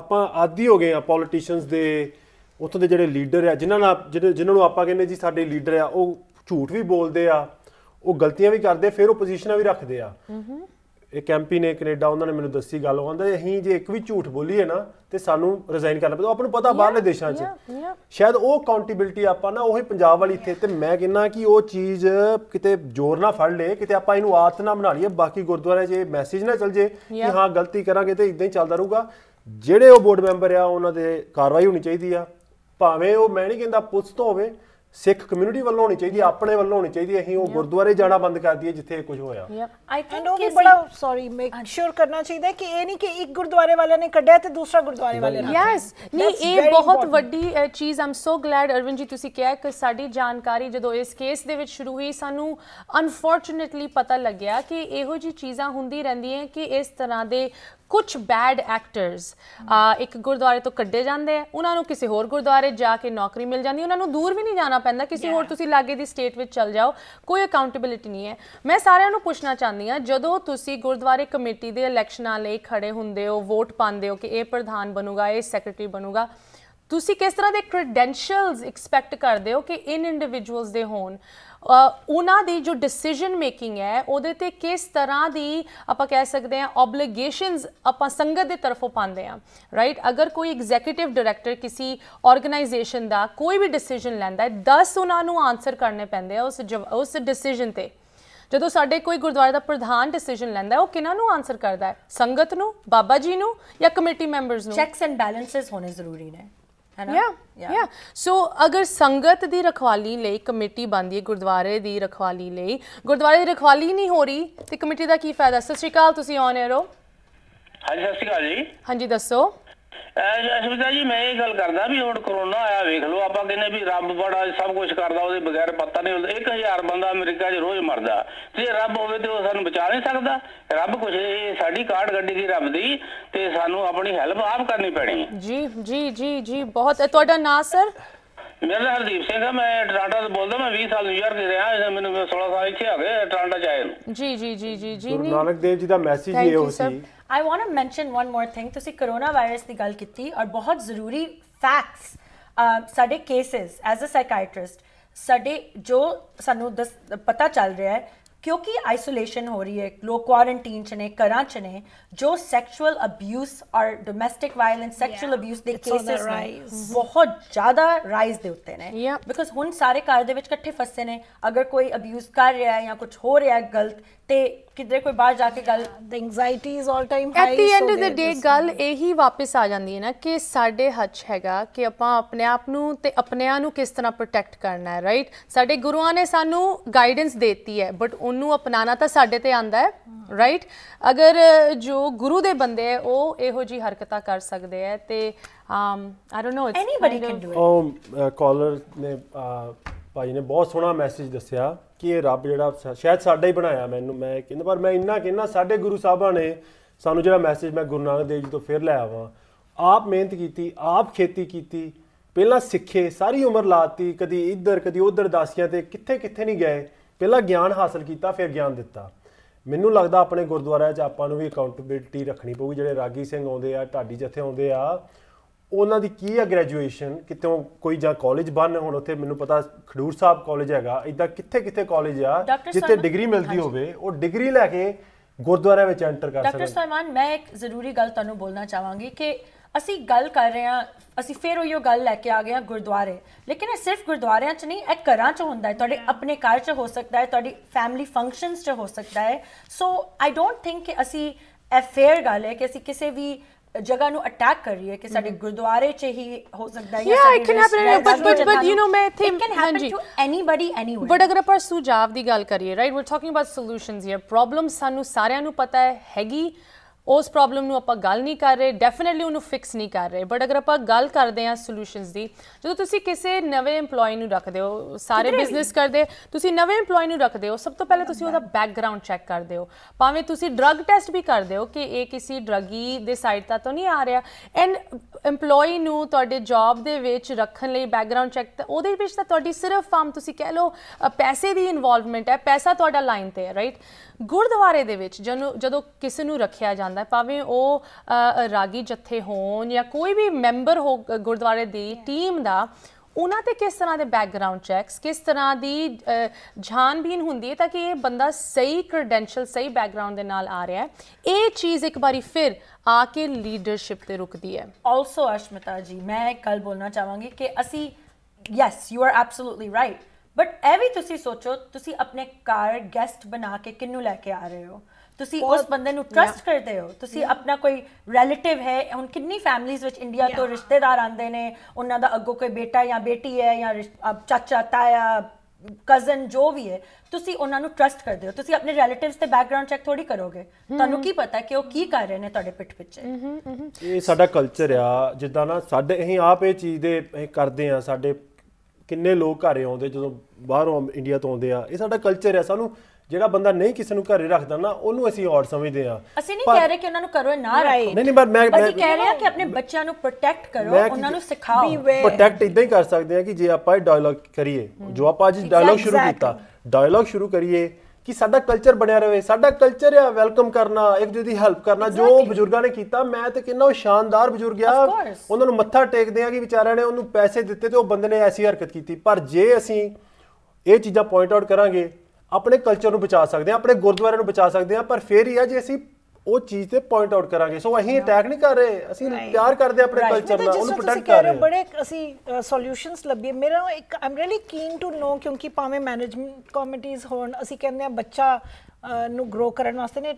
ਆਪਾਂ ਆਦੀ ਹੋ ਗਏ ਆ ਪੋਲਿਟਿਸ਼ੀਅਨਸ ਦੇ ਉੱਥੋਂ ਦੇ ਜਿਹੜੇ ਲੀਡਰ ਆ ਜਿਨ੍ਹਾਂ ਨਾਲ ਜਿਹਨਾਂ ਨੂੰ ਆਪਾਂ ਕਹਿੰਦੇ ਜੀ ਸਾਡੇ ਲੀਡਰ ਆ ਉਹ ਝੂਠ ਵੀ ਬੋਲਦੇ ਆ ਉਹ ਗਲਤੀਆਂ ਵੀ ਕਰਦੇ ਫਿਰ ਉਹ ਪੋਜੀਸ਼ਨਾਂ ਵੀ ਰੱਖਦੇ ਆ ਇਹ ਕੈਂਪੀ ਨੇ ਕੈਨੇਡਾ ਉਹਨਾਂ ਨੇ ਮੈਨੂੰ ਦੱਸੀ ਗੱਲ ਉਹ ਕਹਿੰਦਾ ਅਸੀਂ ਜੇ ਇੱਕ ਵੀ ਝੂਠ ਬੋਲੀਏ ਨਾ ਤੇ ਸਾਨੂੰ ਰਿਜ਼ਾਈਨ ਕਰਨਾ ਪੈਂਦਾ ਆਪਾਂ ਨੂੰ ਪਤਾ ਬਾਹਰਲੇ ਦੇਸ਼ਾਂ 'ਚ ਸ਼ਾਇਦ ਉਹ ਕਾਉਂਟੇਬਿਲਟੀ ਆਪਾਂ ਨਾ ਉਹੀ ਪੰਜਾਬ ਵਾਲੀ ਇੱਥੇ ਤੇ ਮੈਂ ਕਹਿੰਨਾ ਕਿ ਉਹ ਚੀਜ਼ ਕਿਤੇ ਜ਼ੋਰ ਨਾ ਫੜ ਲੇ ਕਿਤੇ ਆਪਾਂ ਇਹਨੂੰ ਆਦਤ ਨਾ ਬਣਾ ਲਈਏ ਬਾਕੀ ਗੁਰਦੁਆਰੇ 'ਚ ਇਹ ਮੈਸੇਜ ਨਾ ਚੱਲ ਜੇ ਕਿ ਹਾਂ ਗਲਤੀ ਕਰਾਂਗੇ ਤੇ ਇਦਾਂ ਹੀ ਚੱਲਦਾ ਰਹੂਗਾ ਜਿਹੜੇ ਉਹ ਬੋਰਡ ਮੈਂਬਰ ਆ ਉਹਨਾਂ ਦੇ ਕਾਰਵਾਈ ਹੋਣੀ ਚਾਹੀਦੀ ਆ ਭਾਵੇਂ ਉਹ ਮੈਂ ਨਹੀਂ ਕਹਿੰਦਾ ਪੁੱਛ ਤੋਂ ਹੋਵੇ ਸਿੱਖ ਕਮਿਊਨਿਟੀ ਵੱਲੋਂ ਹੋਣੀ ਚਾਹੀਦੀ ਹੈ ਆਪਣੇ ਵੱਲੋਂ ਹੋਣੀ ਚਾਹੀਦੀ ਹੈ ਅਸੀਂ ਉਹ ਗੁਰਦੁਆਰੇ ਜਾਣਾ ਬੰਦ ਕਰ ਦਈਏ ਜਿੱਥੇ ਕੁਝ ਹੋਇਆ ਆਈ ਥਿੰਕ ਕਿ ਬੜਾ ਸੌਰੀ ਮੇਕ ਸ਼ੋਰ ਕਰਨਾ ਚਾਹੀਦਾ ਕਿ ਇਹ ਨਹੀਂ ਕਿ ਇੱਕ ਗੁਰਦੁਆਰੇ ਵਾਲੇ ਨੇ ਕੱਢਿਆ ਤੇ ਦੂਸਰਾ ਗੁਰਦੁਆਰੇ ਵਾਲੇ ਨੇ ਯੈਸ ਨਹੀਂ ਇਹ ਬਹੁਤ ਵੱਡੀ ਚੀਜ਼ ਆਮ ਸੋ ਗਲੈਡ ਅਰਵਿੰਦ ਜੀ ਤੁਸੀਂ ਕਿਹਾ ਕਿ ਸਾਡੀ ਜਾਣਕਾਰੀ ਜਦੋਂ ਇਸ ਕੇਸ ਦੇ ਵਿੱਚ ਸ਼ੁਰੂ ਹੋਈ ਸਾਨੂੰ ਅਨਫੋਰਚੂਨੇਟਲੀ ਪਤਾ ਲੱਗਿਆ ਕਿ ਇਹੋ ਜੀ ਚੀਜ਼ਾਂ ਹੁੰਦੀ ਰਹਿੰਦੀਆਂ ਕਿ ਇਸ ਤਰ੍ਹਾਂ ਦੇ ਕੁਝ ਬੈਡ ਐਕਟਰਸ ਇੱਕ ਗੁਰਦੁਆਰੇ ਤੋਂ ਕੱਢੇ ਜਾਂਦੇ ਆ ਉਹਨਾਂ ਨੂੰ ਕਿਸੇ ਹੋਰ ਗੁਰਦੁਆਰੇ ਜਾ ਕੇ ਨੌਕਰੀ ਮਿਲ ਜਾਂਦੀ ਉਹਨਾਂ ਨੂੰ ਦੂਰ ਵੀ ਨਹੀਂ ਜਾਣਾ ਪੈਂਦਾ ਕਿਸੇ ਹੋਰ ਤੁਸੀਂ ਲਾਗੇ ਦੀ ਸਟੇਟ ਵਿੱਚ ਚਲ ਜਾਓ ਕੋਈ ਅਕਾਊਂਟੇਬਿਲਟੀ ਨਹੀਂ ਹੈ ਮੈਂ ਸਾਰਿਆਂ ਨੂੰ ਪੁੱਛਣਾ ਚਾਹੁੰਦੀ ਆ ਜਦੋਂ ਤੁਸੀਂ ਗੁਰਦੁਆਰੇ ਕਮੇਟੀ ਦੇ ਇਲੈਕਸ਼ਨਾਂ ਲਈ ਖੜੇ ਹੁੰਦੇ ਹੋ ਵੋਟ ਪਾਉਂਦੇ ਹੋ ਕਿ ਇਹ ਪ੍ਰਧਾਨ ਬਣੂਗਾ ਇਹ ਸੈਕਟਰੀ ਬਣੂਗਾ ਤੁਸੀਂ ਕਿਸ ਤਰ੍ਹਾਂ ਦੇ ਕ੍ਰੈਡੈਂਸ਼ੀਅਲਸ ਐਕਸਪੈਕਟ ਕਰਦੇ ਹੋ ਕਿ ਇਨ ਇੰਡੀਵਿਜੂਅਲਸ ਦੇ ਹੋਣ ਉਹਨਾਂ ਦੀ ਜੋ ਡਿਸੀਜਨ ਮੇਕਿੰਗ ਹੈ ਉਹਦੇ ਤੇ ਕਿਸ ਤਰ੍ਹਾਂ ਦੀ ਆਪਾਂ ਕਹਿ ਸਕਦੇ ਆ ਆਬਲੀਗੇਸ਼ਨਸ ਆਪਾਂ ਸੰਗਤ ਦੇ ਤਰਫੋਂ ਪਾਉਂਦੇ ਆ ਰਾਈਟ ਅਗਰ ਕੋਈ ਐਗਜ਼ੀਕਿਟਿਵ ਡਾਇਰੈਕਟਰ ਕਿਸੇ ਆਰਗੇਨਾਈਜੇਸ਼ਨ ਦਾ ਕੋਈ ਵੀ ਡਿਸੀਜਨ ਲੈਂਦਾ ਹੈ 10 ਉਹਨਾਂ ਨੂੰ ਆਨਸਰ ਕਰਨੇ ਪੈਂਦੇ ਆ ਉਸ ਉਸ ਡਿਸੀਜਨ ਤੇ ਜਦੋਂ ਸਾਡੇ ਕੋਈ ਗੁਰਦੁਆਰੇ ਦਾ ਪ੍ਰਧਾਨ ਡਿਸੀਜਨ ਲੈਂਦਾ ਉਹ ਕਿਹਨਾਂ ਨੂੰ ਆਨਸਰ ਕਰਦਾ ਹੈ ਸੰਗਤ ਨੂੰ ਬਾਬਾ ਜੀ ਨੂੰ ਜਾਂ ਕਮੇਟੀ ਮੈਂਬਰਸ ਨੂੰ ਚੈਕਸ ਐਂਡ ਬੈਲੈਂਸਸ ਹੋਣੇ ਜ਼ਰੂਰੀ ਨੇ ਹੈਨਾ ਯਾ ਯਾ ਸੋ ਅਗਰ ਸੰਗਤ ਦੀ ਰਖਵਾਲੀ ਲਈ ਕਮੇਟੀ ਬਣਦੀ ਹੈ ਗੁਰਦੁਆਰੇ ਦੀ ਰਖਵਾਲੀ ਲਈ ਗੁਰਦੁਆਰੇ ਦੀ ਰਖਵਾਲੀ ਨਹੀਂ ਹੋ ਰਹੀ ਤੇ ਕਮੇਟੀ ਦਾ ਕੀ ਫਾਇਦਾ ਸਤਿ ਸ਼੍ਰੀ ਅਕਾਲ ਤੁਸੀਂ ਔਨ 에ਰੋ ਹਾਂਜੀ ਸਤਿ ਸ਼੍ਰੀ ਅਕਾਲ ਜੀ ਹਾਂਜੀ ਦੱਸੋ ਅਸ਼ਵਿਤਾ ਜੀ ਮੈਂ ਇਹ ਗੱਲ ਕਰਦਾ ਵੀ ਹੁਣ ਕਰੋਨਾ ਆਇਆ ਵੇਖ ਲਓ ਆਪਾਂ ਕਿੰਨੇ ਵੀ ਰੱਬ ਬੜਾ ਸਭ ਕੁਝ ਕਰਦਾ ਉਹਦੇ ਬਗੈਰ ਪਤਾ ਨਹੀਂ ਹੁੰਦਾ 1000 ਬੰਦਾ ਅਮਰੀਕਾ 'ਚ ਰੋਜ਼ ਮਰਦਾ ਜੇ ਰੱਬ ਹੋਵੇ ਤੇ ਉਹ ਸਾਨੂੰ ਬਚਾ ਨਹੀਂ ਸਕਦਾ ਰੱਬ ਕੁਝ ਇਹ ਸਾਡੀ ਕਾਰਡ ਗੱਡੀ ਦੀ ਰੱਬ ਦੀ ਤੇ ਸਾਨੂੰ ਆਪਣੀ ਹੈਲਪ ਆਪ ਕਰਨੀ ਪੈਣੀ ਜੀ ਜੀ ਜੀ ਜੀ ਬਹੁਤ ਤੁਹਾਡਾ ਨਾਮ ਸਰ ਮੇਰਾ ਨਾਮ ਹਰਦੀਪ ਸਿੰਘ ਹੈ ਮੈਂ ਟਰਾਂਟਾ ਤੋਂ ਬੋਲਦਾ ਮੈਂ 20 ਸਾਲ ਨਿਊਯਾਰਕ ਰਿਹਾ ਮੈਨੂੰ 16 ਸਾਲ ਇੱਥੇ ਆ ਗਏ ਟਰਾਂਟਾ ਚ ਨੂੰ ਜੀ ਜੀ ਜੀ ਜੀ ਜੀ ਗੁਰੂ ਨਾਨਕ ਦੇਵ ਜੀ ਦਾ ਮੈਸੇਜ ਇਹ ਹੋ ਸੀ I want to mention one more thing ਤੁਸੀਂ ਕਰੋਨਾ ਵਾਇਰਸ ਦੀ ਗੱਲ ਕੀਤੀ ਔਰ ਬਹੁਤ ਜ਼ਰੂਰੀ ਫੈਕਟਸ ਸਾਡੇ ਕੇਸਸ ਐਜ਼ ਅ ਸਾਈਕਾਇਟ੍ਰਿਸਟ ਸਾਡੇ ਜੋ ਸਾਨੂੰ ਪਤਾ ਚੱਲ ਰਿਹਾ ਹੈ ਕਿਉਂਕਿ ਆਈਸੋਲੇਸ਼ਨ ਹੋ ਰਹੀ ਹੈ ਲੋ ਕੁਆਰੰਟਾਈਨ ਚ ਨੇ ਘਰਾਂ ਚ ਨੇ ਜੋ sexual abuse or domestic violence sexual abuse ਦੇ ਕੇਸਸ ਨੇ ਬਹੁਤ ਜ਼ਿਆਦਾ ਰਾਈਜ਼ ਦੇ ਉੱਤੇ ਨੇ ਬਿਕਾਜ਼ ਹੁਣ ਸਾਰੇ ਘਰ ਦੇ ਵਿੱਚ ਇਕੱਠੇ ਫਸੇ ਨੇ ਅਗਰ ਕੋਈ ਅਬਿਊਸ ਕਰ ਰਿਹਾ ਹੈ ਜਾਂ ਕੁਝ ਹੋ ਰਿਹਾ ਹੈ ਗਲਤ ਤੇ ਕਿਧਰੇ ਕੋਈ ਬਾਹਰ ਜਾ ਕੇ ਗੱਲ the anxiety is all time high at the end of the day ਗੱਲ ਇਹੀ ਵਾਪਸ ਆ ਜਾਂਦੀ ਹੈ ਨਾ ਕਿ ਸਾਡੇ ਹੱਥ ਹੈਗਾ ਕਿ ਆਪਾਂ ਆਪਣੇ ਆਪ ਨੂੰ ਤੇ ਆਪਣਿਆਂ ਨੂੰ ਕਿਸ ਤਰ੍ਹਾਂ ਪ੍ਰੋਟੈਕਟ ਕਰਨਾ ਹੈ ਰਾਈਟ ਸਾਡੇ ਗੁਰੂਆਂ ਨੇ ਸਾਨੂੰ ਗਾਈਡੈਂਸ ਦਿੱਤੀ ਹੈ ਬਟ ਉਹਨੂੰ ਅਪਣਾਣਾ ਤਾਂ ਸਾਡੇ ਤੇ ਆਂਦਾ ਹੈ ਰਾਈਟ ਅਗਰ ਜੋ ਗੁਰੂ ਦੇ ਬੰਦੇ ਹੈ ਉਹ ਇਹੋ ਜੀ ਹਰਕਤਾਂ ਕਰ ਸਕਦੇ ਹੈ ਤੇ I don't know anybody can do it do it ਨੇ ਭਾਈ ਨੇ ਬਹੁਤ ਸੋਹਣਾ ਮੈਸੇਜ ਦੱਸਿਆ ਕਿ ਇਹ ਰੱਬ ਜਿਹੜਾ ਸ਼ਾਇਦ ਸਾਡਾ ਹੀ ਬਣਾਇਆ ਮੈਨੂੰ ਮੈਂ ਕਹਿੰਦਾ ਪਰ ਮੈਂ ਇੰਨਾ ਕਹਿੰਦਾ ਸਾਡੇ ਗੁਰੂ ਸਾਹਿਬਾਂ ਨੇ ਸਾਨੂੰ ਜਿਹੜਾ ਮੈਸੇਜ ਮੈਂ ਗੁਰੂ ਨਾਨਕ ਦੇਵ ਜੀ ਤੋਂ ਫਿਰ ਲੈ ਆਵਾਂ ਆਪ ਮਿਹਨਤ ਕੀਤੀ ਆਪ ਖੇਤੀ ਕੀਤੀ ਪਹਿਲਾਂ ਸਿੱਖੇ ਸਾਰੀ ਉਮਰ ਲਾਤੀ ਕਦੀ ਇੱਧਰ ਕਦੀ ਉੱਧਰ ਦਾਸੀਆਂ ਤੇ ਕਿੱਥੇ ਕਿੱਥੇ ਨਹੀਂ ਗਏ ਪਹਿਲਾਂ ਗਿਆਨ ਹਾਸਲ ਕੀਤਾ ਫਿਰ ਗਿਆਨ ਦਿੱਤਾ ਮੈਨੂੰ ਲੱਗਦਾ ਆਪਣੇ ਗੁਰਦੁਆਰਾ 'ਚ ਆਪਾਂ ਨੂੰ ਵੀ ਅਕਾਊਂਟੇਬਿਲਟੀ ਰੱਖਣੀ ਪਊਗੀ ਜਿਹੜੇ ਰਾਗੀ ਸਿੰਘ ਆਉਂਦੇ ਆ ਢਾਡੀ ਜਥੇ ਆਉਂਦੇ ਆ ਉਹਨਾਂ ਦੀ ਕੀ ਆ ਗ੍ਰੈਜੂਏਸ਼ਨ ਕਿਤੇੋਂ ਕੋਈ ਜਾਂ ਕਾਲਜ ਬੰਨ ਹੁਣ ਉੱਥੇ ਮੈਨੂੰ ਪਤਾ ਖਡੂਰ ਸਾਹਿਬ ਕਾਲਜ ਹੈਗਾ ਇਦਾਂ ਕਿੱਥੇ ਕਿੱਥੇ ਕਾਲਜ ਆ ਜਿੱਥੇ ਡਿਗਰੀ ਮਿਲਦੀ ਹੋਵੇ ਉਹ ਡਿਗਰੀ ਲੈ ਕੇ ਗੁਰਦੁਆਰੇ ਵਿੱਚ ਐਂਟਰ ਕਰ ਸਕਦੇ ਡਾਕਟਰ ਸਹਿਮਾਨ ਮੈਂ ਇੱਕ ਜ਼ਰੂਰੀ ਗੱਲ ਤੁਹਾਨੂੰ ਬੋਲਣਾ ਚਾਹਾਂਗੀ ਕਿ ਅਸੀਂ ਗੱਲ ਕਰ ਰਹੇ ਹਾਂ ਅਸੀਂ ਫੇਰ ਉਹੀ ਗੱਲ ਲੈ ਕੇ ਆ ਗਏ ਹਾਂ ਗੁਰਦੁਆਰੇ ਲੇਕਿਨ ਇਹ ਸਿਰਫ ਗੁਰਦੁਆਰਿਆਂ 'ਚ ਨਹੀਂ ਇਹ ਘਰਾਂ 'ਚ ਹੁੰਦਾ ਹੈ ਤੁਹਾਡੇ ਆਪਣੇ ਘਰ 'ਚ ਹੋ ਸਕਦਾ ਹੈ ਤੁਹਾਡੀ ਫੈਮਿਲੀ ਫੰਕਸ਼ਨਸ 'ਚ ਹੋ ਸਕਦਾ ਹੈ ਸੋ ਆਈ ਡੋਨਟ ਥਿੰਕ ਕਿ ਅਸੀਂ ਇਹ ਫੇਅਰ ਗੱਲ ਹੈ ਕਿ ਅਸੀਂ ਕਿਸੇ ਵੀ ਜਗਾ ਨੂੰ ਅਟੈਕ ਕਰ ਰਹੀ ਹੈ ਕਿ ਸਾਡੇ ਗੁਰਦੁਆਰੇ 'ਚ ਹੀ ਹੋ ਸਕਦਾ ਹੈ yeah it can happen but but but you know ਮੈਂ it can happen to anybody anywhere but ਅਗਰ ਆਪਾਂ ਸੁਝਾਵ ਦੀ ਗੱਲ ਕਰੀਏ right we are talking about solutions here problem ਸਾਨੂੰ ਸਾਰਿਆਂ ਨੂੰ ਪਤਾ ਹੈ ਹੈਗੀ ਉਸ ਪ੍ਰੋਬਲਮ ਨੂੰ ਆਪਾਂ ਗੱਲ ਨਹੀਂ ਕਰ ਰਹੇ ਡੈਫੀਨਿਟਲੀ ਉਹਨੂੰ ਫਿਕਸ ਨਹੀਂ ਕਰ ਰਹੇ ਬਟ ਅਗਰ ਆਪਾਂ ਗੱਲ ਕਰਦੇ ਹਾਂ ਸੋਲੂਸ਼ਨਸ ਦੀ ਜਦੋਂ ਤੁਸੀਂ ਕਿਸੇ ਨਵੇਂ ਏਮਪਲੋਈ ਨੂੰ ਰੱਖਦੇ ਹੋ ਸਾਰੇ ਬਿਜ਼ਨਸ ਕਰਦੇ ਤੁਸੀਂ ਨਵੇਂ ਏਮਪਲੋਈ ਨੂੰ ਰੱਖਦੇ ਹੋ ਸਭ ਤੋਂ ਪਹਿਲੇ ਤੁਸੀਂ ਉਹਦਾ ਬੈਕਗ੍ਰਾਉਂਡ ਚੈੱਕ ਕਰਦੇ ਹੋ ਭਾਵੇਂ ਤੁਸੀਂ ਡਰੱਗ ਟੈਸਟ ਵੀ ਕਰਦੇ ਹੋ ਕਿ ਇਹ ਕਿਸੇ ਡਰੱਗੀ ਦੇ ਸਾਈਡ ਤਾਂ ਤੋਂ ਨਹੀਂ ਆ ਰਿਹਾ ਐਂਡ ਏਮਪਲੋਈ ਨੂੰ ਤੁਹਾਡੇ ਜੌਬ ਦੇ ਵਿੱਚ ਰੱਖਣ ਲਈ ਬੈਕਗ੍ਰਾਉਂਡ ਚੈੱਕ ਤਾਂ ਉਹਦੇ ਵਿੱਚ ਤਾਂ ਤੁਹਾਡੀ ਸਿਰਫ ਫਾਰਮ ਤੁਸੀਂ ਕਹਿ ਲਓ ਪੈਸੇ ਦੀ ਇਨਵੋਲਵਮੈਂਟ ਹੈ ਪੈਸਾ ਤੁਹਾਡਾ ਲਾਈਨ ਤੇ ਹੈ ਰਾਈਟ ਗੁਰਦੁਆਰੇ ਦੇ ਵਿੱਚ ਜਦੋਂ ਕਿਸੇ ਨੂੰ ਰੱਖਿਆ ਜਾਂਦਾ ਹੈ ਭਾਵੇਂ ਉਹ ਰਾਗੀ ਜੱਥੇ ਹੋਣ ਜਾਂ ਕੋਈ ਵੀ ਮੈਂਬਰ ਹੋ ਗੁਰਦੁਆਰੇ ਦੀ ਟੀਮ ਦਾ ਉਹਨਾਂ ਤੇ ਕਿਸ ਤਰ੍ਹਾਂ ਦੇ ਬੈਕਗ੍ਰਾਉਂਡ ਚੈੱਕਸ ਕਿਸ ਤਰ੍ਹਾਂ ਦੀ ਜਾਣਬੀਨ ਹੁੰਦੀ ਹੈ ਤਾਂ ਕਿ ਇਹ ਬੰਦਾ ਸਹੀ ਕ੍ਰੈਡੈਂਸ਼ੀਅਲ ਸਹੀ ਬੈਕਗ੍ਰਾਉਂਡ ਦੇ ਨਾਲ ਆ ਰਿਹਾ ਹੈ ਇਹ ਚੀਜ਼ ਇੱਕ ਵਾਰੀ ਫਿਰ ਆ ਕੇ ਲੀਡਰਸ਼ਿਪ ਤੇ ਰੁਕਦੀ ਹੈ ਆਲਸੋ ਅਸ਼ਮਿਤਾ ਜੀ ਮੈਂ ਕੱਲ ਬੋਲਣਾ ਚਾਹਾਂਗੀ ਕਿ ਅਸੀਂ yes you are absolutely right but ਇਹ ਵੀ ਤੁਸੀਂ ਸੋਚੋ ਤੁਸੀਂ ਆਪਣੇ ਕਾਰ ਗੈਸਟ ਬਣਾ ਕੇ ਕਿੰਨੂੰ ਲੈ ਕੇ ਆ ਰਹੇ ਹੋ ਤੁਸੀਂ ਉਸ ਬੰਦੇ ਨੂੰ ਟਰਸਟ ਕਰਦੇ ਹੋ ਤੁਸੀਂ ਆਪਣਾ ਕੋਈ ਰਿਲੇਟਿਵ ਹੈ ਹੁਣ ਕਿੰਨੀ ਫੈਮਲੀਆਂ ਵਿੱਚ ਇੰਡੀਆ ਤੋਂ ਰਿਸ਼ਤੇਦਾਰ ਆਉਂਦੇ ਨੇ ਉਹਨਾਂ ਦਾ ਅੱਗੋਂ ਕੋਈ ਬੇਟਾ ਜਾਂ ਬੇਟੀ ਹੈ ਜਾਂ ਚਾਚਾ ਤਾਇਆ ਕਜ਼ਨ ਜੋ ਵੀ ਹੈ ਤੁਸੀਂ ਉਹਨਾਂ ਨੂੰ ਟਰਸਟ ਕਰਦੇ ਹੋ ਤੁਸੀਂ ਆਪਣੇ ਰਿਲੇਟਿਵਸ ਤੇ ਬੈਕਗ੍ਰਾਉਂਡ ਚੈੱਕ ਥੋੜੀ ਕਰੋਗੇ ਤੁਹਾਨੂੰ ਕੀ ਪਤਾ ਕਿ ਉਹ ਕੀ ਕਰ ਰਹੇ ਨੇ ਤੁਹਾਡੇ ਪਿੱਠ ਪਿੱਛੇ ਇਹ ਸਾਡਾ ਕਲਚਰ ਆ ਜਿੱਦਾਂ ਨਾ ਸਾਡੇ ਅਸੀਂ ਆਪ ਇਹ ਚੀਜ਼ ਦੇ ਕਰਦੇ ਆ ਸਾਡੇ ਕਿੰਨੇ ਲੋਕ ਘਰੇ ਆਉਂਦੇ ਜਦੋਂ ਬਾਹਰੋਂ ਇੰਡੀਆ ਤੋਂ ਆਉਂਦੇ ਆ ਇਹ ਸਾਡਾ ਕਲਚਰ ਹੈ ਸਾਨੂੰ ਜਿਹੜਾ ਬੰਦਾ ਨਹੀਂ ਕਿਸੇ ਨੂੰ ਘਰੇ ਰੱਖਦਾ ਨਾ ਉਹਨੂੰ ਅਸੀਂ ਔਰ ਸਮਝਦੇ ਆ ਅਸੀਂ ਨਹੀਂ ਕਹਿ ਰਹੇ ਕਿ ਉਹਨਾਂ ਨੂੰ ਕਰੋ ਨਾ ਰੱਖੋ ਨਹੀਂ ਨਹੀਂ ਪਰ ਮੈਂ ਅਸੀਂ ਕਹਿ ਰਿਹਾ ਕਿ ਆਪਣੇ ਬੱਚਿਆਂ ਨੂੰ ਪ੍ਰੋਟੈਕਟ ਕਰੋ ਉਹਨਾਂ ਨੂੰ ਸਿਖਾਓ ਪ੍ਰੋਟੈਕਟ ਇਦਾਂ ਹੀ ਕਰ ਸਕਦੇ ਆ ਕਿ ਜੇ ਆਪਾਂ ਇਹ ਡਾਇਲੌਗ ਕਰੀਏ ਜੋ ਆਪਾਂ ਅੱਜ ਡਾਇਲੌਗ ਸ਼ੁਰੂ ਕੀਤਾ ਡਾਇਲੌਗ ਸ਼ੁਰੂ ਕਰੀਏ ਕਿ ਸਾਡਾ ਕਲਚਰ ਬਣਿਆ ਰਵੇ ਸਾਡਾ ਕਲਚਰ ਆ ਵੈਲਕਮ ਕਰਨਾ ਇੱਕ ਦੂਜੇ ਹੈਲਪ ਕਰਨਾ ਜੋ ਬਜ਼ੁਰਗਾਂ ਨੇ ਕੀਤਾ ਮੈਂ ਤੇ ਕਿੰਨਾ ਉਹ ਸ਼ਾਨਦਾਰ ਬਜ਼ੁਰਗ ਆ ਉਹਨਾਂ ਨੂੰ ਮੱਥਾ ਟੇਕਦੇ ਆ ਕਿ ਵਿਚਾਰਿਆਂ ਨੇ ਉਹਨੂੰ ਪੈਸੇ ਦਿੱਤੇ ਤੇ ਉਹ ਬੰਦੇ ਨੇ ਐਸੀ ਹਰਕਤ ਕੀਤੀ ਪਰ ਜੇ ਅਸੀਂ ਇਹ ਚੀਜ਼ਾਂ ਪੁਆਇੰਟ ਆਊਟ ਕਰਾਂਗੇ ਆਪਣੇ ਕਲਚਰ ਨੂੰ ਬਚਾ ਸਕਦੇ ਆ ਆਪਣੇ ਗੁਰਦੁਆਰੇ ਨੂੰ ਬਚਾ ਸਕਦੇ ਆ ਪਰ ਫੇਰ ਹੀ ਆ ਜੇ ਅਸੀਂ ਉਹ ਚੀਜ਼ ਤੇ ਪੁਆਇੰਟ ਆਊਟ ਕਰਾਂਗੇ ਸੋ ਅਸੀਂ ਅਟੈਕ ਨਹੀਂ ਕਰ ਰਹੇ ਅਸੀਂ ਪਿਆਰ ਕਰਦੇ ਆਪਣੇ ਕਲਚਰ ਨਾਲ ਉਹਨੂੰ ਪ੍ਰੋਟੈਕਟ ਕਰ ਰਹੇ ਬੜੇ ਅਸੀਂ ਸੋਲੂਸ਼ਨਸ ਲੱਭੀਏ ਮੇਰਾ ਇੱਕ ਆਮ ਰੀਲੀ ਕੀਨ ਟੂ ਨੋ ਕਿਉਂਕਿ ਪਾਵੇਂ ਮੈਨੇਜਮੈਂਟ ਕਮੇਟੀਆਂ ਹੋਣ ਅਸੀਂ ਕਹਿੰਦੇ ਆ ਬੱਚਾ ਨੂੰ ਗਰੋ ਕਰਨ ਵਾਸਤੇ ਨੇ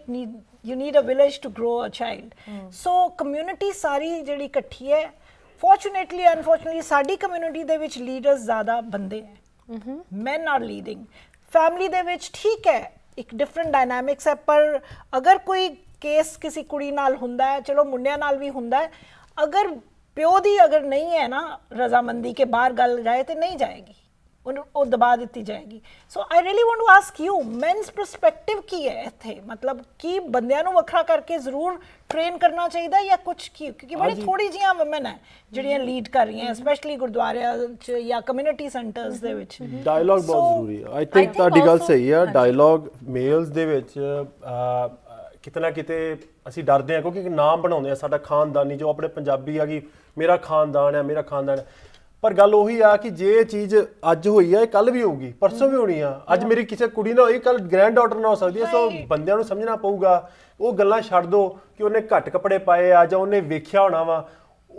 you need a village to grow a child so community ਸਾਰੀ ਜਿਹੜੀ ਇਕੱਠੀ ਹੈ ਫੋਰਚੂਨੇਟਲੀ ਅਨਫੋਰਚੂਨੇਟਲੀ ਸਾਡੀ ਕਮਿਊਨਿਟੀ ਦੇ ਵਿੱਚ ਲੀਡਰਸ ਜ਼ਿਆਦਾ ਬੰਦੇ ਹੈ ਮੈਨ ਆਰ ਲੀਡਿੰਗ ਫੈਮਿਲੀ ਦੇ ਵਿੱਚ ਠੀਕ ਹੈ ਇੱਕ ਡਿਫਰੈਂਟ ਡਾਇਨਾਮਿਕਸ ਹੈ ਪਰ ਅਗਰ ਕੋਈ ਕੇਸ ਕਿਸੇ ਕੁੜੀ ਨਾਲ ਹੁੰਦਾ ਹੈ ਚਲੋ ਮੁੰਡਿਆਂ ਨਾਲ ਵੀ ਹੁੰਦਾ ਹੈ ਅਗਰ ਪਿਓ ਦੀ ਅਗਰ ਨਹੀਂ ਹੈ ਨਾ ਰਜ਼ਾਮੰਦੀ ਕੇ ਬਾਹਰ ਗੱਲ ਜਾਏ ਤੇ ਨਹੀਂ ਜਾਏਗੀ ਉਹ ਦਬਾ ਦਿੱਤੀ ਜਾਏਗੀ so I really want to ask you men's perspective ਕੀ ਹੈ ਇੱਥੇ ਮਤਲਬ ਕੀ ਬੰਦਿਆਂ ਨੂੰ ਵੱਖਰਾ ਕਰਕੇ ਜ਼ਰੂਰ ਟ੍ਰੇਨ ਕਰਨਾ ਚਾਹੀਦਾ ਜਾਂ ਕੁਝ ਕੀ ਕਿਉਂਕਿ ਬੜੀ ਥੋੜੀ ਜੀਆਂ ਔਮਨ ਹੈ ਜਿਹੜੀਆਂ ਲੀਡ ਕਰ ਰਹੀਆਂ ਸਪੈਸ਼ਲੀ ਗੁਰਦੁਆਰਿਆਂ ਚ ਜਾਂ ਕਮਿਊਨਿਟੀ ਸੈਂਟਰਸ ਦੇ ਵਿੱਚ ਡਾਇਲੌਗ ਬਹੁਤ ਜ਼ਰੂਰੀ ਹੈ ਆਈ ਥਿੰਕ ਤੁਹਾਡੀ ਗੱਲ ਸਹੀ ਹੈ ਡਾਇਲੌਗ ਮੇਲਸ ਦੇ ਵਿੱਚ ਕਿਤਨਾ ਕਿਤੇ ਅਸੀਂ ਡਰਦੇ ਆ ਕਿਉਂਕਿ ਨਾਮ ਬਣਾਉਂਦੇ ਆ ਸਾਡਾ ਖਾਨਦਾਨੀ ਜੋ ਆਪਣੇ ਪੰਜਾਬੀ ਆ ਕੀ ਮੇਰਾ ਖਾਨਦਾਨ ਆ ਮੇਰਾ ਖਾਨਦਾਨ ਪਰ ਗੱਲ ਉਹੀ ਆ ਕਿ ਜੇ ਇਹ ਚੀਜ਼ ਅੱਜ ਹੋਈ ਆ ਇਹ ਕੱਲ ਵੀ ਹੋਊਗੀ ਪਰਸੋਂ ਵੀ ਹੋਣੀ ਆ ਅੱਜ ਮੇਰੀ ਕਿਸੇ ਕੁੜੀ ਨਾਲ ਹੋਈ ਕੱਲ ਗ੍ਰੈਂਡ ਡਾਟਰ ਨਾਲ ਹੋ ਸਕਦੀ ਐ ਸੋ ਬੰਦਿਆਂ ਨੂੰ ਸਮਝਣਾ ਪਊਗਾ ਉਹ ਗੱਲਾਂ ਛੱਡ ਦੋ ਕਿ ਉਹਨੇ ਘੱਟ ਕੱਪੜੇ ਪਾਏ ਆ ਜਾਂ ਉਹਨੇ ਵੇਖਿਆ ਹੋਣਾ ਵਾ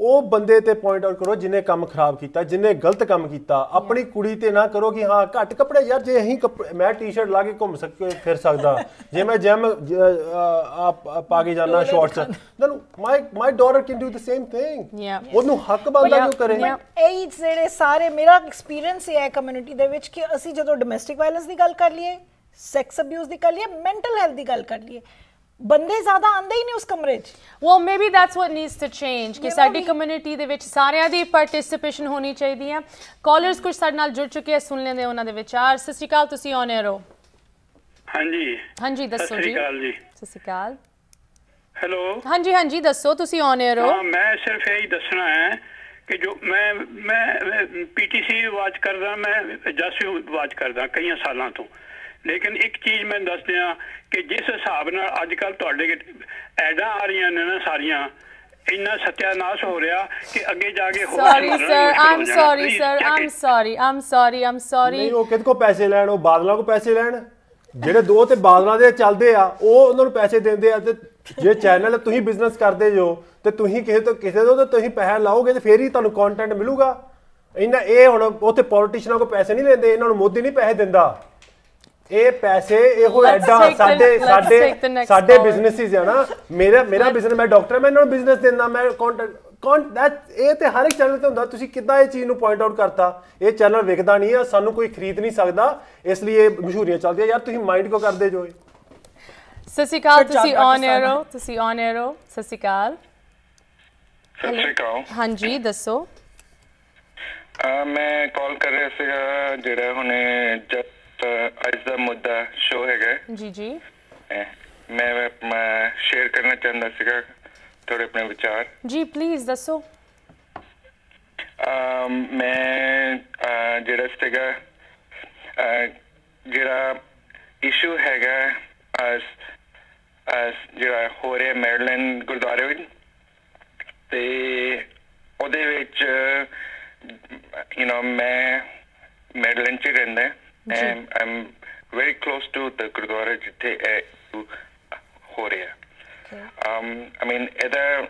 ਉਹ ਬੰਦੇ ਤੇ ਪੁਆਇੰਟ ਆਊਟ ਕਰੋ ਜਿਨੇ ਕੰਮ ਖਰਾਬ ਕੀਤਾ ਜਿਨੇ ਗਲਤ ਕੰਮ ਕੀਤਾ ਆਪਣੀ ਕੁੜੀ ਤੇ ਨਾ ਕਰੋ ਕਿ ਹਾਂ ਘੱਟ ਕੱਪੜੇ ਯਾਰ ਜੇ ਅਹੀਂ ਮੈਂ ਟੀ-ਸ਼ਰਟ ਲਾ ਕੇ ਘੁੰਮ ਸਕ ਫਿਰ ਸਕਦਾ ਜੇ ਮੈਂ ਜਿਮ ਪਾ ਕੇ ਜਾਣਾ shorts then my my daughter can do the same thing ਉਹਨੂੰ ਹੱਕ ਬੰਦਾ ਕਿਉਂ ਕਰੇ ਇਹ ਜਿਹੜੇ ਸਾਰੇ ਮੇਰਾ ਐਕਸਪੀਰੀਅੰਸ ਹੈ ਕਮਿਊਨਿਟੀ ਦੇ ਵਿੱਚ ਕਿ ਅਸੀਂ ਜਦੋਂ ਡੋਮੈਸਟਿਕ ਵਾਇਲੈਂਸ ਦੀ ਗੱਲ ਕਰ ਲਈਏ ਸੈਕਸ ਅਬਿਊਜ਼ ਦੀ ਕਰ ਲਈਏ ਮੈਂਟਲ ਹੈਲਥ ਦੀ ਗੱਲ ਕਰ ਲਈਏ ਬੰਦੇ ਜ਼ਿਆਦਾ ਆਂਦੇ ਹੀ ਨਹੀਂ ਉਸ ਕਮਰੇ 'ਚ well maybe that's what needs to change ਕਿ ਸਾਡੀ ਕਮਿਊਨਿਟੀ ਦੇ ਵਿੱਚ ਸਾਰਿਆਂ ਦੀ ਪਾਰਟਿਸਿਪੇਸ਼ਨ ਹੋਣੀ ਚਾਹੀਦੀ ਹੈ ਕਾਲਰਸ ਕੁਝ ਸਾਡੇ ਨਾਲ ਜੁੜ ਚੁੱਕੇ ਆ ਸੁਣ ਲੈਂਦੇ ਉਹਨਾਂ ਦੇ ਵਿਚਾਰ ਸਤਿ ਸ਼੍ਰੀ ਅਕਾਲ ਤੁਸੀਂ ਔਨ 에ਅਰ ਹੋ ਹਾਂਜੀ ਹਾਂਜੀ ਦੱਸੋ ਜੀ ਸਤਿ ਸ਼੍ਰੀ ਅਕਾਲ ਜੀ ਸਤਿ ਸ਼੍ਰੀ ਅਕਾਲ ਹੈਲੋ ਹਾਂਜੀ ਹਾਂਜੀ ਦੱਸੋ ਤੁਸੀਂ ਔਨ 에ਅਰ ਹੋ ਮੈਂ ਸਿਰਫ ਇਹ ਹੀ ਦੱਸਣਾ ਹੈ ਕਿ ਜੋ ਮੈਂ ਮੈਂ ਪੀਟੀਸੀ ਵਾਚ ਕਰਦਾ ਮੈਂ ਜਸਵੀ ਵਾਚ ਕਰਦਾ ਕਈਆਂ ਸਾਲਾਂ ਤੋਂ ਲੇਕਿਨ ਇੱਕ ਚੀਜ਼ ਮੈਂ ਦੱਸ ਦਿਆਂ ਕਿ ਜਿਸ ਹਿਸਾਬ ਨਾਲ ਅੱਜ ਕੱਲ ਤੁਹਾਡੇ ਐਡਾਂ ਆ ਰਹੀਆਂ ਨੇ ਨਾ ਸਾਰੀਆਂ ਇੰਨਾ ਸਤਿਆਨਾਸ਼ ਹੋ ਰਿਹਾ ਕਿ ਅੱਗੇ ਜਾ ਕੇ ਹੋਰ sorry sir I'm sorry sir I'm sorry I'm sorry I'm sorry ਨਹੀਂ ਉਹ ਕਿਤ ਕੋ ਪੈਸੇ ਲੈਣ ਉਹ ਬਾਦਲਾਂ ਕੋ ਪੈਸੇ ਲੈਣ ਜਿਹੜੇ ਦੋ ਤੇ ਬਾਦਲਾਂ ਦੇ ਚੱਲਦੇ ਆ ਉਹ ਉਹਨਾਂ ਨੂੰ ਪੈਸੇ ਦਿੰਦੇ ਆ ਤੇ ਜੇ ਚੈਨਲ ਤੁਸੀਂ ਬਿਜ਼ਨਸ ਕਰਦੇ ਜੋ ਤੇ ਤੁਸੀਂ ਕਿਸੇ ਤੋਂ ਕਿਸੇ ਤੋਂ ਤੁਸੀਂ ਪੈਸਾ ਲਾਓਗੇ ਤੇ ਫੇਰ ਹੀ ਤੁਹਾਨੂੰ ਕੰਟੈਂਟ ਮਿਲੂਗਾ ਇਹਨਾਂ ਇਹ ਹੁਣ ਉੱਥੇ ਪੋਲਿਟਿਸ਼ਨਾਂ ਕੋ ਪੈਸੇ ਨਹੀਂ ਲੈਂਦੇ ਇਹਨਾਂ ਨੂੰ ਮੋਦੀ ਨਹੀਂ ਪੈਸੇ ਦਿੰਦਾ ਇਹ ਪੈਸੇ ਇਹੋ ਐਡਾ ਸਾਡੇ ਸਾਡੇ ਸਾਡੇ ਬਿਜ਼ਨੈਸਿਸ ਆ ਨਾ ਮੇਰਾ ਮੇਰਾ ਬਿਜ਼ਨਸ ਮੈਂ ਡਾਕਟਰ ਮੈਂ ਇਹਨਾਂ ਨੂੰ ਬਿਜ਼ਨਸ ਦਿੰਦਾ ਮੈਂ ਕੰਟੈਂਟ ਕੌਣ ਦੈਟ ਇਹ ਤੇ ਹਰ ਇੱਕ ਚੈਨਲ ਤੇ ਹੁੰਦਾ ਤੁਸੀਂ ਕਿੱਦਾਂ ਇਹ ਚੀਜ਼ ਨੂੰ ਪੁਆਇੰਟ ਆਊਟ ਕਰਤਾ ਇਹ ਚੈਨਲ ਵਿਕਦਾ ਨਹੀਂ ਆ ਸਾਨੂੰ ਕੋਈ ਖਰੀਦ ਨਹੀਂ ਸਕਦਾ ਇਸ ਲਈ ਇਹ ਮਸ਼ਹੂਰੀਆਂ ਚੱਲਦੀਆਂ ਯਾਰ ਤੁਸੀਂ ਮਾਈਂਡ ਕੋ ਕਰਦੇ ਜੋ ਸਸਿਕਾਲ ਤੁਸੀਂ ਔਨ 에ਰੋ ਤੁਸੀਂ ਔਨ 에ਰੋ ਸਸਿਕਾਲ ਸਸਿਕਾਲ ਹਾਂਜੀ ਦੱਸੋ ਮੈਂ ਕਾਲ ਕਰ ਰਿਹਾ ਸੀਗਾ ਜਿਹੜਾ ਹੁਣੇ ਤਾਂ ਅੱਜ ਦਾ ਮੁੱਦਾ ਸ਼ੋ ਹੈਗਾ ਜੀ ਜੀ ਮੈਂ ਮੈਂ ਸ਼ੇਅਰ ਕਰਨਾ ਚਾਹੁੰਦਾ ਸੀਗਾ ਥੋੜੇ ਆਪਣੇ ਵਿਚਾਰ ਜੀ ਪਲੀਜ਼ ਦੱਸੋ ਮੈਂ ਜਿਹੜਾ ਸੀਗਾ ਜਿਹੜਾ ਇਸ਼ੂ ਹੈਗਾ ਅਸ ਅਸ ਜਿਹੜਾ ਹੋ ਰਿਹਾ ਮੈਰਲੈਂਡ ਗੁਰਦੁਆਰੇ ਵਿੱਚ ਤੇ ਉਹਦੇ ਵਿੱਚ ਯੂ نو ਮੈਂ ਮੈਰਲੈਂਡ ਚ ਰਹਿੰਦਾ and I'm very close to the Gurdwara ਜਿੱਥੇ ਇਹ ਹੋ ਰਿਹਾ um I mean ਇਹਦਾ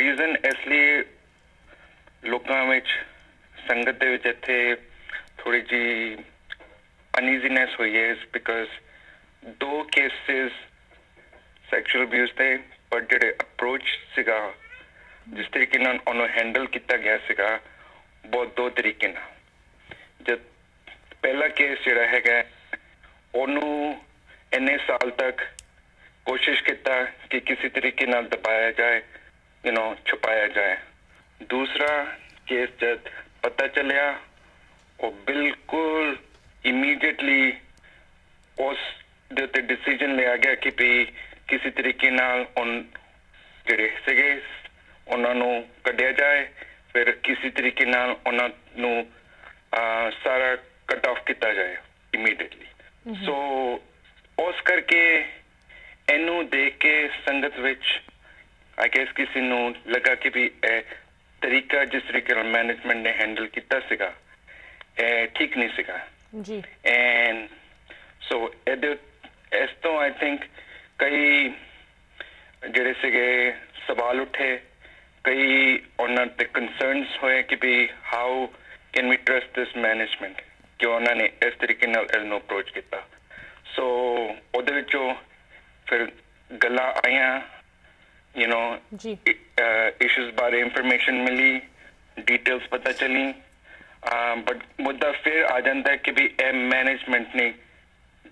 ਰੀਜ਼ਨ ਇਸ ਲਈ ਲੋਕਾਂ ਵਿੱਚ ਸੰਗਤ ਦੇ ਵਿੱਚ ਇੱਥੇ ਥੋੜੀ ਜੀ uneasiness ਹੋਈ ਹੈ ਇਸ ਬਿਕਾਜ਼ ਦੋ ਕੇਸਿਸ ਸੈਕਸ਼ੂਅਲ ਅਬਿਊਜ਼ ਤੇ ਪਰ ਜਿਹੜੇ ਅਪਰੋਚ ਸੀਗਾ ਜਿਸ ਤਰੀਕੇ ਨਾਲ ਉਹਨੂੰ ਹੈਂਡਲ ਕੀਤਾ ਗਿਆ ਸੀਗਾ ਬਹੁਤ ਦੋ ਤਰੀਕੇ ਨਾਲ ਪਹਿਲਾ ਕੇਸ ਜਿਹੜਾ ਹੈਗਾ ਉਹਨੂੰ ਇੰਨੇ ਸਾਲ ਤੱਕ ਕੋਸ਼ਿਸ਼ ਕੀਤਾ ਕਿ ਕਿਸੇ ਤਰੀਕੇ ਨਾਲ ਦਬਾਇਆ ਜਾਏ ਯੂ نو ਛੁਪਾਇਆ ਜਾਏ ਦੂਸਰਾ ਕੇਸ ਜਦ ਪਤਾ ਚੱਲਿਆ ਉਹ ਬਿਲਕੁਲ ਇਮੀਡੀਏਟਲੀ ਉਸ ਦੇ ਤੇ ਡਿਸੀਜਨ ਲਿਆ ਗਿਆ ਕਿ ਵੀ ਕਿਸੇ ਤਰੀਕੇ ਨਾਲ ਉਹਨ ਜਿਹੜੇ ਸੀਗੇ ਉਹਨਾਂ ਨੂੰ ਕੱਢਿਆ ਜਾਏ ਫਿਰ ਕਿਸੇ ਤਰੀਕੇ ਨਾਲ ਉਹਨਾਂ ਨੂੰ ਸਾਰਾ ਕਟ ਆਫ ਕੀਤਾ ਜਾਏ ਇਮੀਡੀਏਟਲੀ ਸੋ ਉਸ ਕਰਕੇ ਇਹਨੂੰ ਦੇਖ ਕੇ ਸੰਗਤ ਵਿੱਚ ਆਈ ਗੈਸ ਕਿਸੇ ਨੂੰ ਲੱਗਾ ਕਿ ਵੀ ਇਹ ਤਰੀਕਾ ਜਿਸ ਤਰੀਕੇ ਨਾਲ ਮੈਨੇਜਮੈਂਟ ਨੇ ਹੈਂਡਲ ਕੀਤਾ ਸੀਗਾ ਇਹ ਠੀਕ ਨਹੀਂ ਸੀਗਾ ਜੀ ਐਂਡ ਸੋ ਐਡਿਟ ਇਸ ਤੋਂ ਆਈ ਥਿੰਕ ਕਈ ਜਿਹੜੇ ਸੀਗੇ ਸਵਾਲ ਉੱਠੇ ਕਈ ਉਹਨਾਂ ਤੇ ਕਨਸਰਨਸ ਹੋਏ ਕਿ we how can we trust this management ਕਿ ਉਹਨਾਂ ਨੇ ਇਸ ਤਰੀਕੇ ਨਾਲ ਇਸ ਨੂੰ ਅਪਰੋਚ ਕੀਤਾ ਸੋ ਉਹਦੇ ਵਿੱਚੋਂ ਫਿਰ ਗੱਲਾਂ ਆਈਆਂ ਯੂ نو ਜੀ ਇਸ਼ੂਸ ਬਾਰੇ ਇਨਫੋਰਮੇਸ਼ਨ ਮਿਲੀ ਡੀਟੇਲਸ ਪਤਾ ਚਲੀ ਬਟ ਮੁੱਦਾ ਫਿਰ ਆ ਜਾਂਦਾ ਕਿ ਵੀ ਇਹ ਮੈਨੇਜਮੈਂਟ ਨੇ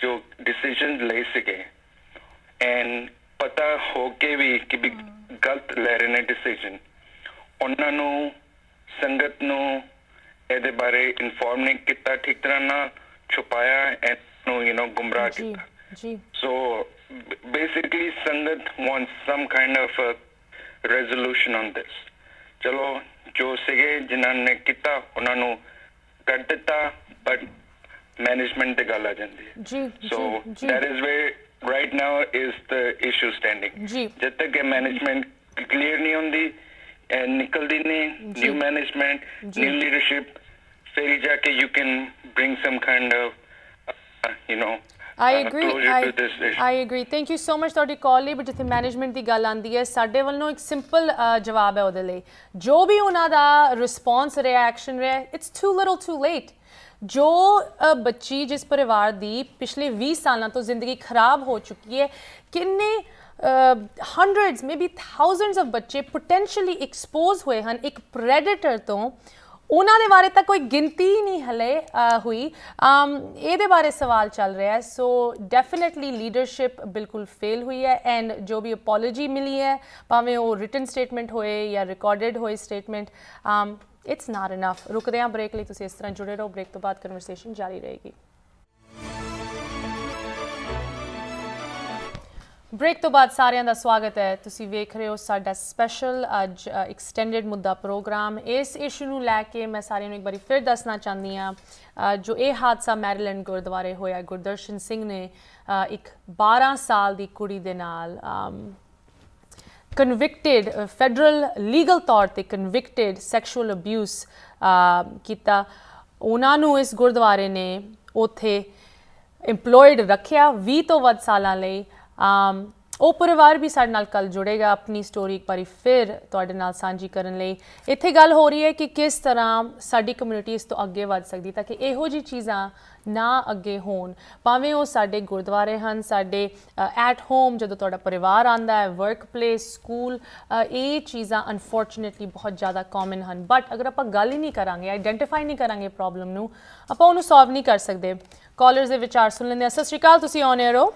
ਜੋ ਡਿਸੀਜਨ ਲੈ ਸਕੇ ਐਂਡ ਪਤਾ ਹੋ ਕੇ ਵੀ ਕਿ ਵੀ ਗਲਤ ਲੈ ਰਹੇ ਨੇ ਡਿਸੀਜਨ ਉਹਨਾਂ ਨੂੰ ਸੰਗਤ ਨੂੰ ਇਹਦੇ ਬਾਰੇ ਇਨਫੋਰਮ ਨਹੀਂ ਕੀਤਾ ਠੀਕ ਤਰ੍ਹਾਂ ਨਾ ਛੁਪਾਇਆ ਇਹਨੂੰ ਯੂ نو ਗੁੰਮਰਾਹ ਕੀਤਾ ਜੀ so basically sangat want some kind of resolution on this ਚਲੋ ਜੋ ਸਿਗੇ ਜਿਨ੍ਹਾਂ ਨੇ ਕੀਤਾ ਉਹਨਾਂ ਨੂੰ ਕੱਢ ਦਿੱਤਾ ਬਟ ਮੈਨੇਜਮੈਂਟ ਤੇ ਗੱਲ ਆ ਜਾਂਦੀ ਹੈ ਜੀ so that is way right now is the issue standing ਜੀ ਜਦ ਤੱਕ ਮੈਨੇਜਮੈਂਟ ਕਲੀਅਰ ਨਹੀਂ ਹੁੰਦੀ ਨਿਕਲਦੀ ਨੇ ਨਿਊ ਮੈਨੇਜਮੈਂਟ ਨਿਊ ਲੀਡਰਸ਼ਿਪ ਫਿਰ ਜਾ ਕੇ you can bring some kind of you know I uh, agree I, I agree thank you so much ਤੁਹਾਡੀ ਕਾਲ ਲਈ ਜਿੱਥੇ ਮੈਨੇਜਮੈਂਟ ਦੀ ਗੱਲ ਆਂਦੀ ਹੈ ਸਾਡੇ ਵੱਲੋਂ ਇੱਕ ਸਿੰਪਲ uh, ਜਵਾਬ ਹੈ ਉਹਦੇ ਲਈ ਜੋ ਵੀ ਉਹਨਾਂ ਦਾ ਰਿਸਪੌਂਸ ਰਿਐਕਸ਼ਨ ਰਿਹਾ it's too little too late ਜੋ ਬੱਚੀ ਜਿਸ ਪਰਿਵਾਰ ਦੀ ਪਿਛਲੇ 20 ਸਾਲਾਂ ਤੋਂ ਜ਼ਿੰਦਗੀ ਖਰਾਬ ਹੋ ਚੁੱਕੀ ਹੈ ਕਿੰਨੇ ਹੰਡਰਡਸ ਮੇਬੀ ਥਾਊਜ਼ੈਂਡਸ ਆਫ ਬੱਚੇ ਪੋਟੈਂਸ਼ੀਅਲੀ ਐਕਸਪੋਜ਼ ਹੋਏ ਹਨ ਇੱਕ ਪ੍ਰੈਡੇਟਰ ਤੋਂ ਉਹਨਾਂ ਦੇ ਬਾਰੇ ਤਾਂ ਕੋਈ ਗਿਣਤੀ ਹੀ ਨਹੀਂ ਹਲੇ ਹੋਈ ਇਹਦੇ ਬਾਰੇ ਸਵਾਲ ਚੱਲ ਰਿਹਾ ਸੋ ਡੈਫੀਨਿਟਲੀ ਲੀਡਰਸ਼ਿਪ ਬਿਲਕੁਲ ਫੇਲ ਹੋਈ ਹੈ ਐਂਡ ਜੋ ਵੀ ਅਪੋਲੋਜੀ ਮਿਲੀ ਹੈ ਭਾਵੇਂ ਉਹ ਰਿਟਨ ਸਟੇਟਮੈਂਟ ਹੋਏ ਜਾਂ ਰਿਕਾਰਡਡ ਹੋਏ ਸਟੇਟਮੈਂਟ ਇਟਸ ਨਾਟ ਇਨਫ ਰੁਕਦੇ ਹਾਂ ਬ੍ਰੇਕ ਲਈ ਤੁਸੀਂ ਇਸ ਤਰ੍ਹਾਂ ਜੁੜੇ ਰਹੋ ਬ੍ਰੇਕ ਤੋਂ ਬਾਅਦ ਕਨਵਰਸੇਸ਼ਨ ਜਾਰੀ ਰਹੇਗੀ ਬ੍ਰੇਕ ਤੋਂ ਬਾਅਦ ਸਾਰਿਆਂ ਦਾ ਸਵਾਗਤ ਹੈ ਤੁਸੀਂ ਵੇਖ ਰਹੇ ਹੋ ਸਾਡਾ ਸਪੈਸ਼ਲ ਅੱਜ ਐਕਸਟੈਂਡਡ ਮੁੱਦਾ ਪ੍ਰੋਗਰਾਮ ਇਸ ਇਸ਼ੂ ਨੂੰ ਲੈ ਕੇ ਮੈਂ ਸਾਰਿਆਂ ਨੂੰ ਇੱਕ ਵਾਰੀ ਫਿਰ ਦੱਸਣਾ ਚਾਹੁੰਦੀ ਆ ਜੋ ਇਹ ਹਾਦਸਾ ਮੈਰੀਲੈਂਡ ਗੁਰਦੁਆਰੇ ਹੋਇਆ ਗੁਰਦਰਸ਼ਨ ਸਿੰਘ ਨੇ ਇੱਕ 12 ਸਾਲ ਦੀ ਕੁੜੀ ਦੇ ਨਾਲ ਕਨਵਿਕਟਿਡ ਫੈਡਰਲ ਲੀਗਲ ਤੌਰ ਤੇ ਕਨਵਿਕਟਿਡ ਸੈਕਸ਼ੂਅਲ ਅਬਿਊਸ ਕੀਤਾ ਉਹਨਾਂ ਨੂੰ ਇਸ ਗੁਰਦੁਆਰੇ ਨੇ ਉਥੇ ਇੰਪਲੋਇਡ ਰੱਖਿਆ 20 ਤੋਂ ਵੱਧ ਸਾਲਾਂ ਲਈ ਉਹ ਪਰਿਵਾਰ ਵੀ ਸਾਡੇ ਨਾਲ ਕੱਲ ਜੁੜੇਗਾ ਆਪਣੀ ਸਟੋਰੀ ਇੱਕ ਵਾਰੀ ਫਿਰ ਤੁਹਾਡੇ ਨਾਲ ਸਾਂਝੀ ਕਰਨ ਲਈ ਇੱਥੇ ਗੱਲ ਹੋ ਰਹੀ ਹੈ ਕਿ ਕਿਸ ਤਰ੍ਹਾਂ ਸਾਡੀ ਕਮਿਊਨਿਟੀ ਇਸ ਤੋਂ ਅੱਗੇ ਵੱਧ ਸਕਦੀ ਤਾਂ ਕਿ ਇਹੋ ਜੀ ਚੀਜ਼ਾਂ ਨਾ ਅੱਗੇ ਹੋਣ ਭਾਵੇਂ ਉਹ ਸਾਡੇ ਗੁਰਦੁਆਰੇ ਹਨ ਸਾਡੇ ਐਟ ਹੋਮ ਜਦੋਂ ਤੁਹਾਡਾ ਪਰਿਵਾਰ ਆਂਦਾ ਹੈ ਵਰਕ ਪਲੇਸ ਸਕੂਲ ਇਹ ਚੀਜ਼ਾਂ ਅਨਫੋਰਚੂਨੇਟਲੀ ਬਹੁਤ ਜ਼ਿਆਦਾ ਕਾਮਨ ਹਨ ਬਟ ਅਗਰ ਆਪਾਂ ਗੱਲ ਹੀ ਨਹੀਂ ਕਰਾਂਗੇ ਆਈਡੈਂਟੀਫਾਈ ਨਹੀਂ ਕਰਾਂਗੇ ਪ੍ਰੋਬਲਮ ਨੂੰ ਆਪਾਂ ਉਹਨੂੰ ਸੋਲਵ ਨਹੀਂ ਕਰ ਸਕਦੇ ਕਾਲਰਸ ਦੇ ਵਿਚਾਰ ਸੁਣ ਲੈਂਦੇ ਆ ਸਤਿ ਸ਼੍ਰੀ ਅਕਾਲ ਤੁਸੀਂ ਔਨ 에ਅਰ ਹੋ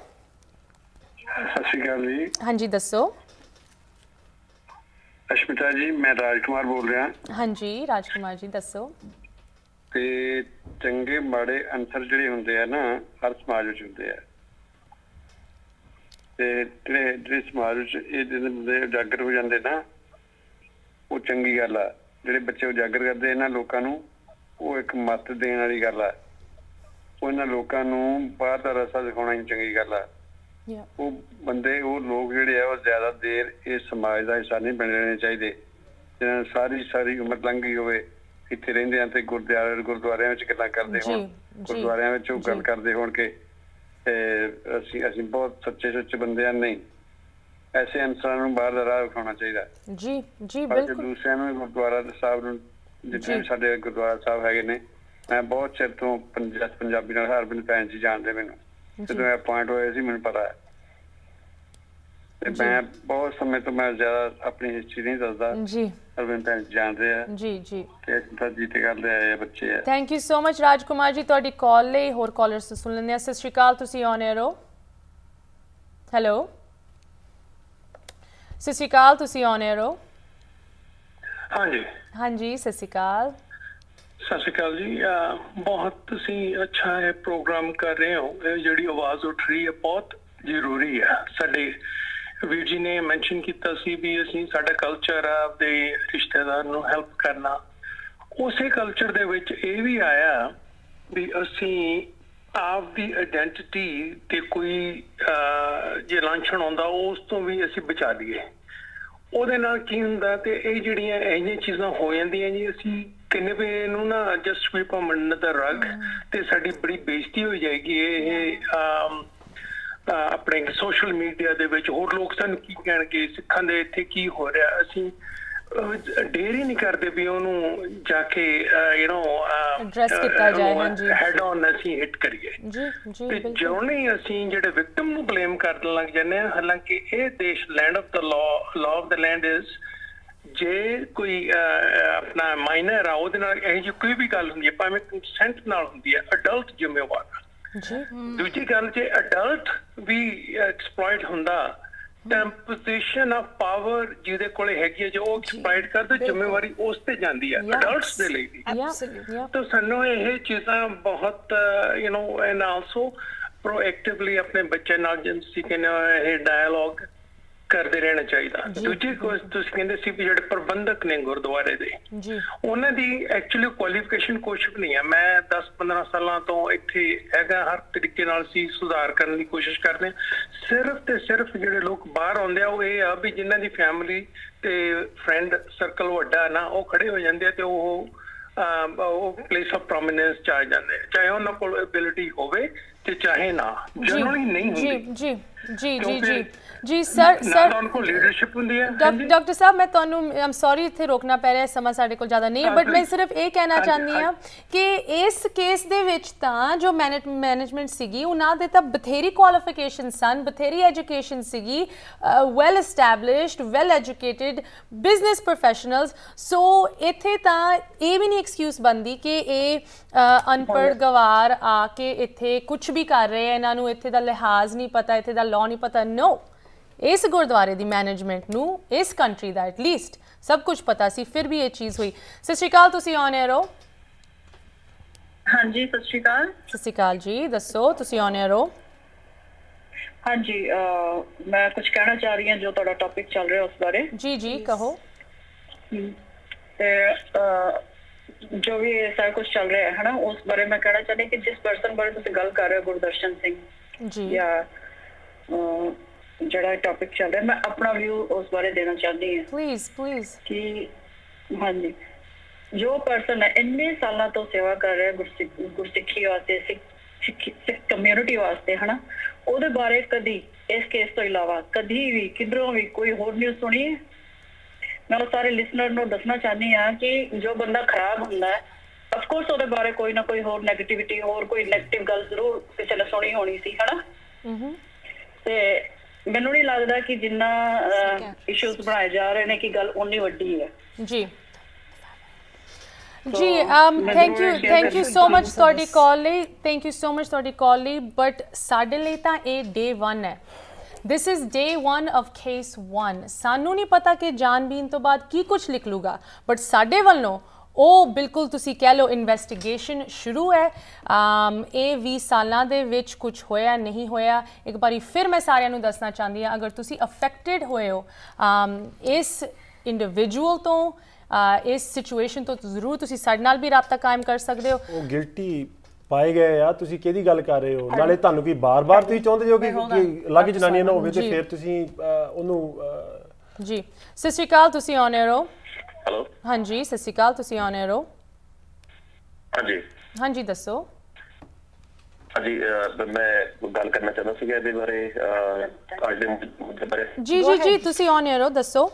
ਸਤਿ ਸ਼੍ਰੀ ਅਕਾਲ ਜੀ ਹਾਂਜੀ ਦੱਸੋ ਅਸ਼ਮਿਤਾ ਜੀ ਮੈਂ ਰਾਜਕੁਮਾਰ ਬੋਲ ਰਿਹਾ ਹਾਂਜੀ ਰਾਜਕੁਮਾਰ ਜੀ ਦੱਸੋ ਤੇ ਚੰਗੇ ਮਾੜੇ ਅੰਤਰ ਜਿਹੜੇ ਹੁੰਦੇ ਆ ਨਾ ਹਰ ਸਮਾਜ ਵਿੱਚ ਹੁੰਦੇ ਆ ਤੇ ਜਿਹੜੇ ਜਿਹੜੇ ਸਮਾਜ ਵਿੱਚ ਇਹ ਜਿਹੜੇ ਜਾਗਰ ਹੋ ਜਾਂਦੇ ਨਾ ਉਹ ਚੰਗੀ ਗੱਲ ਆ ਜਿਹੜੇ ਬੱਚੇ ਉਹ ਜਾਗਰ ਕਰਦੇ ਇਹਨਾਂ ਲੋਕਾਂ ਨੂੰ ਉਹ ਇੱਕ ਮੱਤ ਦੇਣ ਵਾਲੀ ਗੱਲ ਆ ਉਹਨਾਂ ਲੋਕਾਂ ਨੂੰ ਬਾਹਰ ਦਾ ਰਸਾ ਦਿਖਾਉਣਾ ਹੀ ਚੰਗੀ ਗੱਲ ਆ ਉਹ ਬੰਦੇ ਉਹ ਲੋਕ ਜਿਹੜੇ ਆ ਉਹ ਜ਼ਿਆਦਾ ਦੇਰ ਇਸ ਸਮਾਜ ਦਾ ਹਿੱਸਾ ਨਹੀਂ ਬਣਨੇ ਚਾਹੀਦੇ ਜਿਹਨਾਂ ਸਾਰੀ ਸਾਰੀ ਉਮਰ ਲੰਘ ਗਈ ਹੋਵੇ ਇੱਥੇ ਰਹਿੰਦੇ ਆ ਤੇ ਗੁਰਦੁਆਰੇ ਗੁਰਦੁਆਰਿਆਂ ਵਿੱਚ ਗੱਲਾਂ ਕਰਦੇ ਹੋਣ ਗੁਰਦੁਆਰਿਆਂ ਵਿੱਚ ਉਹ ਗੱਲ ਕਰਦੇ ਹੋਣ ਕਿ ਅਸੀਂ ਅਸੀਂ ਬਹੁਤ ਸੱਚੇ ਸੱਚੇ ਬੰਦੇ ਆ ਨਹੀਂ ਐਸੇ ਅਨਸਰਾਂ ਨੂੰ ਬਾਹਰ ਦਾ ਰਾਹ ਵਿਖਾਉਣਾ ਚਾਹੀਦਾ ਜੀ ਜੀ ਬਿਲਕੁਲ ਦੂਸਰਿਆਂ ਨੂੰ ਗੁਰਦੁਆਰਾ ਦੇ ਸਾਹਿਬ ਨੂੰ ਜਿੱਥੇ ਸਾਡੇ ਗੁਰਦੁਆਰਾ ਸਾਹਿਬ ਹੈਗੇ ਨੇ ਮੈਂ ਬਹੁਤ ਚਿਰ ਤੋਂ ਪੰਜਾਬੀ ਨਾਲ ਹਰਬਨ ਭੈਣ ਜੀ ਜਾਣਦੇ ਮੈਨੂੰ ਜਦੋਂ ਇਹ ਪੁਆਇੰਟ ਹੋਇਆ ਸੀ ਮੈਨੂੰ ਪਤਾ ਹੈ ਤੇ ਮੈਂ ਬਹੁਤ ਸਮੇਂ ਤੋਂ ਮੈਂ ਜ਼ਿਆਦਾ ਆਪਣੀ ਹਿਸਟਰੀ ਨਹੀਂ ਦੱਸਦਾ ਜੀ ਅਰਵਿੰਦ ਭੈਣ ਜਾਣਦੇ ਆ ਜੀ ਜੀ ਤੇ ਤਾਂ ਜੀਤੇ ਕਰਦੇ ਆਏ ਬੱਚੇ ਆ thank you so much Rajkumar ji ਤੁਹਾਡੀ ਕਾਲ ਲਈ ਹੋਰ ਕਾਲਰਸ ਤੋਂ ਸੁਣ ਲੈਂਦੇ ਆ ਸਤਿ ਸ਼੍ਰੀ ਅਕਾਲ ਤੁਸੀਂ ਔਨ 에ਅਰ ਹੈਲੋ ਸਤਿ ਸ਼੍ਰੀ ਅਕਾਲ ਤੁਸੀਂ ਔਨ 에ਅਰ ਹੋ ਹਾਂਜੀ ਹਾਂਜੀ ਸਤਿ ਸ਼੍ਰੀ ਅਕਾਲ ਸਤਿ ਸ਼੍ਰੀ ਅਕਾਲ ਜੀ ਬਹੁਤ ਤੁਸੀਂ ਅੱਛਾ ਹੈ ਪ੍ਰੋਗਰਾਮ ਕਰ ਰਹੇ ਹੋ ਇਹ ਜਿਹੜੀ ਆਵਾਜ਼ ਉੱਠ ਰਹੀ ਹੈ ਬਹੁਤ ਜ਼ਰੂਰੀ ਹੈ ਸਾਡੇ ਵੀਰ ਜੀ ਨੇ ਮੈਂਸ਼ਨ ਕੀਤਾ ਸੀ ਵੀ ਅਸੀਂ ਸਾਡਾ ਕਲਚਰ ਆ ਦੇ ਰਿਸ਼ਤੇਦਾਰ ਨੂੰ ਹੈਲਪ ਕਰਨਾ ਉਸੇ ਕਲਚਰ ਦੇ ਵਿੱਚ ਇਹ ਵੀ ਆਇਆ ਵੀ ਅਸੀਂ ਆਪ ਦੀ ਆਇਡੈਂਟੀਟੀ ਤੇ ਕੋਈ ਜੇ ਲਾਂਛਣ ਹੁੰਦਾ ਉਸ ਤੋਂ ਵੀ ਅਸੀਂ ਬਚਾ ਲਈਏ ਉਹਦੇ ਨਾਲ ਕੀ ਹੁੰਦਾ ਤੇ ਇਹ ਜਿਹੜੀਆਂ ਇੰਨੀਆਂ ਚੀਜ਼ਾਂ ਹੋ ਜਾਂਦੀਆਂ ਜੀ ਅਸੀਂ ਤੇ ਨੇ ਨੂੰ ਨਾ ਜਸਟ ਵੀ ਪਮਣ ਦਾ ਰਗ ਤੇ ਸਾਡੀ ਬੜੀ ਬੇਇੱਜ਼ਤੀ ਹੋ ਜਾਏਗੀ ਇਹ ਆਪਣੇ ਸੋਸ਼ਲ ਮੀਡੀਆ ਦੇ ਵਿੱਚ ਹੋਰ ਲੋਕ ਸਾਨੂੰ ਕੀ ਕਹਿਣਗੇ ਸਿੱਖਾਂ ਦੇ ਇੱਥੇ ਕੀ ਹੋ ਰਿਹਾ ਅਸੀਂ ਡੇਰੀ ਨਹੀਂ ਕਰਦੇ ਵੀ ਉਹਨੂੰ ਜਾ ਕੇ ਯੂ نو ਐਡਰੈਸ ਕੀਤਾ ਜਾਏ ਹਾਂਜੀ ਹੈਡ ਆਨ ਅਸੀਂ ਹਿੱਟ ਕਰੀਏ ਜੀ ਜੀ ਬਿਲਕੁਲ ਨਹੀਂ ਅਸੀਂ ਜਿਹੜੇ ਵਿਕਟਮ ਨੂੰ ਬਲੇਮ ਕਰਨ ਲੱਗ ਜਾਂਦੇ ਹਾਂ ਹਾਲਾਂਕਿ ਇਹ ਦੇਸ਼ land of the law law of the land is ਜੇ ਕੋਈ ਆਪਣਾ ਮਾਈਨਰ ਆ ਉਹਦੇ ਨਾਲ ਇਹ ਜੀ ਕੋਈ ਵੀ ਗੱਲ ਹੁੰਦੀ ਹੈ ਭਾਵੇਂ ਕੰਸੈਂਟ ਨਾਲ ਹੁੰਦੀ ਹੈ ਅਡਲਟ ਜ਼ਿੰਮੇਵਾਰ ਜੀ ਦੂਜੀ ਗੱਲ ਜੇ ਅਡਲਟ ਵੀ ਐਕਸਪਲੋਇਟ ਹੁੰਦਾ ਤਾਂ ਪੋਜੀਸ਼ਨ ਆਫ ਪਾਵਰ ਜਿਹਦੇ ਕੋਲੇ ਹੈਗੀ ਹੈ ਜੋ ਉਹ ਐਕਸਪਲੋਇਟ ਕਰਦਾ ਜ਼ਿੰਮੇਵਾਰੀ ਉਸ ਤੇ ਜਾਂਦੀ ਹੈ ਅਡਲਟਸ ਦੇ ਲਈ ਵੀ ਤਾਂ ਸਾਨੂੰ ਇਹ ਚੀਜ਼ਾਂ ਬਹੁਤ you know and also proactively ਆਪਣੇ ਬੱਚੇ ਨਾਲ ਜਿੰਸੀ ਕਹਿੰਦੇ ਇਹ ਡਾਇਲੋਗ ਕਰਦੇ ਰਹਿਣਾ ਚਾਹੀਦਾ ਦੂਜੀ ਤੁਸੀਂ ਕਹਿੰਦੇ ਸੀ ਵੀ ਜਿਹੜੇ ਪ੍ਰਬੰਧਕ ਨੇ ਗੁਰਦੁਆਰੇ ਦੇ ਜੀ ਉਹਨਾਂ ਦੀ ਐਕਚੁਅਲੀ ਕੁਆਲੀਫਿਕੇਸ਼ਨ ਕੁਝ ਵੀ ਨਹੀਂ ਹੈ ਮੈਂ 10 15 ਸਾਲਾਂ ਤੋਂ ਇੱਥੇ ਹੈਗਾ ਹਰ ਤਰੀਕੇ ਨਾਲ ਸੀ ਸੁਧਾਰ ਕਰਨ ਦੀ ਕੋਸ਼ਿਸ਼ ਕਰਦੇ ਆ ਸਿਰਫ ਤੇ ਸਿਰਫ ਜਿਹੜੇ ਲੋਕ ਬਾਹਰ ਆਉਂਦੇ ਆ ਉਹ ਇਹ ਆ ਵੀ ਜਿਨ੍ਹਾਂ ਦੀ ਫੈਮਿਲੀ ਤੇ ਫਰੈਂਡ ਸਰਕਲ ਵੱਡਾ ਨਾ ਉਹ ਖੜੇ ਹੋ ਜਾਂਦੇ ਆ ਤੇ ਉਹ ਉਹ ਪਲੇਸ ਆਫ ਪ੍ਰੋਮਿਨੈਂਸ ਚ ਆ ਜਾਂਦੇ ਚਾਹੇ ਉਹਨਾਂ ਕੋਲ ਐਬਿਲਿਟੀ ਹੋਵੇ ਤੇ ਚਾਹੇ ਨਾ ਜਨਰਲੀ ਨਹੀਂ ਹੁੰਦੀ ਜੀ ਜੀ ਜੀ ਜੀ ਜੀ ਜੀ ਸਰ ਸਰ ਉਹਨਾਂ ਲੀਡਰਸ਼ਿਪ ਹੁੰਦੀ ਹੈ ਡਾਕਟਰ ਸਾਹਿਬ ਮੈਂ ਤੁਹਾਨੂੰ ਆਮ ਸੌਰੀ ਇੱਥੇ ਰੋਕਣਾ ਪੈ ਰਿਹਾ ਸਮਾਂ ਸਾਡੇ ਕੋਲ ਜ਼ਿਆਦਾ ਨਹੀਂ ਬਟ ਮੈਂ ਸਿਰਫ ਇਹ ਕਹਿਣਾ ਚਾਹੁੰਦੀ ਆ ਕਿ ਇਸ ਕੇਸ ਦੇ ਵਿੱਚ ਤਾਂ ਜੋ ਮੈਨੇਜਮੈਂਟ ਸੀਗੀ ਉਹਨਾਂ ਦੇ ਤਾਂ ਬਥੇਰੀ ਕੁਆਲੀਫਿਕੇਸ਼ਨ ਸਨ ਬਥੇਰੀ ਐਜੂਕੇਸ਼ਨ ਸੀਗੀ well established well educated business professionals so ਇੱਥੇ ਤਾਂ ਇਹ ਵੀ ਨਹੀਂ ਐਕਸਕਿਊਜ਼ ਬੰਦੀ ਕਿ ਇਹ ਅਨਪੜ੍ਹ ਗਵਾਰ ਆ ਕੇ ਇੱਥੇ ਕੁਝ ਵੀ ਕਰ ਰਹੇ ਆ ਇਹਨਾਂ ਨੂੰ ਇੱਥੇ ਦਾ ਲਿਹਾਜ਼ ਨਹੀਂ ਪਤਾ ਇੱਥੇ ਦਾ ਲਾਅ ਨਹੀਂ ਪਤਾ ਨੋ ਇਸ ਗੁਰਦੁਆਰੇ ਦੀ ਮੈਨੇਜਮੈਂਟ ਨੂੰ ਇਸ ਕੰਟਰੀ ਦਾ ਐਟਲੀਸਟ ਸਭ ਕੁਝ ਪਤਾ ਸੀ ਫਿਰ ਵੀ ਇਹ ਚੀਜ਼ ਹੋਈ ਸਤਿ ਸ਼੍ਰੀ ਅਕਾਲ ਤੁਸੀਂ ਔਨ 에ਅਰ ਹੋ ਹਾਂਜੀ ਸਤਿ ਸ਼੍ਰੀ ਅਕਾਲ ਸਤਿ ਸ਼੍ਰੀ ਅਕਾਲ ਜੀ ਦੱਸੋ ਤੁਸੀਂ ਔਨ 에ਅਰ ਹੋ ਹਾਂਜੀ ਮੈਂ ਕੁਝ ਕਹਿਣਾ ਚਾਹ ਰਹੀ ਹਾਂ ਜੋ ਤੁਹਾਡਾ ਟੌਪਿਕ ਚੱਲ ਰਿਹਾ ਉਸ ਬਾਰੇ ਜੀ ਜੀ ਕਹੋ ਤੇ ਜੋ ਵੀ ਸਾਰ ਕੁਝ ਚੱਲ ਰਿਹਾ ਹੈ ਹਨਾ ਉਸ ਬਾਰੇ ਮੈਂ ਕਹਿਣਾ ਚਾਹਦੀ ਕਿ ਜਿਸ ਪਰਸਨ ਬਾਰੇ ਤੁਸੀਂ ਗੱਲ ਕਰ ਰਹੇ ਹੋ ਗੁਰਦਰਸ਼ਨ ਸਿੰਘ ਜੀ ਜਾਂ ਜਿਹੜਾ ਟੌਪਿਕ ਚੱਲ ਰਿਹਾ ਮੈਂ ਆਪਣਾ ਵਿਊ ਉਸ ਬਾਰੇ ਦੇਣਾ ਚਾਹੁੰਦੀ ਹਾਂ ਪਲੀਜ਼ ਪਲੀਜ਼ ਕਿ ਹਾਂਜੀ ਜੋ ਪਰਸਨ ਹੈ ਇੰਨੇ ਸਾਲਾਂ ਤੋਂ ਸੇਵਾ ਕਰ ਰਿਹਾ ਗੁਰਸਿੱਖੀ ਵਾਸਤੇ ਸਿੱਖ ਕਮਿਊਨਿਟੀ ਵਾਸਤੇ ਹਨਾ ਉਹਦੇ ਬਾਰੇ ਕਦੀ ਇਸ ਕੇਸ ਤੋਂ ਇਲਾਵਾ ਕਦੀ ਵੀ ਕਿਧਰੋਂ ਵੀ ਕੋਈ ਹੋਰ ਨਿਊਜ਼ ਸੁਣੀ ਹੈ ਮੈਂ ਉਹ ਸਾਰੇ ਲਿਸਨਰ ਨੂੰ ਦੱਸਣਾ ਚਾਹੁੰਦੀ ਆ ਕਿ ਜੋ ਬੰਦਾ ਖਰਾਬ ਹੁੰਦਾ ਹੈ ਆਫ ਕੋਰਸ ਉਹਦੇ ਬਾਰੇ ਕੋਈ ਨਾ ਕੋਈ ਹੋਰ 네ਗੇਟਿਵਿਟੀ ਹੋਰ ਕੋਈ 네ਗੇਟਿਵ ਗੱਲ ਜ਼ਰੂਰ ਕਿਸੇ ਨੇ ਸੁਣੀ ਹੋਣੀ ਸੀ ਹਨਾ ਹੂੰ ਹੂੰ ਤੇ ਮੈਨੂੰ ਨਹੀਂ ਲੱਗਦਾ ਕਿ ਜਿੰਨਾ ਇਸ਼ੂਸ ਬਣਾਏ ਜਾ ਰਹੇ ਨੇ ਕਿ ਗੱਲ ਉਨੀ ਵੱਡੀ ਹੈ ਜੀ ਜੀ um thank you thank you so much ਤੁਹਾਡੀ ਕਾਲ ਲਈ ਥੈਂਕ ਯੂ ਸੋ ਮਚ ਤੁਹਾਡੀ ਕਾਲ ਲਈ ਬਟ ਸਾਡੇ ਲਈ ਤਾਂ ਇਹ ਡੇ 1 ਹੈ this is day 1 of case 1 ਸਾਨੂੰ ਨਹੀਂ ਪਤਾ ਕਿ ਜਾਨਬੀਨ ਤੋਂ ਬਾਅਦ ਕੀ ਕੁਝ ਲਿਖ ਲੂਗਾ ਬਟ ਸਾਡੇ ਵੱਲੋਂ ਉਹ ਬਿਲਕੁਲ ਤੁਸੀਂ ਕਹਿ ਲਓ ਇਨਵੈਸਟੀਗੇਸ਼ਨ ਸ਼ੁਰੂ ਹੈ ਇਹ 20 ਸਾਲਾਂ ਦੇ ਵਿੱਚ ਕੁਝ ਹੋਇਆ ਨਹੀਂ ਹੋਇਆ ਇੱਕ ਵਾਰੀ ਫਿਰ ਮੈਂ ਸਾਰਿਆਂ ਨੂੰ ਦੱਸਣਾ ਚਾਹੁੰਦੀ ਹਾਂ ਅਗਰ ਤੁਸੀਂ ਅਫੈਕਟਡ ਹੋਏ ਹੋ ਇਸ ਇੰਡੀਵਿਜੂਅਲ ਤੋਂ ਇਸ ਸਿਚੁਏਸ਼ਨ ਤੋਂ ਜ਼ਰੂਰ ਤੁਸੀਂ ਸਾਡੇ ਨਾਲ ਵੀ رابطہ ਕਾਇਮ ਕਰ ਸਕਦੇ ਹੋ ਉਹ ਗਿਲਟੀ ਪਾਏ ਗਏ ਆ ਤੁਸੀਂ ਕਿਹਦੀ ਗੱਲ ਕਰ ਰਹੇ ਹੋ ਨਾਲੇ ਤੁਹਾਨੂੰ ਵੀ ਬਾਰ-ਬਾਰ ਤੁਸੀਂ ਚਾਹੁੰਦੇ ਹੋ ਕਿ ਅਲੱਗ ਜਨਾਨੀਆਂ ਨਾ ਹੋਵੇ ਤੇ ਫਿਰ ਤੁਸੀਂ ਉਹਨੂੰ ਜੀ ਸਤਿ ਸ਼੍ਰੀ ਅਕਾਲ ਤੁਸੀਂ ਔਨ ਹੋ ਹੈਲੋ ਹਾਂਜੀ ਸਤਿ ਸ਼੍ਰੀ ਅਕਾਲ ਤੁਸੀਂ ਔਨ 에ਅਰ ਹੋ ਹਾਂਜੀ ਹਾਂਜੀ ਦੱਸੋ ਹਾਂਜੀ ਮੈਂ ਗੱਲ ਕਰਨਾ ਚਾਹੁੰਦਾ ਸੀਗਾ ਇਹਦੇ ਬਾਰੇ ਅੱਜ ਦੇ ਮੁੱਦੇ ਬਾਰੇ ਜੀ ਜੀ ਜੀ ਤੁਸੀਂ ਔਨ 에ਅਰ ਹੋ ਦੱਸੋ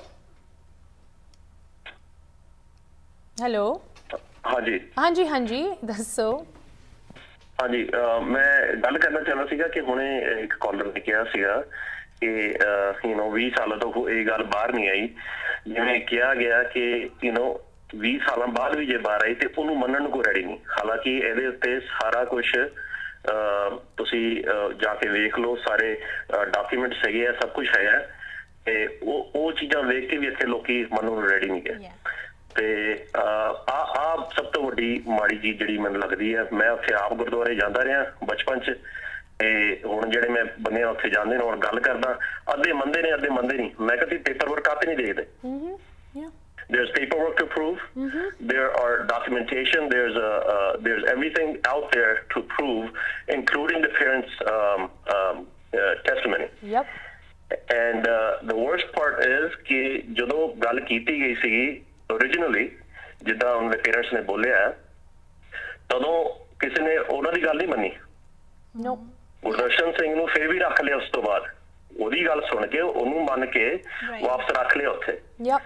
ਹੈਲੋ ਹਾਂਜੀ ਹਾਂਜੀ ਹਾਂਜੀ ਦੱਸੋ ਹਾਂਜੀ ਮੈਂ ਗੱਲ ਕਰਨਾ ਚਾਹੁੰਦਾ ਸੀਗਾ ਕਿ ਹੁਣੇ ਇੱਕ ਕਾਲਰ ਨੇ ਕਿਹਾ ਸੀਗਾ ਕਿ ਯੂ نو 20 ਸਾਲਾਂ ਤੋਂ ਇਹ ਗੱਲ ਬਾਹਰ ਨਹੀਂ ਆਈ ਜਿਵੇਂ ਕਿਹਾ ਗਿਆ ਕਿ ਯੂ نو 20 ਸਾਲਾਂ ਬਾਅਦ ਵੀ ਜੇ ਬਾਹਰ ਆਈ ਤੇ ਉਹਨੂੰ ਮੰਨਣ ਨੂੰ ਕੋਈ ਰੈਡੀ ਨਹੀਂ ਹਾਲਾਂਕਿ ਇਹਦੇ ਉੱਤੇ ਸਾਰਾ ਕੁਝ ਤੁਸੀਂ ਜਾ ਕੇ ਵੇਖ ਲਓ ਸਾਰੇ ਡਾਕੂਮੈਂਟਸ ਹੈਗੇ ਆ ਸਭ ਕੁਝ ਹੈਗਾ ਤੇ ਉਹ ਉਹ ਚੀਜ਼ਾਂ ਵੇਖ ਕੇ ਵੀ ਇੱਥੇ ਲੋਕੀ ਮੰਨਣ ਨੂੰ ਰੈਡੀ ਨਹੀਂ ਗਏ ਤੇ ਆ ਆ ਸਭ ਤੋਂ ਵੱਡੀ ਮਾੜੀ ਚੀਜ਼ ਜਿਹੜੀ ਮੈਨੂੰ ਲੱਗਦੀ ਹੈ ਮੈਂ ਉੱਥੇ ਆਪ ਗੁਰਦੁਆਰੇ ਜਾਂਦਾ ਰਿਹਾ ਬਚਪਨ 'ਚ ਤੇ ਹੁਣ ਜਿਹੜੇ ਮੈਂ ਬੰਦੇ ਉੱਥੇ ਜਾਂਦੇ ਨੇ ਔਰ ਗੱਲ ਕਰਦਾ ਅੱਧੇ ਮੰਦੇ ਨੇ ਅੱਧੇ ਮੰਦੇ ਨਹੀਂ ਮੈਂ ਕਹਿੰਦੀ ਪੇਪਰ ਵਰਕ ਆਪੇ ਨਹੀਂ ਦੇਖਦੇ ਹਮਮ ਯਾ there's paperwork to prove mm-hmm. there are documentation there's a, uh, there's everything out there to prove including the parents um, um, uh, testimony yep and uh, the worst part is ਕਿ ਜਦੋਂ ਗੱਲ ਕੀਤੀ ਗਈ ਸੀ originally ਜਿੱਦਾਂ ਉਹਨਾਂ ਦੇ ਪੇਰੈਂਟਸ ਨੇ ਬੋਲਿਆ ਤਦੋਂ ਕਿਸੇ ਨੇ ਉਹਨਾਂ ਦੀ ਗੱਲ ਨਹੀਂ ਮੰਨੀ ਨੋ nope. ਗੁਰਦਰਸ਼ਨ ਸਿੰਘ ਨੂੰ ਫੇਰ ਵੀ ਰੱਖ ਲਿਆ ਉਸ ਤੋਂ ਬਾਅਦ ਉਹਦੀ ਗੱਲ ਸੁਣ ਕੇ ਉਹਨੂੰ ਮੰਨ ਕੇ ਵਾਪਸ ਰੱਖ ਲਿਆ ਉੱਥੇ yup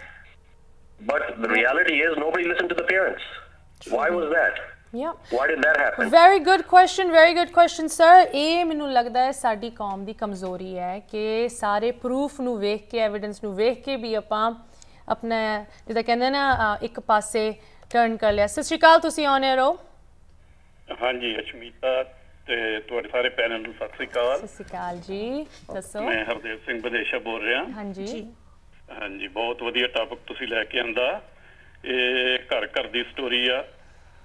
but the reality is nobody listen to the parents why was that yeah why did that happen very good question very good question sir ਇਹ ਮੈਨੂੰ ਲੱਗਦਾ ਹੈ ਸਾਡੀ ਕੌਮ ਦੀ ਕਮਜ਼ੋਰੀ ਹੈ ਕਿ ਸਾਰੇ ਪ੍ਰੂਫ ਨੂੰ ਵੇਖ ਕੇ ਐਵਿਡੈਂਸ ਨੂੰ ਵੇਖ ਕੇ ਵੀ ਆਪਾਂ ਆਪਣਾ ਜਿਦਾ ਕਹਿੰਦੇ ਨਾ ਇੱਕ ਪਾਸੇ ਟਰਨ ਕਰ ਲਿਆ ਸਤਿ ਸ਼੍ਰੀ ਅਕਾਲ ਤੁਸੀਂ ਔਨ 에ਅਰ ਹੋ ਹਾਂਜੀ ਅਸ਼ਮੀਤਾ ਤੇ ਤੁਹਾਡੇ ਸਾਰੇ ਪੈਨਲ ਨੂੰ ਸਤਿ ਸ੍ਰੀ ਅਕਾਲ ਸਤਿ ਸ੍ਰੀ ਅਕਾਲ ਜੀ ਦੱਸੋ ਮੈਂ ਹਰਦੇਵ ਸਿੰਘ ਬਦੇਸ਼ਾ ਬੋਲ ਰਿਹਾ ਹਾਂਜੀ ਹਾਂਜੀ ਬਹੁਤ ਵਧੀਆ ਟਾਪਿਕ ਤੁਸੀਂ ਲੈ ਕੇ ਆਂਦਾ ਇਹ ਘਰ ਘਰ ਦੀ ਸਟੋਰੀ ਆ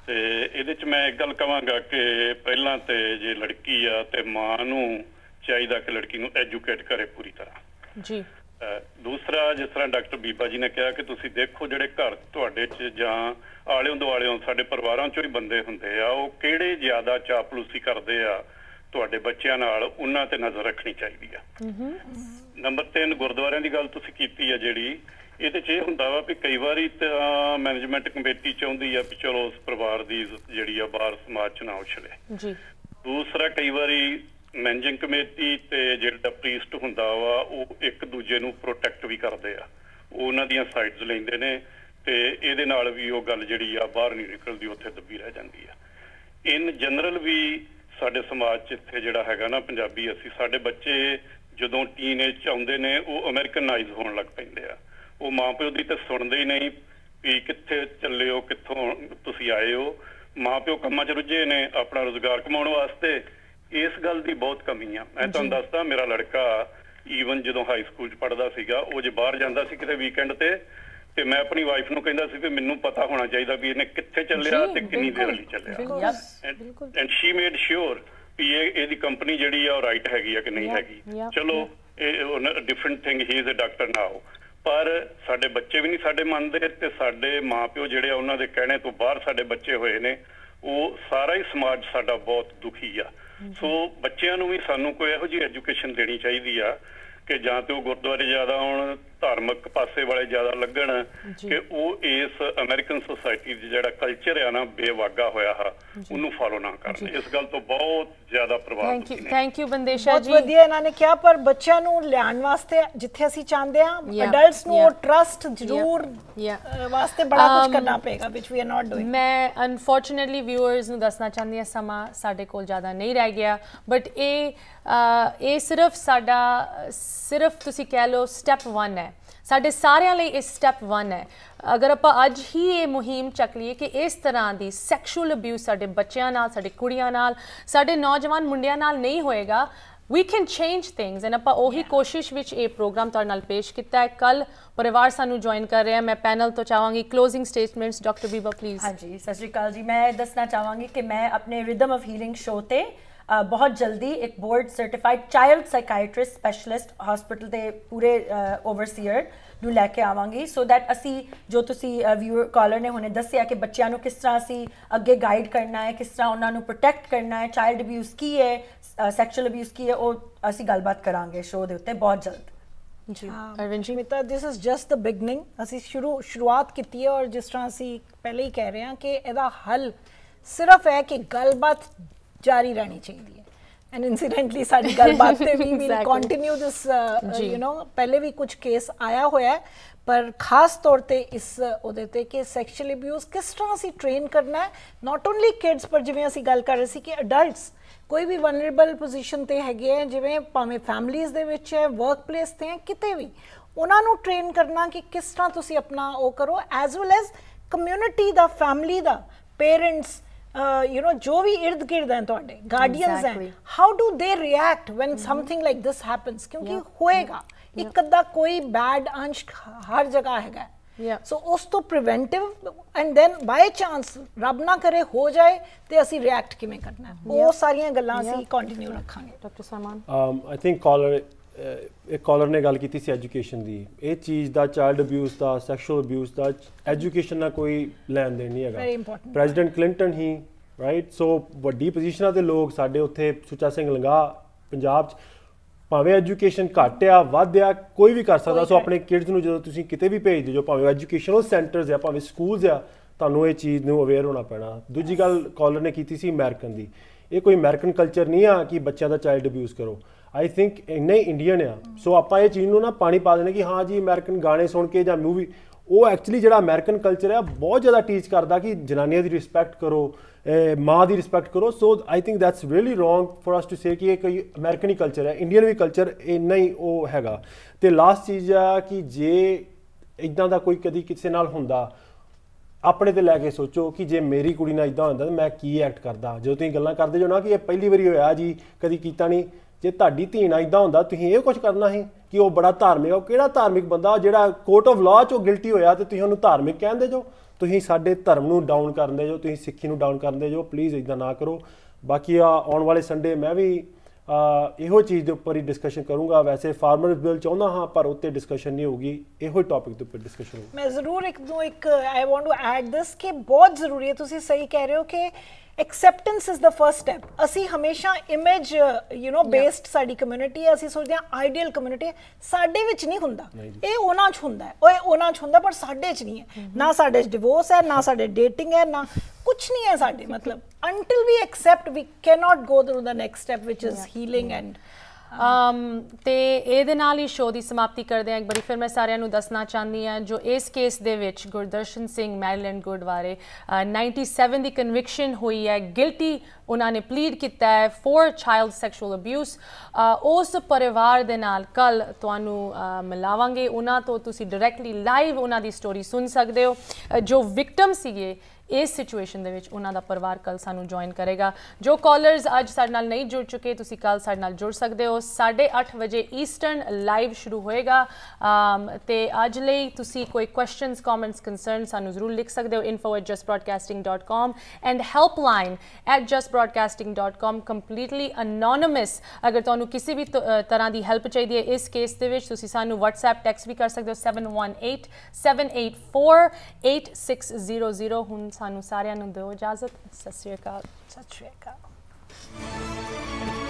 ਤੇ ਇਹਦੇ ਚ ਮੈਂ ਇੱਕ ਗੱਲ ਕਵਾਂਗਾ ਕਿ ਪਹਿਲਾਂ ਤੇ ਜੇ ਲੜਕੀ ਆ ਤੇ ਮਾਂ ਨੂੰ ਚਾਹੀਦਾ ਕਿ ਲੜਕੀ ਨੂੰ ਐਜੂਕੇਟ ਕਰੇ ਪੂਰੀ ਤਰ੍ਹਾਂ ਜੀ ਦੂਸਰਾ ਜਿਸ ਤਰ੍ਹਾਂ ਡਾਕਟਰ ਬੀਬਾ ਜੀ ਨੇ ਕਿਹਾ ਕਿ ਤੁਸੀਂ ਦੇਖੋ ਜਿਹੜੇ ਘਰ ਤੁਹਾਡੇ 'ਚ ਜਾਂ ਆਲੇ ਦੁਆਲਿਓਂ ਸਾਡੇ ਪਰਿਵਾਰਾਂ 'ਚੋਂ ਹੀ ਬੰਦੇ ਹੁੰਦੇ ਆ ਉਹ ਕਿਹੜੇ ਜ਼ਿਆਦਾ ਚਾਪਲੂਸੀ ਕਰਦੇ ਆ ਤੁਹਾਡੇ ਬੱਚਿਆਂ ਨਾਲ ਉਹਨਾਂ ਤੇ ਨਜ਼ਰ ਰੱਖਣੀ ਚਾਹੀਦੀ ਆ ਨੰਬਰ 3 ਗੁਰਦੁਆਰਿਆਂ ਦੀ ਗੱਲ ਤੁਸੀਂ ਕੀਤੀ ਆ ਜਿਹੜੀ ਇਹਦੇ 'ਚ ਇਹ ਹੁੰਦਾ ਵਾ ਕਿ ਕਈ ਵਾਰੀ ਤਾਂ ਮੈਨੇਜਮੈਂਟ ਕਮੇਟੀ ਚਾਹੁੰਦੀ ਆ ਕਿ ਚਲੋ ਉਸ ਪਰਿਵਾਰ ਦੀ ਜਿਹੜੀ ਆ ਬਾਹਰ ਸਮਾਜ 'ਚ ਨਾ ਉਛਲੇ ਜੀ ਦੂਸਰਾ ਕਈ ਵਾਰੀ ਮੈਨੇਜਿੰਗ ਕਮੇਟੀ ਤੇ ਜਿਹੜਾ ਪ੍ਰੀਸਟ ਹੁੰਦਾ ਵਾ ਉਹ ਇੱਕ ਦੂਜੇ ਨੂੰ ਪ੍ਰੋਟੈਕਟ ਵੀ ਕਰਦੇ ਆ ਉਹਨਾਂ ਦੀਆਂ ਸਾਈਡਸ ਲੈਂਦੇ ਨੇ ਤੇ ਇਹਦੇ ਨਾਲ ਵੀ ਉਹ ਗੱਲ ਜਿਹੜੀ ਆ ਬਾਹਰ ਨਹੀਂ ਨਿਕਲਦੀ ਉੱਥੇ ਦੱਬੀ ਰਹਿ ਜਾਂਦੀ ਆ ਇਨ ਜਨਰਲ ਵੀ ਸਾਡੇ ਸਮਾਜ 'ਚ ਇੱਥੇ ਜਿਹੜਾ ਹੈਗਾ ਨਾ ਪੰਜਾਬੀ ਅਸੀਂ ਸਾਡੇ ਬੱਚੇ ਜਦੋਂ ਟੀਨੇਜ 'ਚ ਆਉਂਦੇ ਨੇ ਉਹ ਅਮਰੀਕਨਾਈਜ਼ ਹੋਣ ਲੱਗ ਪੈਂਦੇ ਆ ਉਹ ਮਾਪਿਓ ਦੀ ਤਾਂ ਸੁਣਦੇ ਹੀ ਨਹੀਂ ਵੀ ਕਿੱਥੇ ਚੱਲੇ ਹੋ ਕਿੱਥੋਂ ਤੁਸੀਂ ਆਏ ਹੋ ਮਾਪਿਓ ਕੰਮਾਂ 'ਚ ਰੁੱਝੇ ਨੇ ਆਪਣਾ ਰੋਜ਼ਗਾਰ ਕਮਾਉਣ ਵਾਸਤੇ ਇਸ ਗੱਲ ਦੀ ਬਹੁਤ ਕਮੀ ਆ ਮੈਂ ਤੁਹਾਨੂੰ ਦੱਸਦਾ ਮੇਰਾ ਲੜਕਾ ਈਵਨ ਜਦੋਂ ਹਾਈ ਸਕੂਲ 'ਚ ਪੜਦਾ ਸੀਗਾ ਉਹ ਜੇ ਬਾਹਰ ਜਾਂਦਾ ਸੀ ਕਿਤੇ ਵੀਕਐਂਡ ਤੇ ਤੇ ਮੈਂ ਆਪਣੀ ਵਾਈਫ ਨੂੰ ਕਹਿੰਦਾ ਸੀ ਕਿ ਮੈਨੂੰ ਪਤਾ ਹੋਣਾ ਚਾਹੀਦਾ ਵੀ ਇਹਨੇ ਕਿੱਥੇ ਚੱਲਿਆ ਤੇ ਕਿੰਨੀ ਦੇਰ ਲਈ ਚੱਲਿਆ ਐਂਡ ਸ਼ੀ ਮੇਡ ਸ਼ੋਰ ਵੀ ਇਹ ਇਹਦੀ ਕੰਪਨੀ ਜਿਹੜੀ ਆ ਉਹ ਰਾਈਟ ਹੈਗੀ ਆ ਕਿ ਨਹੀਂ ਹੈਗੀ ਚਲੋ ਇਹ different thing he is a doctor now ਪਰ ਸਾਡੇ ਬੱਚੇ ਵੀ ਨਹੀਂ ਸਾਡੇ ਮੰਨਦੇ ਤੇ ਸਾਡੇ ਮਾਪਿਓ ਜਿਹੜੇ ਆ ਉਹਨਾਂ ਦੇ ਕਹਿਣੇ ਤੋਂ ਬਾਹਰ ਸਾਡੇ ਬੱਚੇ ਹੋਏ ਨੇ ਉਹ ਸਾਰਾ ਹੀ ਸਮਾਜ ਸਾਡਾ ਬਹੁਤ ਦੁਖੀ ਆ ਸੋ ਬੱਚਿਆਂ ਨੂੰ ਵੀ ਸਾਨੂੰ ਕੋਈ ਇਹੋ ਜਿਹੀ ਐਜੂਕੇਸ਼ਨ ਦੇਣੀ ਚਾਹੀਦੀ ਆ ਕਿ ਜਾਂ ਤੇ ਉਹ ਗੁਰਦੁਆਰੇ ਜ਼ਿਆਦਾ ਆਉਣ ਧਾਰਮਿਕ ਪਾਸੇ ਵਾਲੇ ਜ਼ਿਆਦਾ ਲੱਗਣ ਕਿ ਉਹ ਇਸ ਅਮਰੀਕਨ ਸੋਸਾਇਟੀ ਦੇ ਜਿਹੜਾ ਕਲਚਰ ਆ ਨਾ ਬੇਵਾਗਾ ਹੋਇਆ ਹੈ ਉਹਨੂੰ ਫਾਲੋ ਨਾ ਕਰਨ ਇਸ ਗੱਲ ਤੋਂ ਬਹੁਤ ਜ਼ਿਆਦਾ ਪ੍ਰਭਾਵਿਤ ਯੂ ਥੈਂਕ ਯੂ ਬੰਦੇਸ਼ਾ ਜੀ ਬਹੁਤ ਵਧੀਆ ਇਹਨਾਂ ਨੇ ਕਿਹਾ ਪਰ ਬੱਚਿਆਂ ਨੂੰ ਲਿਆਉਣ ਵਾਸਤੇ ਜਿੱਥੇ ਅਸੀਂ ਚਾਹੁੰਦੇ ਆ ਅਡਲਟਸ ਨੂੰ ਉਹ ਟਰਸਟ ਜ਼ਰੂਰ ਵਾਸਤੇ ਬੜਾ ਕੁਝ um, ਕਰਨਾ ਪਏਗਾ which we are not doing ਮੈਂ ਅਨਫੋਰਚੂਨੇਟਲੀ ਵਿਊਅਰਸ ਨੂੰ ਦੱਸਣਾ ਚਾਹੁੰਦੀ ਆ ਸਮਾਂ ਸਾਡੇ ਕੋਲ ਜ਼ਿਆਦਾ ਨਹੀਂ ਰਹਿ ਗਿਆ ਬਟ ਇਹ ਇਹ ਸਿਰਫ ਸਾਡਾ ਸਿਰਫ ਤੁਸੀਂ ਕਹਿ ਲਓ ਸਟੈਪ 1 ਹੈ ਸਾਡੇ ਸਾਰਿਆਂ ਲਈ ਇਸ ਸਟੈਪ 1 ਹੈ ਅਗਰ ਆਪਾਂ ਅੱਜ ਹੀ ਇਹ ਮੁਹਿੰਮ ਚੱਕ ਲਈਏ ਕਿ ਇਸ ਤਰ੍ਹਾਂ ਦੀ ਸੈਕਸ਼ੂਅਲ ਅਬਿਊਸ ਸਾਡੇ ਬੱਚਿਆਂ ਨਾਲ ਸਾਡੇ ਕੁੜੀਆਂ ਨਾਲ ਸਾਡੇ ਨੌਜਵਾਨ ਮੁੰਡਿਆਂ ਨਾਲ ਨਹੀਂ ਹੋਏਗਾ we can change things and ਆਪਾਂ ਉਹੀ ਕੋਸ਼ਿਸ਼ ਵਿੱਚ ਇਹ ਪ੍ਰੋਗਰਾਮ ਤੁਹਾਡੇ ਨਾਲ ਪੇਸ਼ ਕੀਤਾ ਹੈ ਕੱਲ ਪਰਿਵਾਰ ਸਾਨੂੰ ਜੁਆਇਨ ਕਰ ਰਿਹਾ ਮੈਂ ਪੈਨਲ ਤੋਂ ਚਾਹਾਂਗੀ closing statements doctor Biba please ਹਾਂਜੀ ਸਤਿ ਸ਼੍ਰੀ ਅਕਾਲ ਜੀ ਮੈਂ ਦੱਸਣਾ ਚਾਹਾਂਗੀ ਕਿ ਮੈਂ ਆਪਣੇ ਰਿਦਮ ਆਫ ਹੀਲਿੰਗ ਸ਼ੋ ਤੇ ਬਹੁਤ ਜਲਦੀ ਇੱਕ board certified child psychiatrist specialist hospital ਦੇ ਪੂਰੇ ਓਵਰਸੀਅਰ ਨੂੰ ਲੈ ਕੇ ਆਵਾਂਗੇ ਸੋ ਥੈਟ ਅਸੀਂ ਜੋ ਤੁਸੀਂ ਵਿਊਅਰ ਕਾਲਰ ਨੇ ਹੁਣੇ ਦੱਸਿਆ ਕਿ ਬੱਚਿਆਂ ਨੂੰ ਕਿਸ ਤਰ੍ਹਾਂ ਅਸੀਂ ਅੱਗੇ ਗਾਈਡ ਕਰਨਾ ਹੈ ਕਿਸ ਤਰ੍ਹਾਂ ਉਹਨਾਂ ਨੂੰ ਪ੍ਰੋਟੈਕਟ ਕਰਨਾ ਹੈ ਚਾਈਲਡ ਅਬਿਊਜ਼ ਕੀ ਹੈ ਸੈਕਸ਼ੂਅਲ ਅਬਿਊਜ਼ ਕੀ ਹੈ ਉਹ ਅਸੀਂ ਗੱਲਬਾਤ ਕਰਾਂਗੇ ਸ਼ੋਅ ਦੇ ਉੱਤੇ ਬਹੁਤ ਜਲਦ ਜੀ ਅਰਵਿੰਦ ਜੀ ਮਿਤਾ this is just the beginning ਅਸੀਂ ਸ਼ੁਰੂ ਸ਼ੁਰੂਆਤ ਕੀਤੀ ਹੈ ਔਰ ਜਿਸ ਤਰ੍ਹਾਂ ਅਸੀਂ ਪਹਿਲੇ ਹੀ ਕਹਿ ਰਹੇ ਹਾਂ ਕਿ ਇਹਦਾ ਹੱਲ ਸਿਰਫ ਹੈ ਕਿ ਗੱਲਬਾਤ ਜਾਰੀ ਰਹਿਣੀ ਚਾਹੀਦੀ ਹੈ ਐਂਡ ਇਨਸੀਡੈਂਟਲੀ ਸਾਡੀ ਗੱਲਬਾਤ ਤੇ ਵੀ ਵੀ ਕੰਟੀਨਿਊ ਦਿਸ ਯੂ نو ਪਹਿਲੇ ਵੀ ਕੁਝ ਕੇਸ ਆਇਆ ਹੋਇਆ ਹੈ ਪਰ ਖਾਸ ਤੌਰ ਤੇ ਇਸ ਉਹਦੇ ਤੇ ਕਿ ਸੈਕਸ਼ੂਅਲ ਅਬਿਊਜ਼ ਕਿਸ ਤਰ੍ਹਾਂ ਅਸੀਂ ਟ੍ਰੇਨ ਕਰਨਾ ਹੈ ਨਾਟ ਓਨਲੀ ਕਿਡਸ ਪਰ ਜਿਵੇਂ ਅਸੀਂ ਗੱਲ ਕਰ ਰਹੇ ਸੀ ਕਿ ਅਡਲਟਸ ਕੋਈ ਵੀ ਵਨਰੇਬਲ ਪੋਜੀਸ਼ਨ ਤੇ ਹੈਗੇ ਆ ਜਿਵੇਂ ਭਾਵੇਂ ਫੈਮਲੀਆਂ ਦੇ ਵਿੱਚ ਹੈ ਵਰਕਪਲੇਸ ਤੇ ਹੈ ਕਿਤੇ ਵੀ ਉਹਨਾਂ ਨੂੰ ਟ੍ਰੇਨ ਕਰਨਾ ਕਿ ਕਿਸ ਤਰ੍ਹਾਂ ਤੁਸੀਂ ਆਪਣਾ ਉਹ ਕਰੋ ਐਜ਼ ਵੈਲ ਐਸ ਕਮਿਊਨਿਟੀ ਦਾ ਫੈਮਲੀ ਦਾ ਪੇਰੈਂਟਸ ਯੂ uh, نو ਜੋ ਵੀ ird gird ਹੈ ਤੁਹਾਡੇ ਗਾਰਡੀਅਨਸ ਹੈ how do they react when something like this happens ਕਿਉਂਕਿ ਹੋਏਗਾ ਇੱਕ ਅੱਧਾ ਕੋਈ ਬੈਡ ਅੰਸ਼ ਹਰ ਜਗ੍ਹਾ ਹੈਗਾ ਯਾ ਸੋ ਉਸ ਤੋਂ preventive and then by chance ਰੱਬ ਨਾ ਕਰੇ ਹੋ ਜਾਏ ਤੇ ਅਸੀਂ ਰਿਐਕਟ ਕਿਵੇਂ ਕਰਨਾ ਉਹ ਸਾਰੀਆਂ ਗੱਲਾਂ ਅਸੀਂ ਕੰਟੀਨਿਊ ਰੱਖਾਂਗੇ doctor Saman I think caller ਇੱਕ ਕਾਲਰ ਨੇ ਗੱਲ ਕੀਤੀ ਸੀ ਐਜੂਕੇਸ਼ਨ ਦੀ ਇਹ ਚੀਜ਼ ਦਾ ਚਾਈਲਡ ਅਬਿਊਜ਼ ਦਾ ਸੈਕਸ਼ੂਅਲ ਅਬਿਊਜ਼ ਦਾ ਐਜੂਕੇਸ਼ਨ ਨਾਲ ਕੋਈ ਲੈਣ ਦੇਣ ਨਹੀਂ ਹੈਗਾ ਪ੍ਰੈਜ਼ੀਡੈਂਟ ਕਲਿੰਟਨ ਹੀ ਰਾਈਟ ਸੋ ਵੱਡੀ ਪੋਜੀਸ਼ਨਾਂ ਦੇ ਲੋਕ ਸਾਡੇ ਉੱਥੇ ਸੁਚਾ ਸਿੰਘ ਲੰਗਾ ਪੰਜਾਬ 'ਚ ਭਾਵੇਂ ਐਜੂਕੇਸ਼ਨ ਘਟਿਆ ਵਧਿਆ ਕੋਈ ਵੀ ਕਰ ਸਕਦਾ ਸੋ ਆਪਣੇ ਕਿਡਸ ਨੂੰ ਜਦੋਂ ਤੁਸੀਂ ਕਿਤੇ ਵੀ ਭੇਜਦੇ ਜੋ ਭਾਵੇਂ ਐਜੂਕੇਸ਼ਨਲ ਸੈਂਟਰਸ ਆ ਭਾਵੇਂ ਸਕੂਲਸ ਆ ਤੁਹਾਨੂੰ ਇਹ ਚੀਜ਼ ਨੂੰ ਅਵੇਅਰ ਹੋਣਾ ਪੈਣਾ ਦੂਜੀ ਗੱਲ ਕਾਲਰ ਨੇ ਕੀਤੀ ਸੀ ਅਮਰੀਕਨ ਦੀ ਇਹ ਕੋਈ ਅਮਰੀਕਨ ਕਲਚਰ ਨਹੀਂ ਆ ਕਿ ਬੱਚਿਆਂ ਦਾ ਚਾਈਲਡ ਅਬਿਊਜ਼ ਕਰੋ ਆਈ ਥਿੰਕ ਇੰਨੇ ਇੰਡੀਅਨ ਆ ਸੋ ਆਪਾਂ ਇਹ ਚੀਜ਼ ਨੂੰ ਨਾ ਪਾਣੀ ਪਾ ਦੇਣਾ ਕਿ ਹਾਂ ਜੀ ਅਮਰੀਕਨ ਗਾਣੇ ਸੁਣ ਕੇ ਜਾਂ ਮੂਵੀ ਉਹ ਐਕਚੁਅਲੀ ਜਿਹੜਾ ਅਮਰੀਕਨ ਕਲਚਰ ਹੈ ਬਹੁਤ ਜ਼ਿਆਦਾ ਟੀਚ ਕਰਦਾ ਕਿ ਜਨਾਨੀਆਂ ਦੀ ਰਿਸਪੈਕਟ ਕਰੋ ਮਾਂ ਦੀ ਰਿਸਪੈਕਟ ਕਰੋ so I think that's really wrong for us to say ਕਿ ਕੋਈ ਅਮਰੀਕਨ ਹੀ ਕਲਚਰ ਹੈ ਇੰਡੀਅਨ ਵੀ ਕਲਚਰ ਇੰਨਾ ਹੀ ਉਹ ਹੈਗਾ ਤੇ ਲਾਸਟ ਚੀਜ਼ ਆ ਕਿ ਜੇ ਇਦਾਂ ਦਾ ਕੋਈ ਕਦੀ ਕਿਸੇ ਨਾਲ ਹੁੰਦਾ ਆਪਣੇ ਤੇ ਲੈ ਕੇ ਸੋਚੋ ਕਿ ਜੇ ਮੇਰੀ ਕੁੜੀ ਨਾਲ ਇਦਾਂ ਹੁੰਦਾ ਤਾਂ ਮੈਂ ਕੀ ਐਕਟ ਕਰਦਾ ਜਦੋਂ ਤੁਸੀਂ ਗੱਲਾਂ ਕਰਦੇ ਜੋ ਨਾ ਕਿ ਇਹ ਪਹਿਲੀ ਵਾਰੀ ਹੋਇਆ ਜੀ ਕਦੀ ਕੀਤਾ ਨਹੀਂ ਜੇ ਤੁਹਾਡੀ ਧੀ ਨਾ ਇਦਾਂ ਹੁੰਦਾ ਤੁਸੀਂ ਇਹ ਕੁਝ ਕਰਨਾ ਹੈ ਕਿ ਉਹ ਬੜਾ ਧਾਰਮਿਕ ਉਹ ਕਿਹੜਾ ਧਾਰਮਿਕ ਬੰਦਾ ਜਿਹੜਾ ਕੋਰਟ ਆਫ ਲਾਅ 'ਚ ਉਹ ਗਿਲਟੀ ਹੋਇਆ ਤੇ ਤੁਸੀਂ ਉਹਨੂੰ ਧਾਰਮਿਕ ਕਹਿੰਦੇ ਜੋ ਤੁਸੀਂ ਸਾਡੇ ਧਰਮ ਨੂੰ ਡਾਊਨ ਕਰਦੇ ਜੋ ਤੁਸੀਂ ਸਿੱਖੀ ਨੂੰ ਡਾਊਨ ਕਰਦੇ ਜੋ ਪਲੀਜ਼ ਇਦਾਂ ਨਾ ਕਰੋ ਬਾਕੀ ਆ ਆਉਣ ਵਾਲੇ ਸੰਡੇ ਮੈਂ ਵੀ ਇਹੋ ਚੀਜ਼ ਦੇ ਉੱਪਰ ਹੀ ਡਿਸਕਸ਼ਨ ਕਰੂੰਗਾ ਵੈਸੇ ਫਾਰਮਰ ਬਿਲ ਚਾਹੁੰਦਾ ਹਾਂ ਪਰ ਉੱਤੇ ਡਿਸਕਸ਼ਨ ਨਹੀਂ ਹੋਊਗੀ ਇਹੋ ਹੀ ਦੇ ਉੱਪਰ ਡਿਸਕਸ਼ਨ ਹੋਊਗੀ ਮੈਂ ਜ਼ਰੂਰ ਇੱਕ ਦੋ ਇੱਕ I want to add this ਕਿ ਬਹੁਤ ਜ਼ਰੂਰੀ ਹੈ ਤੁਸੀਂ ਸਹੀ ਕਹਿ ਰਹੇ ਹੋ ਕਿ acceptance is the first step ਅਸੀਂ ਹਮੇਸ਼ਾ ਇਮੇਜ ਯੂ نو ਬੇਸਡ ਸਾਡੀ ਕਮਿਊਨਿਟੀ ਹੈ ਅਸੀਂ ਸੋਚਦੇ ਹਾਂ ਆਈਡੀਅਲ ਕਮਿਊਨਿਟੀ ਸਾਡੇ ਵਿੱਚ ਨਹੀਂ ਹੁੰਦਾ ਇਹ ਉਹਨਾਂ 'ਚ ਹੁੰਦਾ ਓਏ ਉਹਨਾਂ 'ਚ ਹੁੰਦਾ ਪਰ ਸਾਡੇ 'ਚ ਨਹੀਂ ਹੈ ਨਾ ਸਾਡੇ 'ਚ ਡਿਵੋਰਸ ਹੈ ਨਾ ਸਾਡੇ ਡੇਟਿੰਗ ਹੈ ਨਾ ਕੁਝ ਨਹੀਂ ਹੈ ਸਾਡੇ ਮਤਲਬ until we accept we cannot go through the next step which is healing and ਤੇ ਇਹਦੇ ਨਾਲ ਹੀ ਸ਼ੋਅ ਦੀ ਸਮਾਪਤੀ ਕਰਦੇ ਹਾਂ ਇੱਕ ਵਾਰੀ ਫਿਰ ਮੈਂ ਸਾਰਿਆਂ ਨੂੰ ਦੱਸਣਾ ਚਾਹੁੰਦੀ ਹਾਂ ਜੋ ਇਸ ਕੇਸ ਦੇ ਵਿੱਚ ਗੁਰਦਰਸ਼ਨ ਸਿੰਘ ਮੈਰੀਲੈਂਡ ਗੁਰਦਵਾਰੇ 97 ਦੀ ਕਨਵਿਕਸ਼ਨ ਹੋਈ ਹੈ ਗਿਲਟੀ ਉਹਨਾਂ ਨੇ ਪਲੀਡ ਕੀਤਾ ਹੈ ਫੋਰ ਚਾਈਲਡ ਸੈਕਸ਼ੂਅਲ ਅਬਿਊਸ ਉਸ ਪਰਿਵਾਰ ਦੇ ਨਾਲ ਕੱਲ ਤੁਹਾਨੂੰ ਮਿਲਾਵਾਂਗੇ ਉਹਨਾਂ ਤੋਂ ਤੁਸੀਂ ਡਾਇਰੈਕਟਲੀ ਲਾਈਵ ਉਹਨਾਂ ਦੀ ਸਟੋਰੀ ਸੁਣ ਸਕਦੇ ਹੋ ਜੋ ਵਿਕਟਮ ਸੀਗੇ ਇਸ ਸਿਚੁਏਸ਼ਨ ਦੇ ਵਿੱਚ ਉਹਨਾਂ ਦਾ ਪਰਿਵਾਰ ਕੱਲ ਸਾਨੂੰ ਜੁਆਇਨ ਕਰੇਗਾ ਜੋ ਕਾਲਰਸ ਅੱਜ ਸਾਡੇ ਨਾਲ ਨਹੀਂ ਜੁੜ ਚੁੱਕੇ ਤੁਸੀਂ ਕੱਲ ਸਾਡੇ ਨਾਲ ਜੁੜ ਸਕਦੇ ਹੋ 8:30 ਵਜੇ ਈਸਟਰਨ ਲਾਈਵ ਸ਼ੁਰੂ ਹੋਏਗਾ ਤੇ ਅੱਜ ਲਈ ਤੁਸੀਂ ਕੋਈ ਕੁਐਸਚਨਸ ਕਮੈਂਟਸ ਕਨਸਰਨ ਸਾਨੂੰ ਜ਼ਰੂਰ ਲਿਖ ਸਕਦੇ ਹੋ info@justbroadcasting.com and helpline@justbroadcasting.com completely anonymous ਅਗਰ ਤੁਹਾਨੂੰ ਕਿਸੇ ਵੀ ਤਰ੍ਹਾਂ ਦੀ ਹੈਲਪ ਚਾਹੀਦੀ ਹੈ ਇਸ ਕੇਸ ਦੇ ਵਿੱਚ ਤੁਸੀਂ ਸਾਨੂੰ WhatsApp ਟੈਕਸਟ ਵੀ ਕਰ ਸਕਦੇ ਹੋ 7187848600 ਹੁਣ ਸਾਨੂੰ ਸਾਰਿਆਂ ਨੂੰ ਦਿਓ ਇਜਾਜ਼ਤ ਸਤਿ ਸ਼੍ਰੀ ਅਕਾਲ ਸਤਿ ਸ਼੍ਰੀ ਅਕਾਲ